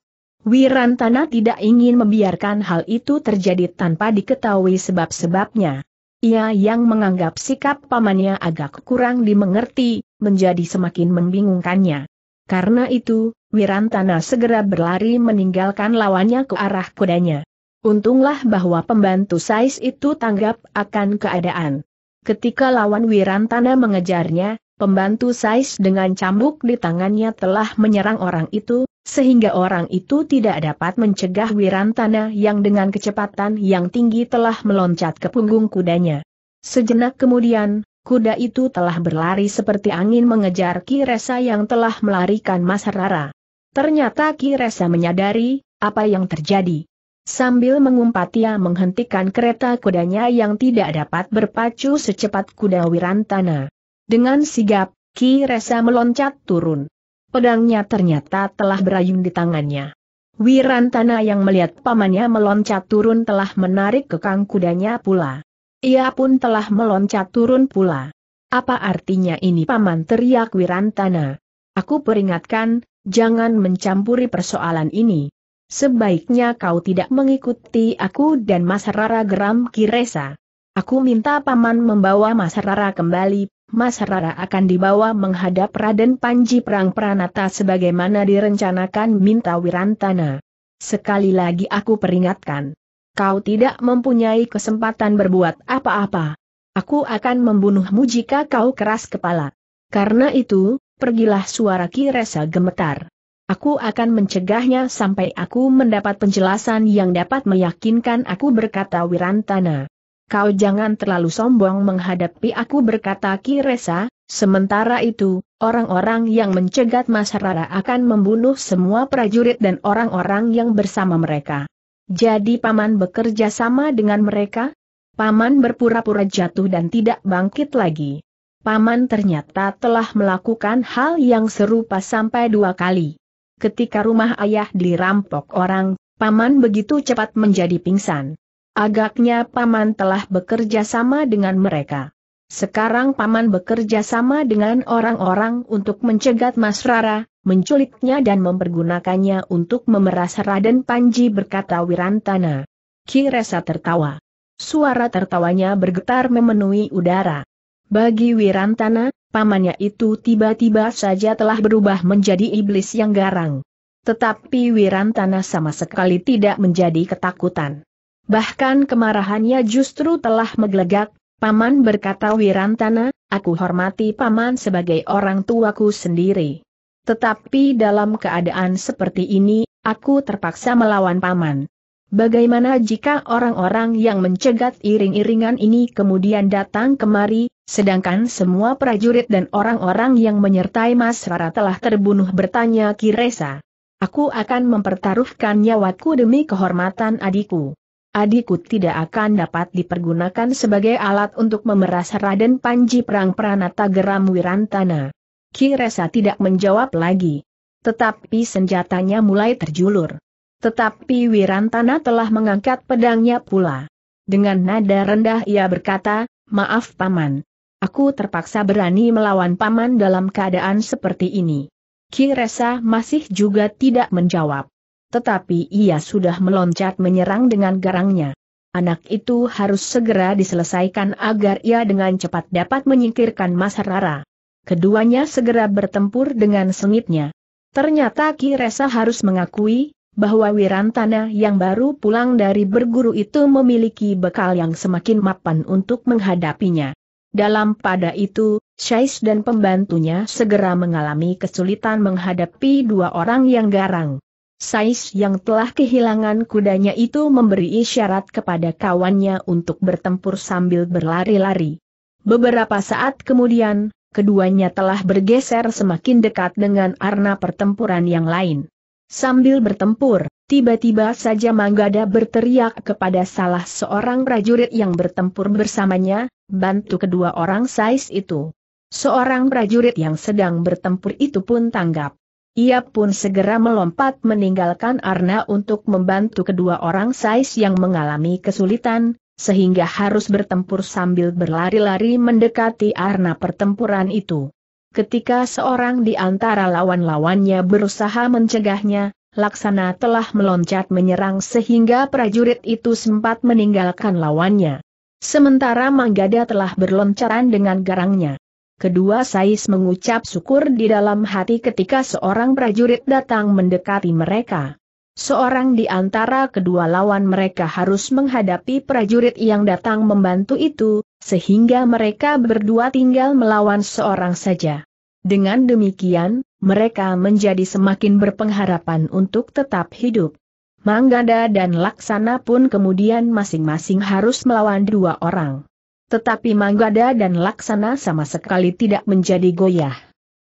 Wirantana tidak ingin membiarkan hal itu terjadi tanpa diketahui sebab-sebabnya. Ia yang menganggap sikap pamannya agak kurang dimengerti, menjadi semakin membingungkannya. Karena itu, Wirantana segera berlari meninggalkan lawannya ke arah kudanya. Untunglah bahwa pembantu Sais itu tanggap akan keadaan. Ketika lawan Wirantana mengejarnya, Pembantu Sais dengan cambuk di tangannya telah menyerang orang itu, sehingga orang itu tidak dapat mencegah Wirantana yang dengan kecepatan yang tinggi telah meloncat ke punggung kudanya. Sejenak kemudian, kuda itu telah berlari seperti angin mengejar Kiresa yang telah melarikan Mas Rara. Ternyata Kiresa menyadari, apa yang terjadi. Sambil mengumpat ia menghentikan kereta kudanya yang tidak dapat berpacu secepat kuda Wirantana. Dengan sigap, Ki Resa meloncat turun. Pedangnya ternyata telah berayun di tangannya. Wirantana yang melihat pamannya meloncat turun telah menarik kekang kudanya pula. Ia pun telah meloncat turun pula. Apa artinya ini paman teriak Wirantana? Aku peringatkan, jangan mencampuri persoalan ini. Sebaiknya kau tidak mengikuti aku dan Mas Rara geram Kiresa. Aku minta paman membawa Mas Rara kembali, Mas Rara akan dibawa menghadap Raden Panji Perang Pranata sebagaimana direncanakan minta Wirantana. Sekali lagi aku peringatkan. Kau tidak mempunyai kesempatan berbuat apa-apa. Aku akan membunuhmu jika kau keras kepala. Karena itu, pergilah suara Kiresa gemetar. Aku akan mencegahnya sampai aku mendapat penjelasan yang dapat meyakinkan aku berkata Wirantana kau jangan terlalu sombong menghadapi aku berkata Kiresa, sementara itu, orang-orang yang mencegat Mas Rara akan membunuh semua prajurit dan orang-orang yang bersama mereka. Jadi Paman bekerja sama dengan mereka? Paman berpura-pura jatuh dan tidak bangkit lagi. Paman ternyata telah melakukan hal yang serupa sampai dua kali. Ketika rumah ayah dirampok orang, Paman begitu cepat menjadi pingsan. Agaknya Paman telah bekerja sama dengan mereka. Sekarang Paman bekerja sama dengan orang-orang untuk mencegat Mas Rara, menculiknya dan mempergunakannya untuk memeras Raden Panji berkata Wirantana. Kiresa tertawa. Suara tertawanya bergetar memenuhi udara. Bagi Wirantana, pamannya itu tiba-tiba saja telah berubah menjadi iblis yang garang. Tetapi Wirantana sama sekali tidak menjadi ketakutan. Bahkan kemarahannya justru telah menggelegak, Paman berkata Wirantana, aku hormati Paman sebagai orang tuaku sendiri. Tetapi dalam keadaan seperti ini, aku terpaksa melawan Paman. Bagaimana jika orang-orang yang mencegat iring-iringan ini kemudian datang kemari, sedangkan semua prajurit dan orang-orang yang menyertai Mas Rara telah terbunuh bertanya Kiresa. Aku akan mempertaruhkan nyawaku demi kehormatan adikku adikku tidak akan dapat dipergunakan sebagai alat untuk memeras Raden Panji Perang Pranata Geram Wirantana. Kiresa tidak menjawab lagi. Tetapi senjatanya mulai terjulur. Tetapi Wirantana telah mengangkat pedangnya pula. Dengan nada rendah ia berkata, maaf paman. Aku terpaksa berani melawan paman dalam keadaan seperti ini. Kiresa masih juga tidak menjawab tetapi ia sudah meloncat menyerang dengan garangnya. Anak itu harus segera diselesaikan agar ia dengan cepat dapat menyingkirkan Mas Rara. Keduanya segera bertempur dengan sengitnya. Ternyata Ki Resa harus mengakui, bahwa Wirantana yang baru pulang dari berguru itu memiliki bekal yang semakin mapan untuk menghadapinya. Dalam pada itu, Syais dan pembantunya segera mengalami kesulitan menghadapi dua orang yang garang. Sais yang telah kehilangan kudanya itu memberi isyarat kepada kawannya untuk bertempur sambil berlari-lari. Beberapa saat kemudian, keduanya telah bergeser semakin dekat dengan arna pertempuran yang lain. Sambil bertempur, tiba-tiba saja Manggada berteriak kepada salah seorang prajurit yang bertempur bersamanya, bantu kedua orang Sais itu. Seorang prajurit yang sedang bertempur itu pun tanggap. Ia pun segera melompat meninggalkan Arna untuk membantu kedua orang Sais yang mengalami kesulitan, sehingga harus bertempur sambil berlari-lari mendekati Arna pertempuran itu. Ketika seorang di antara lawan-lawannya berusaha mencegahnya, Laksana telah meloncat menyerang sehingga prajurit itu sempat meninggalkan lawannya. Sementara Manggada telah berloncaran dengan garangnya. Kedua Sais mengucap syukur di dalam hati ketika seorang prajurit datang mendekati mereka. Seorang di antara kedua lawan mereka harus menghadapi prajurit yang datang membantu itu, sehingga mereka berdua tinggal melawan seorang saja. Dengan demikian, mereka menjadi semakin berpengharapan untuk tetap hidup. Manggada dan Laksana pun kemudian masing-masing harus melawan dua orang. Tetapi Manggada dan Laksana sama sekali tidak menjadi goyah.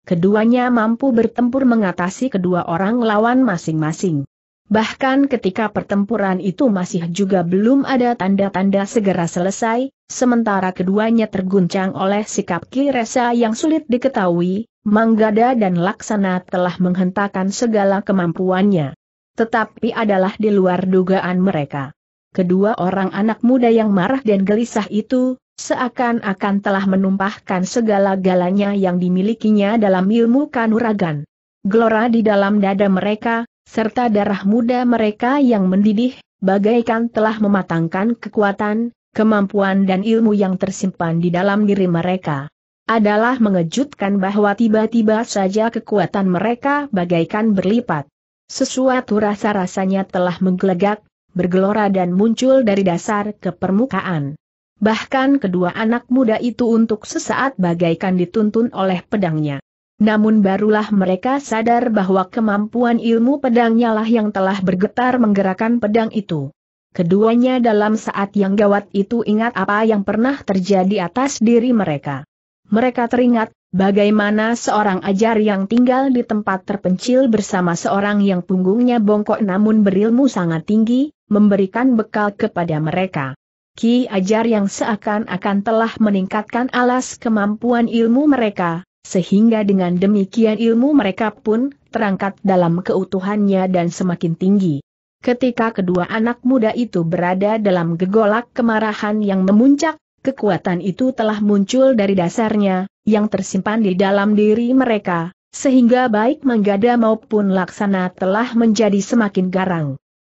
Keduanya mampu bertempur mengatasi kedua orang lawan masing-masing. Bahkan ketika pertempuran itu masih juga belum ada tanda-tanda segera selesai, sementara keduanya terguncang oleh sikap Kiresa yang sulit diketahui, Manggada dan Laksana telah menghentakkan segala kemampuannya. Tetapi adalah di luar dugaan mereka. Kedua orang anak muda yang marah dan gelisah itu, Seakan-akan telah menumpahkan segala-galanya yang dimilikinya dalam ilmu kanuragan. Gelora di dalam dada mereka, serta darah muda mereka yang mendidih, bagaikan telah mematangkan kekuatan, kemampuan dan ilmu yang tersimpan di dalam diri mereka. Adalah mengejutkan bahwa tiba-tiba saja kekuatan mereka bagaikan berlipat. Sesuatu rasa-rasanya telah menggelegak, bergelora dan muncul dari dasar ke permukaan. Bahkan kedua anak muda itu untuk sesaat bagaikan dituntun oleh pedangnya. Namun barulah mereka sadar bahwa kemampuan ilmu pedangnya lah yang telah bergetar menggerakkan pedang itu. Keduanya dalam saat yang gawat itu ingat apa yang pernah terjadi atas diri mereka. Mereka teringat, bagaimana seorang ajar yang tinggal di tempat terpencil bersama seorang yang punggungnya bongkok namun berilmu sangat tinggi, memberikan bekal kepada mereka. Ki Ajar yang seakan-akan telah meningkatkan alas kemampuan ilmu mereka, sehingga dengan demikian ilmu mereka pun terangkat dalam keutuhannya dan semakin tinggi. Ketika kedua anak muda itu berada dalam gegolak kemarahan yang memuncak, kekuatan itu telah muncul dari dasarnya, yang tersimpan di dalam diri mereka, sehingga baik manggada maupun laksana telah menjadi semakin garang.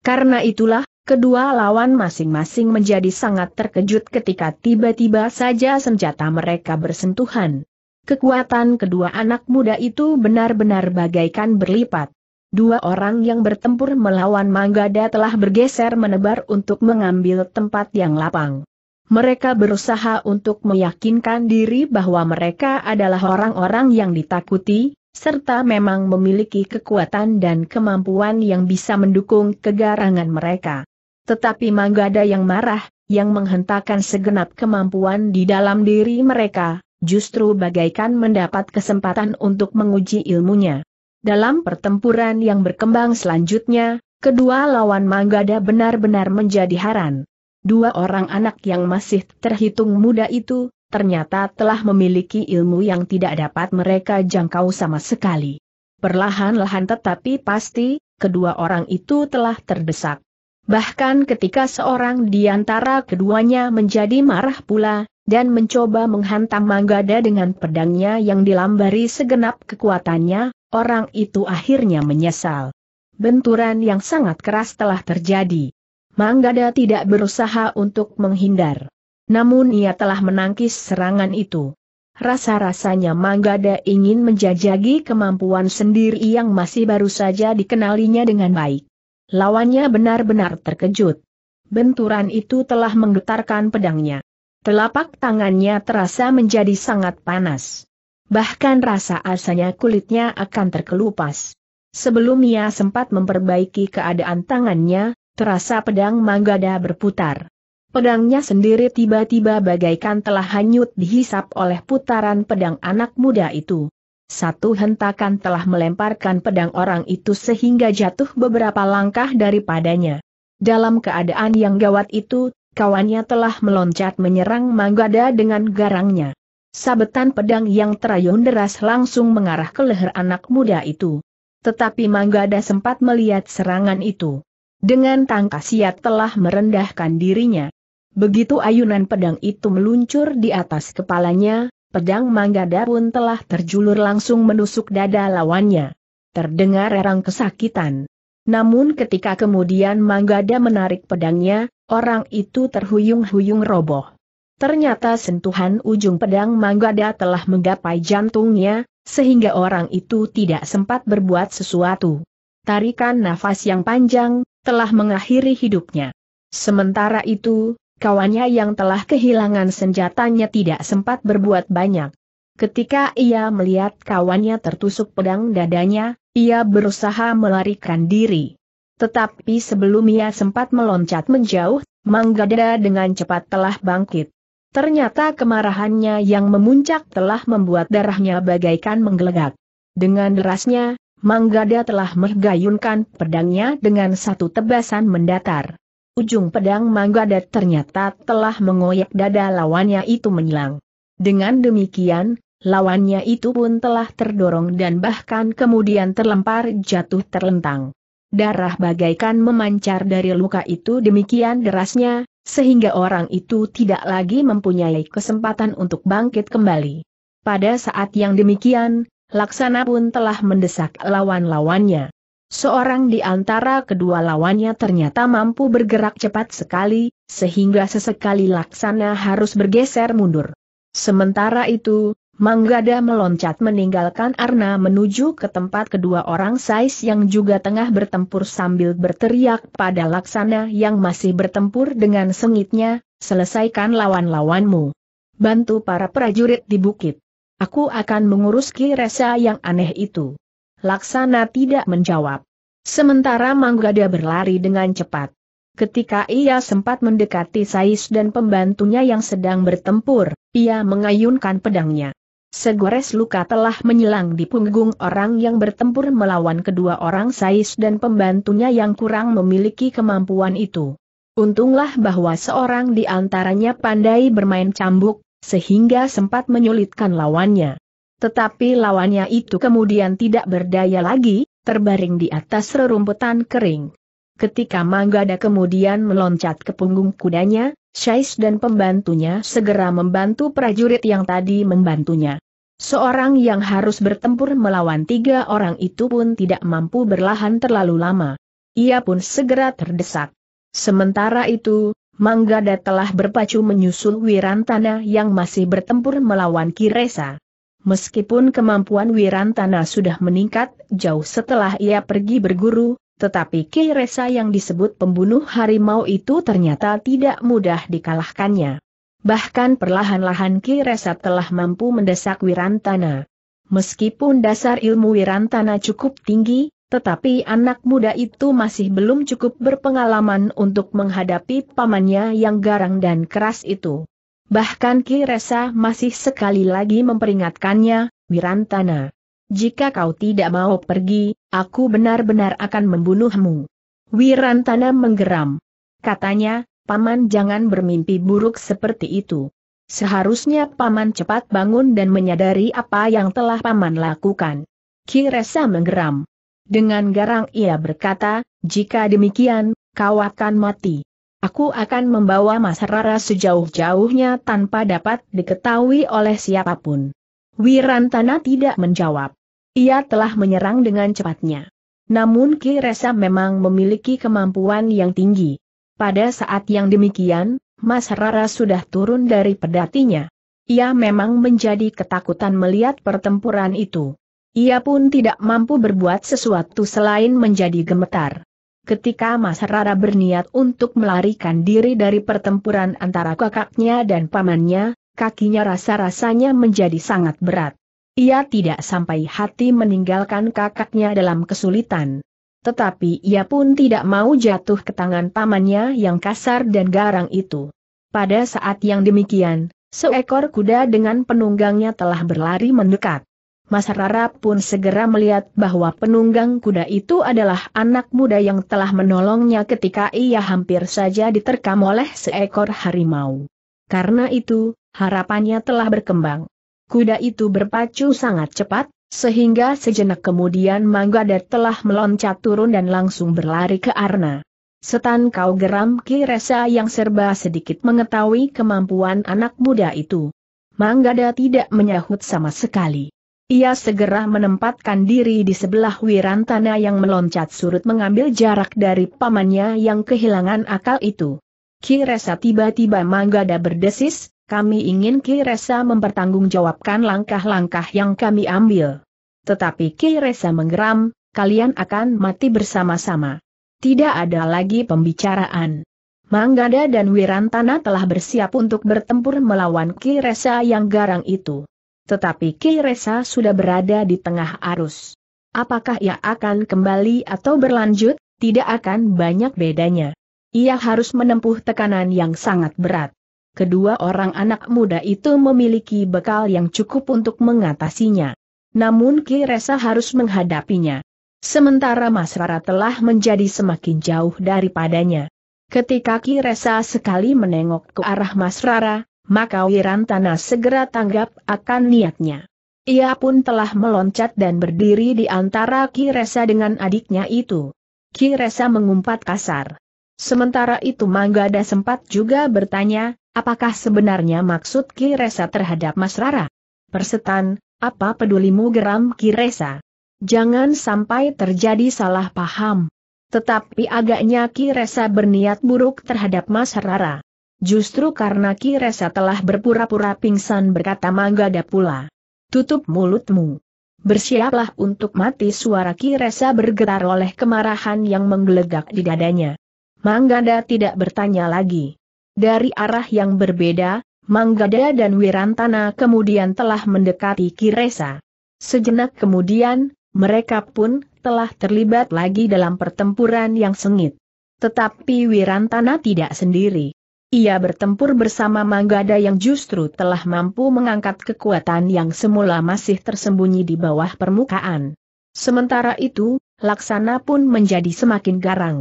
Karena itulah, Kedua lawan masing-masing menjadi sangat terkejut ketika tiba-tiba saja senjata mereka bersentuhan. Kekuatan kedua anak muda itu benar-benar bagaikan berlipat. Dua orang yang bertempur melawan Manggada telah bergeser menebar untuk mengambil tempat yang lapang. Mereka berusaha untuk meyakinkan diri bahwa mereka adalah orang-orang yang ditakuti, serta memang memiliki kekuatan dan kemampuan yang bisa mendukung kegarangan mereka. Tetapi Manggada yang marah, yang menghentakkan segenap kemampuan di dalam diri mereka, justru bagaikan mendapat kesempatan untuk menguji ilmunya. Dalam pertempuran yang berkembang selanjutnya, kedua lawan Manggada benar-benar menjadi haran. Dua orang anak yang masih terhitung muda itu, ternyata telah memiliki ilmu yang tidak dapat mereka jangkau sama sekali. Perlahan-lahan tetapi pasti, kedua orang itu telah terdesak. Bahkan ketika seorang di antara keduanya menjadi marah pula, dan mencoba menghantam Manggada dengan pedangnya yang dilambari segenap kekuatannya, orang itu akhirnya menyesal. Benturan yang sangat keras telah terjadi. Manggada tidak berusaha untuk menghindar. Namun ia telah menangkis serangan itu. Rasa-rasanya Manggada ingin menjajagi kemampuan sendiri yang masih baru saja dikenalinya dengan baik. Lawannya benar-benar terkejut. Benturan itu telah menggetarkan pedangnya. Telapak tangannya terasa menjadi sangat panas. Bahkan rasa asanya kulitnya akan terkelupas. Sebelum ia sempat memperbaiki keadaan tangannya, terasa pedang Manggada berputar. Pedangnya sendiri tiba-tiba bagaikan telah hanyut dihisap oleh putaran pedang anak muda itu. Satu hentakan telah melemparkan pedang orang itu sehingga jatuh beberapa langkah daripadanya. Dalam keadaan yang gawat itu, kawannya telah meloncat menyerang Manggada dengan garangnya. Sabetan pedang yang terayun deras langsung mengarah ke leher anak muda itu. Tetapi Manggada sempat melihat serangan itu. Dengan tangkas ia telah merendahkan dirinya. Begitu ayunan pedang itu meluncur di atas kepalanya, pedang mangga pun telah terjulur langsung menusuk dada lawannya. Terdengar erang kesakitan. Namun ketika kemudian Manggada menarik pedangnya, orang itu terhuyung-huyung roboh. Ternyata sentuhan ujung pedang Manggada telah menggapai jantungnya, sehingga orang itu tidak sempat berbuat sesuatu. Tarikan nafas yang panjang, telah mengakhiri hidupnya. Sementara itu, kawannya yang telah kehilangan senjatanya tidak sempat berbuat banyak. Ketika ia melihat kawannya tertusuk pedang dadanya, ia berusaha melarikan diri. Tetapi sebelum ia sempat meloncat menjauh, Manggada dengan cepat telah bangkit. Ternyata kemarahannya yang memuncak telah membuat darahnya bagaikan menggelegak. Dengan derasnya, Manggada telah menggayunkan pedangnya dengan satu tebasan mendatar. Ujung pedang Manggada ternyata telah mengoyak dada lawannya itu menyilang. Dengan demikian, lawannya itu pun telah terdorong dan bahkan kemudian terlempar jatuh terlentang. Darah bagaikan memancar dari luka itu demikian derasnya, sehingga orang itu tidak lagi mempunyai kesempatan untuk bangkit kembali. Pada saat yang demikian, Laksana pun telah mendesak lawan-lawannya. Seorang di antara kedua lawannya ternyata mampu bergerak cepat sekali, sehingga sesekali laksana harus bergeser mundur. Sementara itu, Manggada meloncat meninggalkan Arna menuju ke tempat kedua orang Sais yang juga tengah bertempur sambil berteriak pada Laksana yang masih bertempur dengan sengitnya, selesaikan lawan-lawanmu. Bantu para prajurit di bukit. Aku akan mengurus kiresa yang aneh itu. Laksana tidak menjawab. Sementara Manggada berlari dengan cepat. Ketika ia sempat mendekati Sais dan pembantunya yang sedang bertempur, ia mengayunkan pedangnya. Segores luka telah menyelang di punggung orang yang bertempur melawan kedua orang Sais dan pembantunya yang kurang memiliki kemampuan itu. Untunglah bahwa seorang di antaranya pandai bermain cambuk, sehingga sempat menyulitkan lawannya. Tetapi lawannya itu kemudian tidak berdaya lagi, terbaring di atas rerumputan kering. Ketika Manggada kemudian meloncat ke punggung kudanya, Syais dan pembantunya segera membantu prajurit yang tadi membantunya. Seorang yang harus bertempur melawan tiga orang itu pun tidak mampu berlahan terlalu lama. Ia pun segera terdesak. Sementara itu, Manggada telah berpacu menyusul Wirantana yang masih bertempur melawan Kiresa. Meskipun kemampuan Wirantana sudah meningkat, jauh setelah ia pergi berguru, tetapi Ki Resa yang disebut pembunuh harimau itu ternyata tidak mudah dikalahkannya. Bahkan perlahan-lahan Ki Resa telah mampu mendesak Wirantana. Meskipun dasar ilmu Wirantana cukup tinggi, tetapi anak muda itu masih belum cukup berpengalaman untuk menghadapi pamannya yang garang dan keras itu. Bahkan Ki Resa masih sekali lagi memperingatkannya, Wirantana. Jika kau tidak mau pergi, aku benar-benar akan membunuhmu. Wirantana menggeram. Katanya, Paman jangan bermimpi buruk seperti itu. Seharusnya Paman cepat bangun dan menyadari apa yang telah Paman lakukan. Ki Resa menggeram. Dengan garang ia berkata, jika demikian, kau akan mati. Aku akan membawa Mas Rara sejauh-jauhnya tanpa dapat diketahui oleh siapapun. Wirantana tidak menjawab. Ia telah menyerang dengan cepatnya. Namun Ki Resa memang memiliki kemampuan yang tinggi. Pada saat yang demikian, Mas Rara sudah turun dari pedatinya. Ia memang menjadi ketakutan melihat pertempuran itu. Ia pun tidak mampu berbuat sesuatu selain menjadi gemetar ketika Mas Rara berniat untuk melarikan diri dari pertempuran antara kakaknya dan pamannya, kakinya rasa-rasanya menjadi sangat berat. Ia tidak sampai hati meninggalkan kakaknya dalam kesulitan. Tetapi ia pun tidak mau jatuh ke tangan pamannya yang kasar dan garang itu. Pada saat yang demikian, seekor kuda dengan penunggangnya telah berlari mendekat. Mas Rara pun segera melihat bahwa penunggang kuda itu adalah anak muda yang telah menolongnya ketika ia hampir saja diterkam oleh seekor harimau. Karena itu, harapannya telah berkembang. Kuda itu berpacu sangat cepat, sehingga sejenak kemudian Manggada telah meloncat turun dan langsung berlari ke Arna. Setan kau geram Kiresa yang serba sedikit mengetahui kemampuan anak muda itu. Manggada tidak menyahut sama sekali. Ia segera menempatkan diri di sebelah Wirantana yang meloncat surut mengambil jarak dari pamannya yang kehilangan akal itu. Kiresa tiba-tiba manggada berdesis, kami ingin Kiresa mempertanggungjawabkan langkah-langkah yang kami ambil. Tetapi Kiresa menggeram, kalian akan mati bersama-sama. Tidak ada lagi pembicaraan. Manggada dan Wirantana telah bersiap untuk bertempur melawan Kiresa yang garang itu. Tetapi Ki Resa sudah berada di tengah arus. Apakah ia akan kembali atau berlanjut, tidak akan banyak bedanya. Ia harus menempuh tekanan yang sangat berat. Kedua orang anak muda itu memiliki bekal yang cukup untuk mengatasinya. Namun Ki Resa harus menghadapinya. Sementara Mas Rara telah menjadi semakin jauh daripadanya. Ketika Ki Resa sekali menengok ke arah Mas Rara, maka Wirantana segera tanggap akan niatnya. Ia pun telah meloncat dan berdiri di antara Ki Kiresa dengan adiknya itu. Ki Kiresa mengumpat kasar. Sementara itu Manggada sempat juga bertanya, apakah sebenarnya maksud Ki Kiresa terhadap Mas Rara? Persetan, apa pedulimu geram Kiresa? Jangan sampai terjadi salah paham. Tetapi agaknya Ki Kiresa berniat buruk terhadap Mas Rara. Justru karena Kiresa telah berpura-pura pingsan berkata Manggada pula. Tutup mulutmu. Bersiaplah untuk mati suara Kiresa bergetar oleh kemarahan yang menggelegak di dadanya. Manggada tidak bertanya lagi. Dari arah yang berbeda, Manggada dan Wirantana kemudian telah mendekati Kiresa. Sejenak kemudian, mereka pun telah terlibat lagi dalam pertempuran yang sengit. Tetapi Wirantana tidak sendiri. Ia bertempur bersama Manggada yang justru telah mampu mengangkat kekuatan yang semula masih tersembunyi di bawah permukaan. Sementara itu, Laksana pun menjadi semakin garang.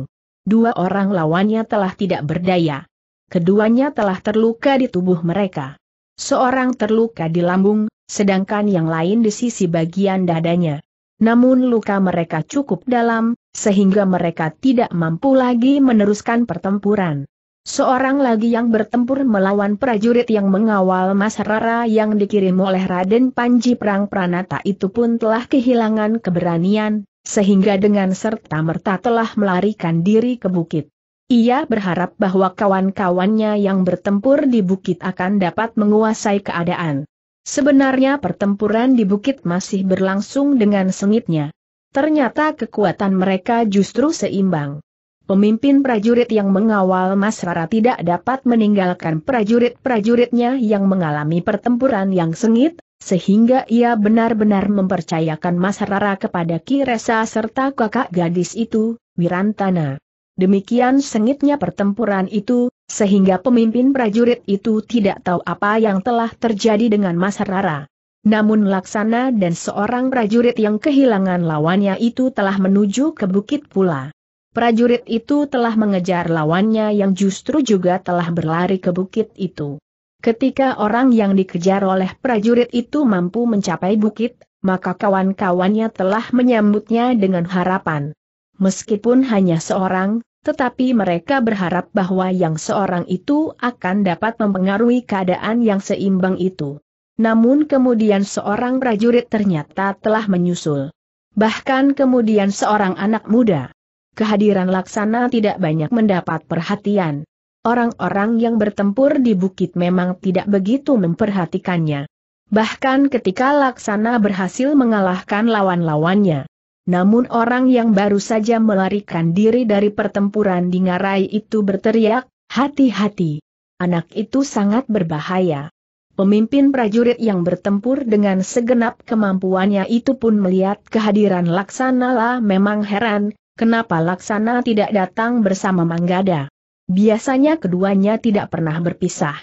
Dua orang lawannya telah tidak berdaya. Keduanya telah terluka di tubuh mereka. Seorang terluka di lambung, sedangkan yang lain di sisi bagian dadanya. Namun luka mereka cukup dalam, sehingga mereka tidak mampu lagi meneruskan pertempuran. Seorang lagi yang bertempur melawan prajurit yang mengawal Mas Rara yang dikirim oleh Raden Panji Perang Pranata itu pun telah kehilangan keberanian, sehingga dengan serta-merta telah melarikan diri ke bukit. Ia berharap bahwa kawan-kawannya yang bertempur di bukit akan dapat menguasai keadaan. Sebenarnya pertempuran di bukit masih berlangsung dengan sengitnya. Ternyata kekuatan mereka justru seimbang. Pemimpin prajurit yang mengawal Mas Rara tidak dapat meninggalkan prajurit-prajuritnya yang mengalami pertempuran yang sengit, sehingga ia benar-benar mempercayakan Mas Rara kepada Kiresa serta kakak gadis itu, Wirantana. Demikian sengitnya pertempuran itu, sehingga pemimpin prajurit itu tidak tahu apa yang telah terjadi dengan Mas Rara. Namun Laksana dan seorang prajurit yang kehilangan lawannya itu telah menuju ke bukit pula. Prajurit itu telah mengejar lawannya yang justru juga telah berlari ke bukit itu. Ketika orang yang dikejar oleh prajurit itu mampu mencapai bukit, maka kawan-kawannya telah menyambutnya dengan harapan. Meskipun hanya seorang, tetapi mereka berharap bahwa yang seorang itu akan dapat mempengaruhi keadaan yang seimbang itu. Namun kemudian seorang prajurit ternyata telah menyusul. Bahkan kemudian seorang anak muda kehadiran Laksana tidak banyak mendapat perhatian. Orang-orang yang bertempur di bukit memang tidak begitu memperhatikannya. Bahkan ketika Laksana berhasil mengalahkan lawan-lawannya. Namun orang yang baru saja melarikan diri dari pertempuran di ngarai itu berteriak, hati-hati. Anak itu sangat berbahaya. Pemimpin prajurit yang bertempur dengan segenap kemampuannya itu pun melihat kehadiran Laksana lah memang heran, Kenapa Laksana tidak datang bersama Manggada? Biasanya keduanya tidak pernah berpisah.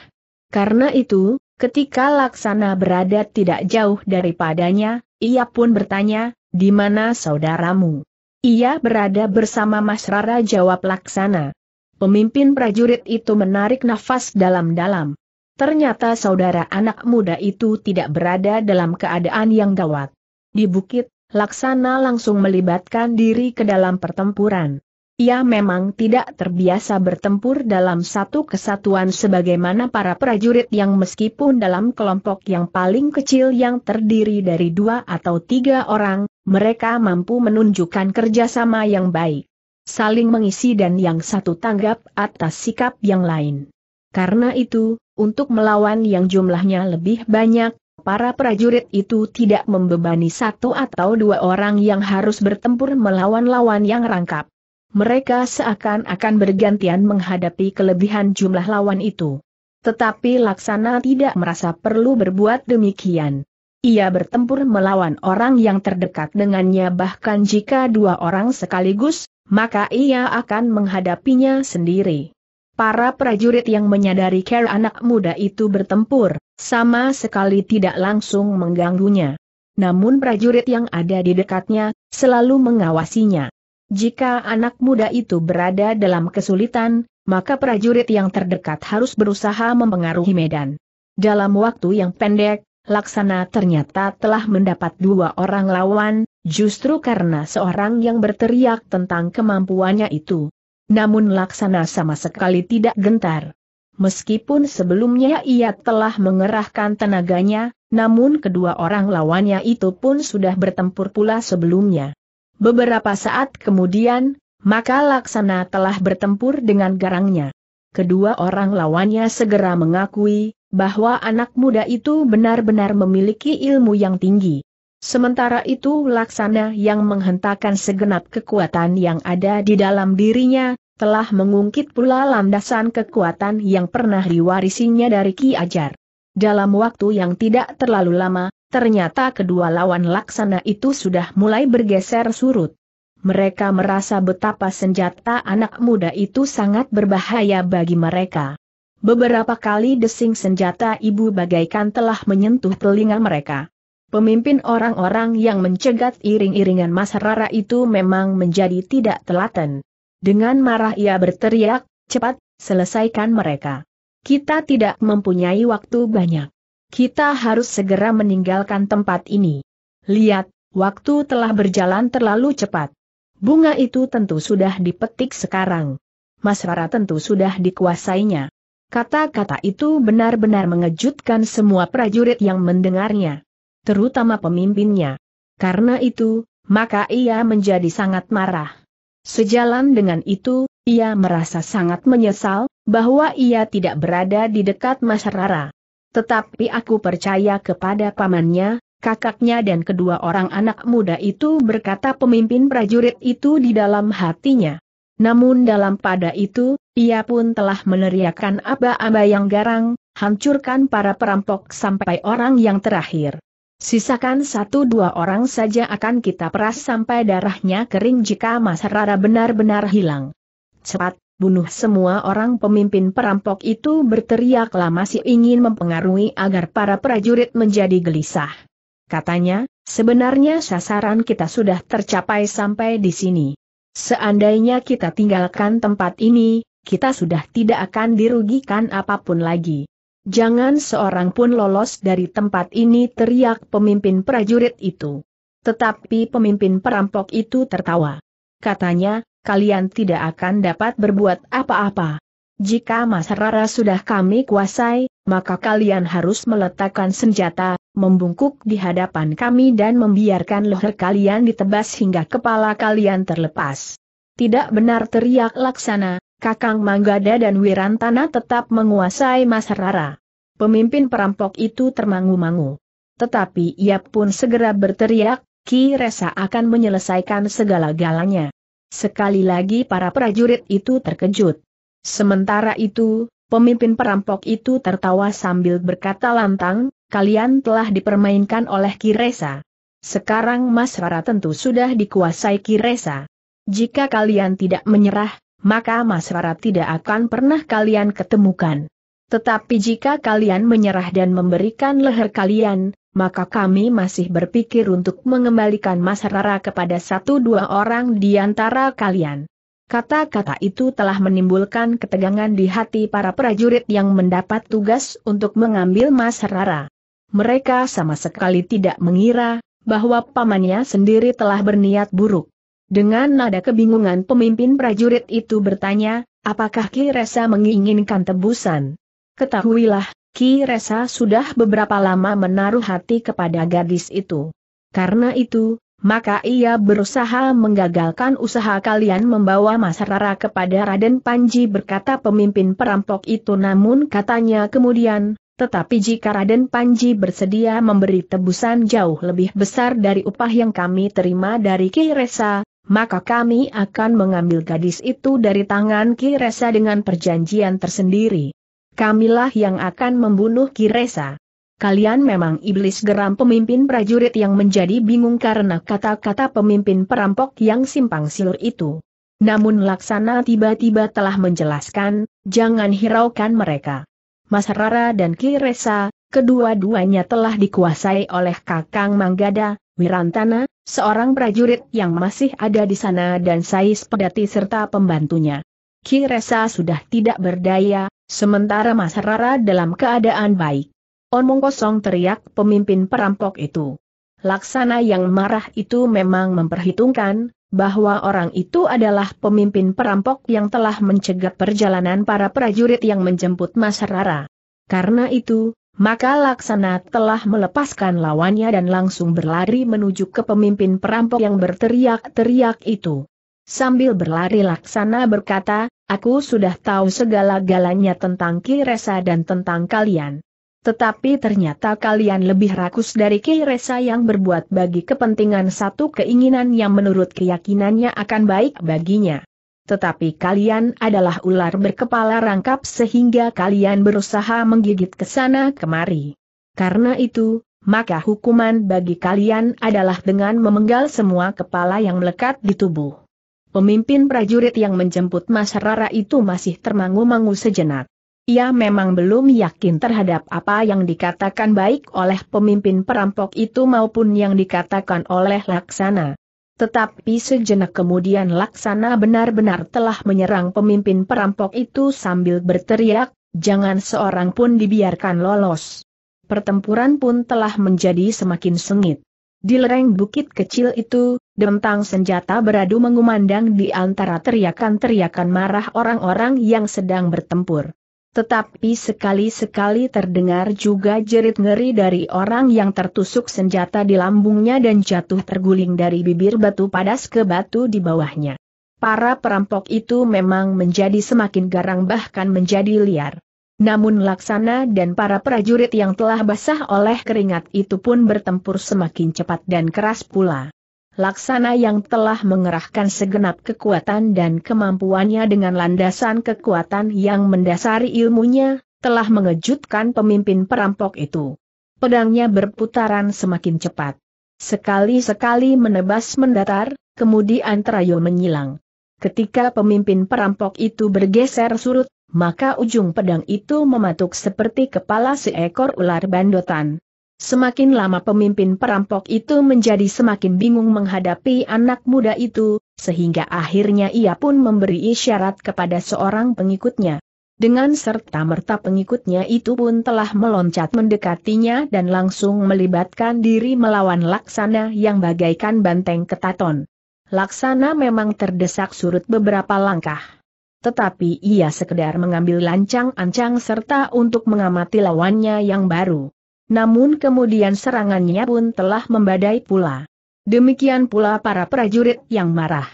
Karena itu, ketika Laksana berada tidak jauh daripadanya, ia pun bertanya, di mana saudaramu? Ia berada bersama Mas Rara jawab Laksana. Pemimpin prajurit itu menarik nafas dalam-dalam. Ternyata saudara anak muda itu tidak berada dalam keadaan yang gawat. Di bukit, Laksana langsung melibatkan diri ke dalam pertempuran. Ia memang tidak terbiasa bertempur dalam satu kesatuan sebagaimana para prajurit yang meskipun dalam kelompok yang paling kecil yang terdiri dari dua atau tiga orang, mereka mampu menunjukkan kerjasama yang baik. Saling mengisi dan yang satu tanggap atas sikap yang lain. Karena itu, untuk melawan yang jumlahnya lebih banyak, para prajurit itu tidak membebani satu atau dua orang yang harus bertempur melawan lawan yang rangkap. Mereka seakan-akan bergantian menghadapi kelebihan jumlah lawan itu. Tetapi Laksana tidak merasa perlu berbuat demikian. Ia bertempur melawan orang yang terdekat dengannya bahkan jika dua orang sekaligus, maka ia akan menghadapinya sendiri. Para prajurit yang menyadari care anak muda itu bertempur, sama sekali tidak langsung mengganggunya. Namun prajurit yang ada di dekatnya, selalu mengawasinya. Jika anak muda itu berada dalam kesulitan, maka prajurit yang terdekat harus berusaha mempengaruhi medan. Dalam waktu yang pendek, Laksana ternyata telah mendapat dua orang lawan, justru karena seorang yang berteriak tentang kemampuannya itu. Namun laksana sama sekali tidak gentar. Meskipun sebelumnya ia telah mengerahkan tenaganya, namun kedua orang lawannya itu pun sudah bertempur pula sebelumnya. Beberapa saat kemudian, maka laksana telah bertempur dengan garangnya. Kedua orang lawannya segera mengakui bahwa anak muda itu benar-benar memiliki ilmu yang tinggi. Sementara itu Laksana yang menghentakkan segenap kekuatan yang ada di dalam dirinya, telah mengungkit pula landasan kekuatan yang pernah diwarisinya dari Ki Ajar. Dalam waktu yang tidak terlalu lama, ternyata kedua lawan Laksana itu sudah mulai bergeser surut. Mereka merasa betapa senjata anak muda itu sangat berbahaya bagi mereka. Beberapa kali desing senjata ibu bagaikan telah menyentuh telinga mereka. Pemimpin orang-orang yang mencegat iring-iringan Mas Rara itu memang menjadi tidak telaten. Dengan marah ia berteriak, cepat, selesaikan mereka. Kita tidak mempunyai waktu banyak. Kita harus segera meninggalkan tempat ini. Lihat, waktu telah berjalan terlalu cepat. Bunga itu tentu sudah dipetik sekarang. Mas Rara tentu sudah dikuasainya. Kata-kata itu benar-benar mengejutkan semua prajurit yang mendengarnya terutama pemimpinnya. Karena itu, maka ia menjadi sangat marah. Sejalan dengan itu, ia merasa sangat menyesal, bahwa ia tidak berada di dekat Mas Rara. Tetapi aku percaya kepada pamannya, kakaknya dan kedua orang anak muda itu berkata pemimpin prajurit itu di dalam hatinya. Namun dalam pada itu, ia pun telah meneriakkan aba-aba yang garang, hancurkan para perampok sampai orang yang terakhir. Sisakan satu dua orang saja akan kita peras sampai darahnya kering jika Mas Rara benar-benar hilang. Cepat, bunuh semua orang pemimpin perampok itu berteriaklah masih ingin mempengaruhi agar para prajurit menjadi gelisah. Katanya, sebenarnya sasaran kita sudah tercapai sampai di sini. Seandainya kita tinggalkan tempat ini, kita sudah tidak akan dirugikan apapun lagi. Jangan seorang pun lolos dari tempat ini teriak pemimpin prajurit itu. Tetapi pemimpin perampok itu tertawa. Katanya, kalian tidak akan dapat berbuat apa-apa. Jika Mas Rara sudah kami kuasai, maka kalian harus meletakkan senjata, membungkuk di hadapan kami dan membiarkan leher kalian ditebas hingga kepala kalian terlepas. Tidak benar teriak laksana, Kakang Manggada dan Wirantana tetap menguasai Mas Rara. Pemimpin perampok itu termangu-mangu. Tetapi ia pun segera berteriak, Ki Resa akan menyelesaikan segala galanya. Sekali lagi para prajurit itu terkejut. Sementara itu, pemimpin perampok itu tertawa sambil berkata lantang, kalian telah dipermainkan oleh Ki Resa. Sekarang Mas Rara tentu sudah dikuasai Ki Resa. Jika kalian tidak menyerah, maka masyarakat tidak akan pernah kalian ketemukan. Tetapi jika kalian menyerah dan memberikan leher kalian, maka kami masih berpikir untuk mengembalikan Mas Rara kepada satu dua orang di antara kalian. Kata-kata itu telah menimbulkan ketegangan di hati para prajurit yang mendapat tugas untuk mengambil Mas Rara. Mereka sama sekali tidak mengira bahwa pamannya sendiri telah berniat buruk. Dengan nada kebingungan pemimpin prajurit itu bertanya, apakah Ki Resa menginginkan tebusan? Ketahuilah, Ki Resa sudah beberapa lama menaruh hati kepada gadis itu. Karena itu, maka ia berusaha menggagalkan usaha kalian membawa Mas Rara kepada Raden Panji berkata pemimpin perampok itu namun katanya kemudian, tetapi jika Raden Panji bersedia memberi tebusan jauh lebih besar dari upah yang kami terima dari Ki Resa, maka kami akan mengambil gadis itu dari tangan Kiresa dengan perjanjian tersendiri. Kamilah yang akan membunuh Kiresa. Kalian memang iblis geram pemimpin prajurit yang menjadi bingung karena kata-kata pemimpin perampok yang simpang siur itu. Namun Laksana tiba-tiba telah menjelaskan, jangan hiraukan mereka. Mas Rara dan Kiresa, kedua-duanya telah dikuasai oleh Kakang Manggada, Wirantana, seorang prajurit yang masih ada di sana dan Sais Pedati serta pembantunya. Kiresa sudah tidak berdaya, sementara Mas Rara dalam keadaan baik. Omong kosong teriak pemimpin perampok itu. Laksana yang marah itu memang memperhitungkan, bahwa orang itu adalah pemimpin perampok yang telah mencegat perjalanan para prajurit yang menjemput Mas Rara. Karena itu, maka Laksana telah melepaskan lawannya dan langsung berlari menuju ke pemimpin perampok yang berteriak-teriak itu. Sambil berlari Laksana berkata, aku sudah tahu segala-galanya tentang Ki Kiresa dan tentang kalian. Tetapi ternyata kalian lebih rakus dari Ki Kiresa yang berbuat bagi kepentingan satu keinginan yang menurut keyakinannya akan baik baginya. Tetapi kalian adalah ular berkepala rangkap sehingga kalian berusaha menggigit ke sana kemari. Karena itu, maka hukuman bagi kalian adalah dengan memenggal semua kepala yang melekat di tubuh. Pemimpin prajurit yang menjemput Mas Rara itu masih termangu-mangu sejenak. Ia memang belum yakin terhadap apa yang dikatakan baik oleh pemimpin perampok itu maupun yang dikatakan oleh Laksana. Tetapi sejenak kemudian Laksana benar-benar telah menyerang pemimpin perampok itu sambil berteriak, jangan seorang pun dibiarkan lolos. Pertempuran pun telah menjadi semakin sengit. Di lereng bukit kecil itu, dentang senjata beradu mengumandang di antara teriakan-teriakan marah orang-orang yang sedang bertempur. Tetapi sekali-sekali terdengar juga jerit ngeri dari orang yang tertusuk senjata di lambungnya dan jatuh terguling dari bibir batu padas ke batu di bawahnya. Para perampok itu memang menjadi semakin garang bahkan menjadi liar. Namun Laksana dan para prajurit yang telah basah oleh keringat itu pun bertempur semakin cepat dan keras pula. Laksana yang telah mengerahkan segenap kekuatan dan kemampuannya dengan landasan kekuatan yang mendasari ilmunya, telah mengejutkan pemimpin perampok itu. Pedangnya berputaran semakin cepat. Sekali-sekali menebas mendatar, kemudian terayu menyilang. Ketika pemimpin perampok itu bergeser surut, maka ujung pedang itu mematuk seperti kepala seekor ular bandotan. Semakin lama pemimpin perampok itu menjadi semakin bingung menghadapi anak muda itu, sehingga akhirnya ia pun memberi isyarat kepada seorang pengikutnya. Dengan serta merta pengikutnya itu pun telah meloncat mendekatinya dan langsung melibatkan diri melawan laksana yang bagaikan banteng ketaton. Laksana memang terdesak surut beberapa langkah tetapi ia sekedar mengambil lancang-ancang serta untuk mengamati lawannya yang baru namun kemudian serangannya pun telah membadai pula. Demikian pula para prajurit yang marah.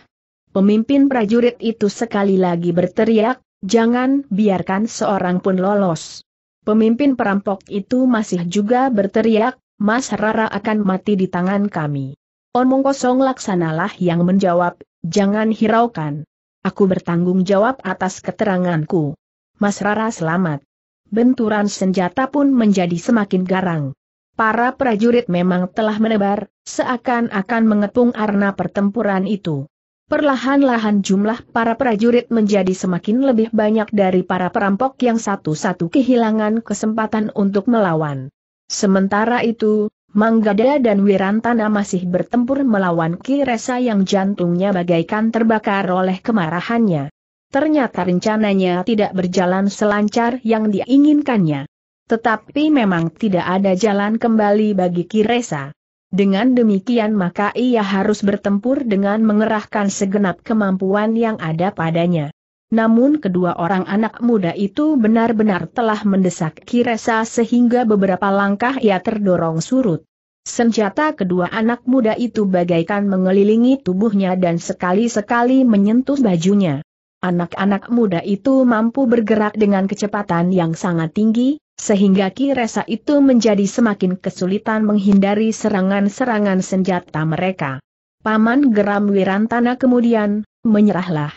Pemimpin prajurit itu sekali lagi berteriak, jangan biarkan seorang pun lolos. Pemimpin perampok itu masih juga berteriak, Mas Rara akan mati di tangan kami. Omong kosong laksanalah yang menjawab, jangan hiraukan. Aku bertanggung jawab atas keteranganku. Mas Rara selamat benturan senjata pun menjadi semakin garang. Para prajurit memang telah menebar, seakan-akan mengepung arena pertempuran itu. Perlahan-lahan jumlah para prajurit menjadi semakin lebih banyak dari para perampok yang satu-satu kehilangan kesempatan untuk melawan. Sementara itu, Manggada dan Wirantana masih bertempur melawan Kiresa yang jantungnya bagaikan terbakar oleh kemarahannya. Ternyata rencananya tidak berjalan selancar yang diinginkannya. Tetapi memang tidak ada jalan kembali bagi Kiresa. Dengan demikian maka ia harus bertempur dengan mengerahkan segenap kemampuan yang ada padanya. Namun kedua orang anak muda itu benar-benar telah mendesak Kiresa sehingga beberapa langkah ia terdorong surut. Senjata kedua anak muda itu bagaikan mengelilingi tubuhnya dan sekali-sekali menyentuh bajunya. Anak-anak muda itu mampu bergerak dengan kecepatan yang sangat tinggi, sehingga Kiresa itu menjadi semakin kesulitan menghindari serangan-serangan senjata mereka. Paman geram Wirantana kemudian, menyerahlah.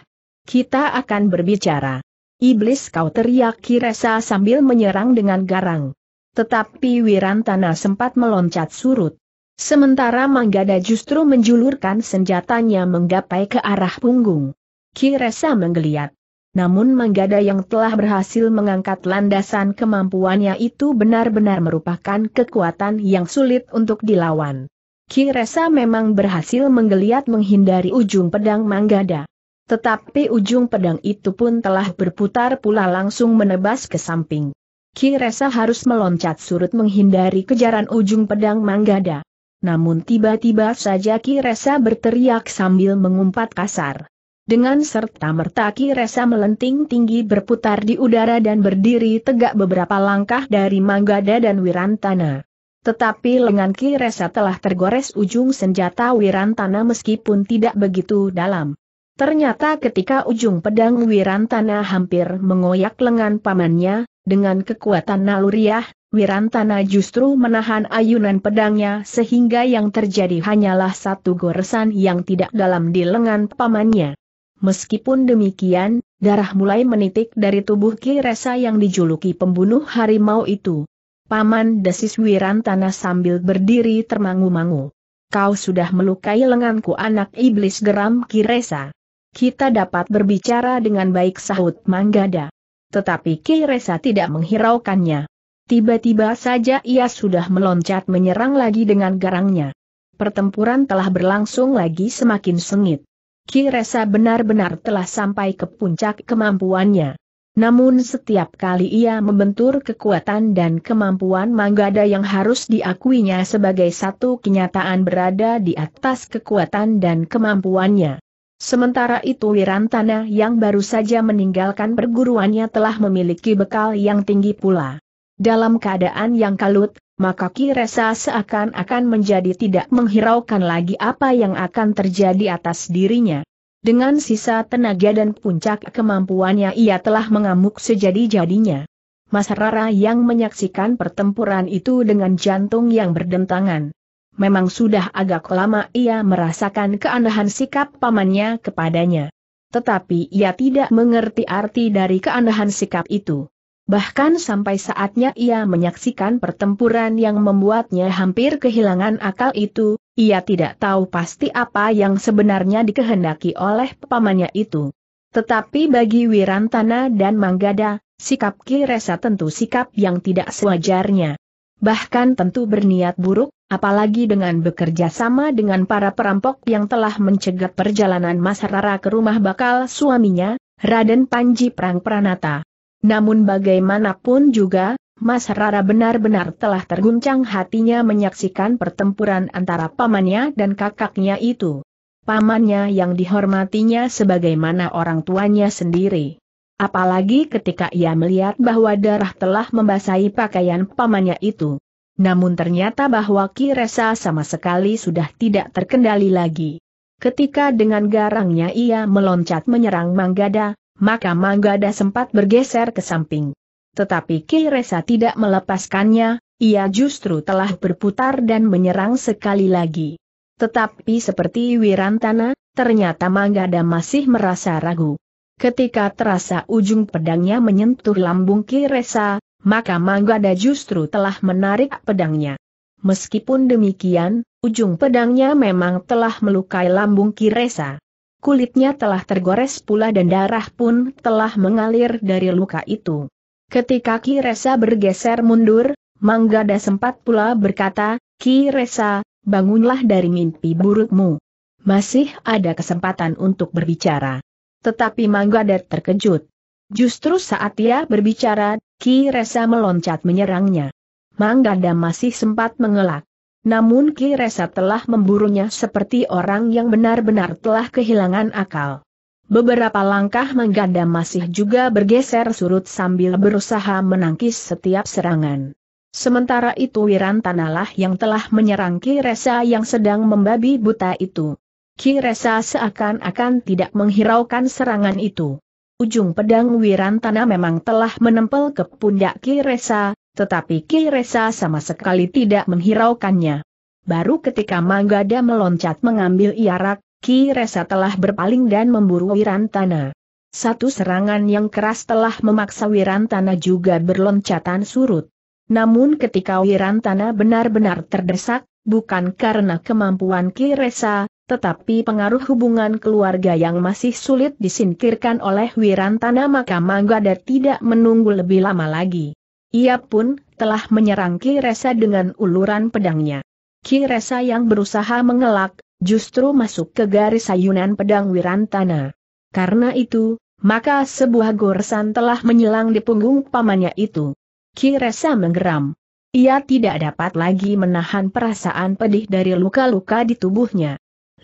Kita akan berbicara. Iblis kau teriak Kiresa sambil menyerang dengan garang. Tetapi Wirantana sempat meloncat surut. Sementara Manggada justru menjulurkan senjatanya menggapai ke arah punggung. Kiresa menggeliat. Namun Manggada yang telah berhasil mengangkat landasan kemampuannya itu benar-benar merupakan kekuatan yang sulit untuk dilawan. Kiresa memang berhasil menggeliat menghindari ujung pedang Manggada. Tetapi ujung pedang itu pun telah berputar pula langsung menebas ke samping. Kiresa harus meloncat surut menghindari kejaran ujung pedang Manggada. Namun tiba-tiba saja Kiresa berteriak sambil mengumpat kasar. Dengan serta merta Ki Kiresa melenting tinggi berputar di udara dan berdiri tegak beberapa langkah dari Manggada dan Wirantana. Tetapi lengan Ki Kiresa telah tergores ujung senjata Wirantana meskipun tidak begitu dalam. Ternyata ketika ujung pedang Wirantana hampir mengoyak lengan pamannya, dengan kekuatan naluriah, Wirantana justru menahan ayunan pedangnya sehingga yang terjadi hanyalah satu goresan yang tidak dalam di lengan pamannya. Meskipun demikian, darah mulai menitik dari tubuh Ki Resa yang dijuluki pembunuh harimau itu. Paman desis Wirantana sambil berdiri termangu-mangu. Kau sudah melukai lenganku anak iblis geram Ki Resa. Kita dapat berbicara dengan baik sahut Manggada. Tetapi Ki Resa tidak menghiraukannya. Tiba-tiba saja ia sudah meloncat menyerang lagi dengan garangnya. Pertempuran telah berlangsung lagi semakin sengit. Kiresa benar-benar telah sampai ke puncak kemampuannya. Namun setiap kali ia membentur kekuatan dan kemampuan Manggada yang harus diakuinya sebagai satu kenyataan berada di atas kekuatan dan kemampuannya. Sementara itu Wirantana yang baru saja meninggalkan perguruannya telah memiliki bekal yang tinggi pula. Dalam keadaan yang kalut, maka Kiresa seakan-akan menjadi tidak menghiraukan lagi apa yang akan terjadi atas dirinya. Dengan sisa tenaga dan puncak kemampuannya ia telah mengamuk sejadi-jadinya. Mas Rara yang menyaksikan pertempuran itu dengan jantung yang berdentangan. Memang sudah agak lama ia merasakan keanehan sikap pamannya kepadanya. Tetapi ia tidak mengerti arti dari keanehan sikap itu. Bahkan sampai saatnya ia menyaksikan pertempuran yang membuatnya hampir kehilangan akal itu, ia tidak tahu pasti apa yang sebenarnya dikehendaki oleh pamannya itu. Tetapi bagi Wirantana dan Manggada, sikap Kiresa tentu sikap yang tidak sewajarnya. Bahkan tentu berniat buruk, apalagi dengan bekerja sama dengan para perampok yang telah mencegat perjalanan Mas Rara ke rumah bakal suaminya, Raden Panji Prang Pranata. Namun bagaimanapun juga, Mas Rara benar-benar telah terguncang hatinya menyaksikan pertempuran antara pamannya dan kakaknya itu. Pamannya yang dihormatinya sebagaimana orang tuanya sendiri. Apalagi ketika ia melihat bahwa darah telah membasahi pakaian pamannya itu. Namun ternyata bahwa Ki Kiresa sama sekali sudah tidak terkendali lagi. Ketika dengan garangnya ia meloncat menyerang Manggada, maka Manggada sempat bergeser ke samping. Tetapi Kiresa tidak melepaskannya, ia justru telah berputar dan menyerang sekali lagi. Tetapi seperti Wirantana, ternyata Manggada masih merasa ragu. Ketika terasa ujung pedangnya menyentuh lambung Kiresa, maka Manggada justru telah menarik pedangnya. Meskipun demikian, ujung pedangnya memang telah melukai lambung Kiresa kulitnya telah tergores pula dan darah pun telah mengalir dari luka itu. Ketika Ki Reza bergeser mundur, Manggada sempat pula berkata, Ki Reza, bangunlah dari mimpi burukmu. Masih ada kesempatan untuk berbicara. Tetapi Manggada terkejut. Justru saat ia berbicara, Ki Reza meloncat menyerangnya. Manggada masih sempat mengelak. Namun Ki Resa telah memburunya seperti orang yang benar-benar telah kehilangan akal. Beberapa langkah mengganda masih juga bergeser surut sambil berusaha menangkis setiap serangan. Sementara itu Wiran Tanalah yang telah menyerang Ki Resa yang sedang membabi buta itu. Ki Resa seakan-akan tidak menghiraukan serangan itu. Ujung pedang Wirantana memang telah menempel ke pundak Ki Resa, tetapi Ki Resa sama sekali tidak menghiraukannya. Baru ketika Manggada meloncat mengambil iarak, Ki Resa telah berpaling dan memburu Wirantana. Satu serangan yang keras telah memaksa Wirantana juga berloncatan surut. Namun ketika Wirantana benar-benar terdesak, bukan karena kemampuan Ki Resa, tetapi pengaruh hubungan keluarga yang masih sulit disingkirkan oleh Wirantana maka Manggada tidak menunggu lebih lama lagi. Ia pun telah menyerang Ki Kiresa dengan uluran pedangnya. Ki Kiresa yang berusaha mengelak, justru masuk ke garis sayunan pedang Wirantana. Karena itu, maka sebuah goresan telah menyelang di punggung pamannya itu. Ki Kiresa menggeram. Ia tidak dapat lagi menahan perasaan pedih dari luka-luka di tubuhnya.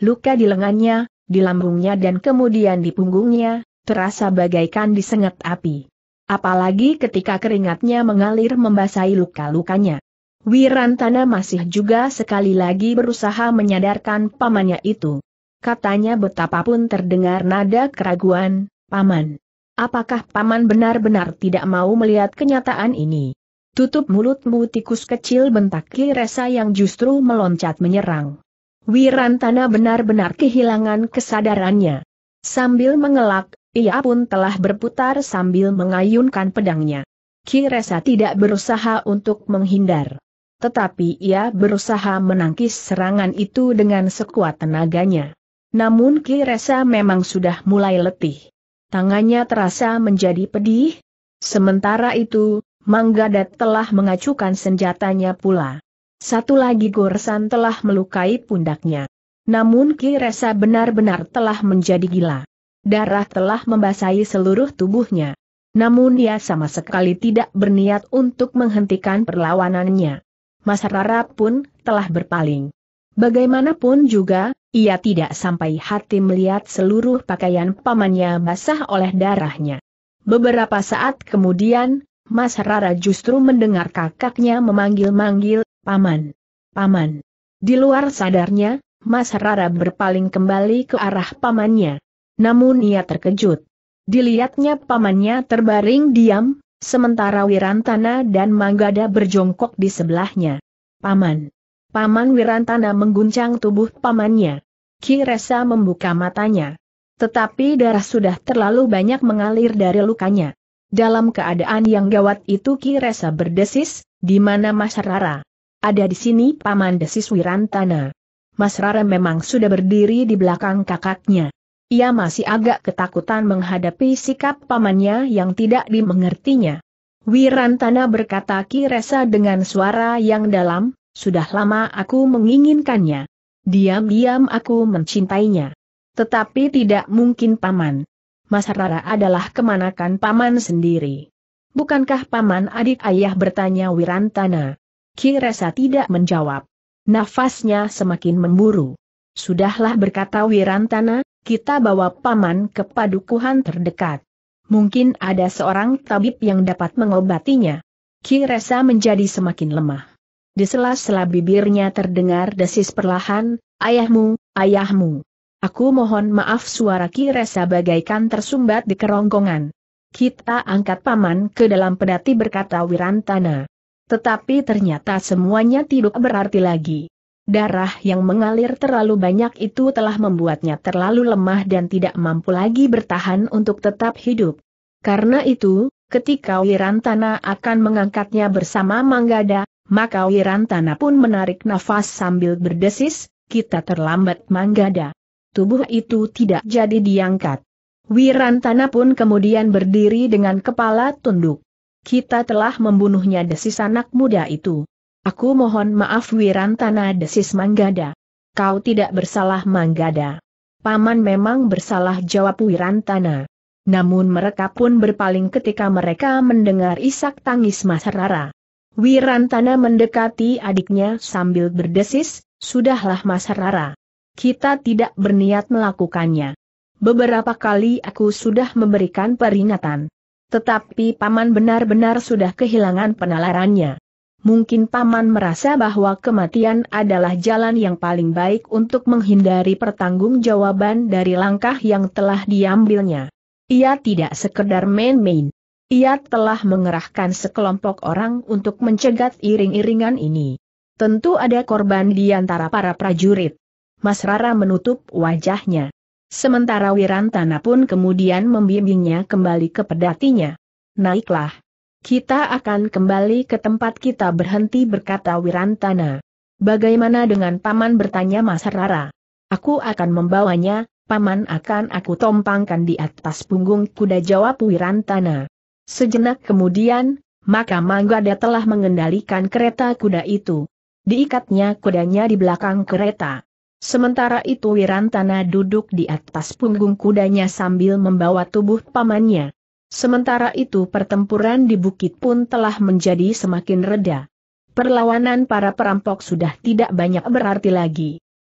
Luka di lengannya, di lambungnya dan kemudian di punggungnya, terasa bagaikan disengat api. Apalagi ketika keringatnya mengalir membasahi luka-lukanya. Wirantana masih juga sekali lagi berusaha menyadarkan pamannya itu. Katanya betapapun terdengar nada keraguan, Paman. Apakah Paman benar-benar tidak mau melihat kenyataan ini? Tutup mulutmu tikus kecil bentak Kiresa yang justru meloncat menyerang. Wirantana benar-benar kehilangan kesadarannya. Sambil mengelak, ia pun telah berputar sambil mengayunkan pedangnya. Kiresa tidak berusaha untuk menghindar. Tetapi ia berusaha menangkis serangan itu dengan sekuat tenaganya. Namun Kiresa memang sudah mulai letih. Tangannya terasa menjadi pedih. Sementara itu, Manggadat telah mengacukan senjatanya pula. Satu lagi goresan telah melukai pundaknya. Namun Kiresa benar-benar telah menjadi gila. Darah telah membasahi seluruh tubuhnya. Namun dia sama sekali tidak berniat untuk menghentikan perlawanannya. Mas Rara pun telah berpaling. Bagaimanapun juga, ia tidak sampai hati melihat seluruh pakaian pamannya basah oleh darahnya. Beberapa saat kemudian, Mas Rara justru mendengar kakaknya memanggil-manggil, Paman. Paman. Di luar sadarnya, Mas Rara berpaling kembali ke arah pamannya. Namun ia terkejut. Dilihatnya pamannya terbaring diam, sementara Wirantana dan Manggada berjongkok di sebelahnya. Paman. Paman Wirantana mengguncang tubuh pamannya. Ki Resa membuka matanya. Tetapi darah sudah terlalu banyak mengalir dari lukanya. Dalam keadaan yang gawat itu Ki Resa berdesis, di mana Mas Rara? Ada di sini Paman desis Wirantana. Mas Rara memang sudah berdiri di belakang kakaknya ia masih agak ketakutan menghadapi sikap pamannya yang tidak dimengertinya. Wirantana berkata Ki Kiresa dengan suara yang dalam, sudah lama aku menginginkannya. Diam-diam aku mencintainya. Tetapi tidak mungkin paman. Mas Rara adalah kemanakan paman sendiri. Bukankah paman adik ayah bertanya Wirantana? Ki Kiresa tidak menjawab. Nafasnya semakin memburu. Sudahlah berkata Wirantana, kita bawa paman ke padukuhan terdekat. Mungkin ada seorang tabib yang dapat mengobatinya. Kiresa menjadi semakin lemah. Di sela-sela bibirnya terdengar desis perlahan, ayahmu, ayahmu. Aku mohon maaf suara Kiresa bagaikan tersumbat di kerongkongan. Kita angkat paman ke dalam pedati berkata Wirantana. Tetapi ternyata semuanya tidak berarti lagi. Darah yang mengalir terlalu banyak itu telah membuatnya terlalu lemah dan tidak mampu lagi bertahan untuk tetap hidup. Karena itu, ketika Wirantana akan mengangkatnya bersama Manggada, maka Wirantana pun menarik nafas sambil berdesis, kita terlambat Manggada. Tubuh itu tidak jadi diangkat. Wirantana pun kemudian berdiri dengan kepala tunduk. Kita telah membunuhnya desis anak muda itu. Aku mohon maaf Wirantana desis Manggada. Kau tidak bersalah Manggada. Paman memang bersalah jawab Wirantana. Namun mereka pun berpaling ketika mereka mendengar isak tangis Mas Rara. Wirantana mendekati adiknya sambil berdesis, Sudahlah Mas Rara. Kita tidak berniat melakukannya. Beberapa kali aku sudah memberikan peringatan. Tetapi Paman benar-benar sudah kehilangan penalarannya. Mungkin Paman merasa bahwa kematian adalah jalan yang paling baik untuk menghindari pertanggungjawaban dari langkah yang telah diambilnya. Ia tidak sekedar main-main. Ia telah mengerahkan sekelompok orang untuk mencegat iring-iringan ini. Tentu ada korban di antara para prajurit. Mas Rara menutup wajahnya. Sementara Wirantana pun kemudian membimbingnya kembali ke pedatinya. Naiklah. Kita akan kembali ke tempat kita berhenti berkata Wirantana. Bagaimana dengan paman bertanya Mas Rara? Aku akan membawanya, paman akan aku tompangkan di atas punggung kuda jawab Wirantana. Sejenak kemudian, maka Manggada telah mengendalikan kereta kuda itu. Diikatnya kudanya di belakang kereta. Sementara itu Wirantana duduk di atas punggung kudanya sambil membawa tubuh pamannya. Sementara itu pertempuran di bukit pun telah menjadi semakin reda. Perlawanan para perampok sudah tidak banyak berarti lagi.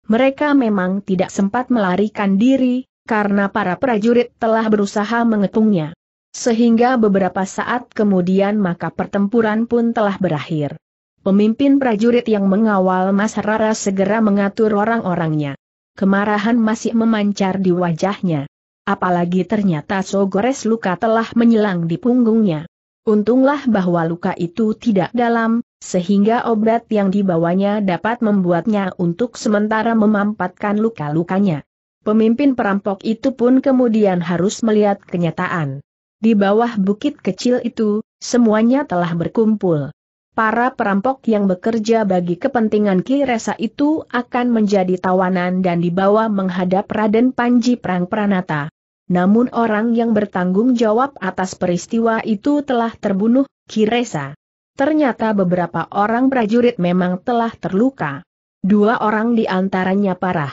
Mereka memang tidak sempat melarikan diri, karena para prajurit telah berusaha mengepungnya. Sehingga beberapa saat kemudian maka pertempuran pun telah berakhir. Pemimpin prajurit yang mengawal Mas Rara segera mengatur orang-orangnya. Kemarahan masih memancar di wajahnya. Apalagi ternyata Sogores luka telah menyilang di punggungnya. Untunglah bahwa luka itu tidak dalam, sehingga obat yang dibawanya dapat membuatnya untuk sementara memampatkan luka-lukanya. Pemimpin perampok itu pun kemudian harus melihat kenyataan. Di bawah bukit kecil itu, semuanya telah berkumpul. Para perampok yang bekerja bagi kepentingan Ki Kiresa itu akan menjadi tawanan dan dibawa menghadap Raden Panji Prang Pranata. Namun orang yang bertanggung jawab atas peristiwa itu telah terbunuh, Kiresa. Ternyata beberapa orang prajurit memang telah terluka. Dua orang di antaranya parah.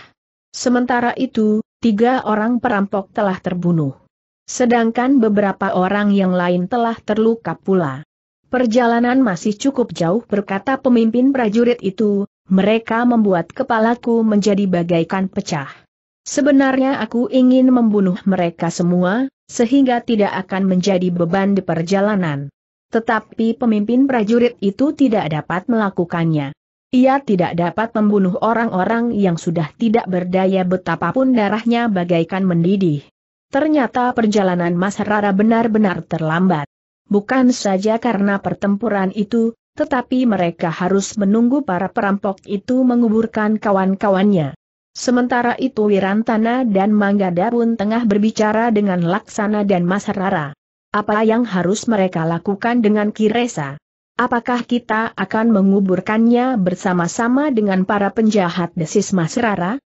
Sementara itu, tiga orang perampok telah terbunuh. Sedangkan beberapa orang yang lain telah terluka pula. Perjalanan masih cukup jauh berkata pemimpin prajurit itu, mereka membuat kepalaku menjadi bagaikan pecah. Sebenarnya aku ingin membunuh mereka semua, sehingga tidak akan menjadi beban di perjalanan. Tetapi pemimpin prajurit itu tidak dapat melakukannya. Ia tidak dapat membunuh orang-orang yang sudah tidak berdaya betapapun darahnya bagaikan mendidih. Ternyata perjalanan Mas Rara benar-benar terlambat. Bukan saja karena pertempuran itu, tetapi mereka harus menunggu para perampok itu menguburkan kawan-kawannya. Sementara itu Wirantana dan Manggada pun tengah berbicara dengan Laksana dan Mas Rara. Apa yang harus mereka lakukan dengan Kiresa? Apakah kita akan menguburkannya bersama-sama dengan para penjahat desis Mas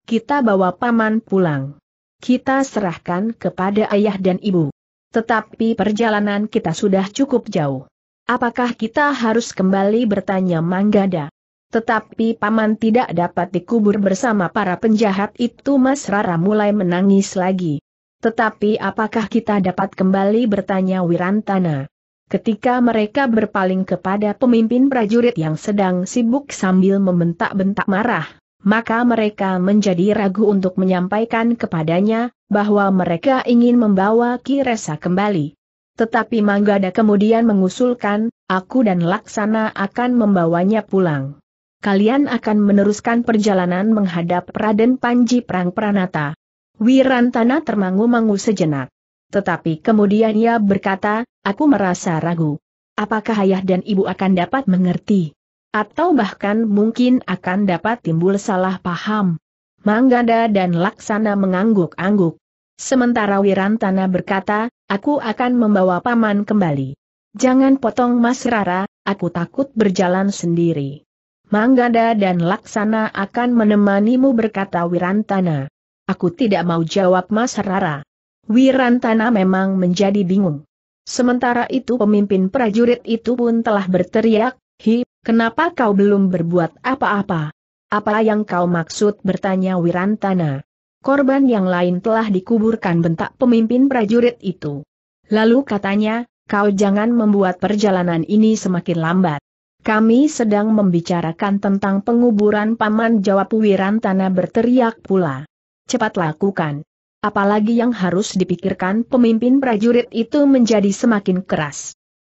Kita bawa paman pulang. Kita serahkan kepada ayah dan ibu. Tetapi perjalanan kita sudah cukup jauh. Apakah kita harus kembali bertanya Manggada? Tetapi paman tidak dapat dikubur bersama para penjahat itu Mas Rara mulai menangis lagi. Tetapi apakah kita dapat kembali bertanya Wirantana? Ketika mereka berpaling kepada pemimpin prajurit yang sedang sibuk sambil membentak-bentak marah, maka mereka menjadi ragu untuk menyampaikan kepadanya, bahwa mereka ingin membawa Ki Kiresa kembali. Tetapi Manggada kemudian mengusulkan, aku dan Laksana akan membawanya pulang kalian akan meneruskan perjalanan menghadap Raden Panji Prang Pranata. Wirantana termangu-mangu sejenak. Tetapi kemudian ia berkata, aku merasa ragu. Apakah ayah dan ibu akan dapat mengerti? Atau bahkan mungkin akan dapat timbul salah paham? Manggada dan Laksana mengangguk-angguk. Sementara Wirantana berkata, aku akan membawa paman kembali. Jangan potong Mas Rara, aku takut berjalan sendiri. Manggada dan Laksana akan menemanimu berkata Wirantana. Aku tidak mau jawab Mas Rara. Wirantana memang menjadi bingung. Sementara itu pemimpin prajurit itu pun telah berteriak, Hi, kenapa kau belum berbuat apa-apa? Apa yang kau maksud bertanya Wirantana? Korban yang lain telah dikuburkan bentak pemimpin prajurit itu. Lalu katanya, kau jangan membuat perjalanan ini semakin lambat. Kami sedang membicarakan tentang penguburan paman jawab Wirantana berteriak pula. Cepat lakukan. Apalagi yang harus dipikirkan pemimpin prajurit itu menjadi semakin keras.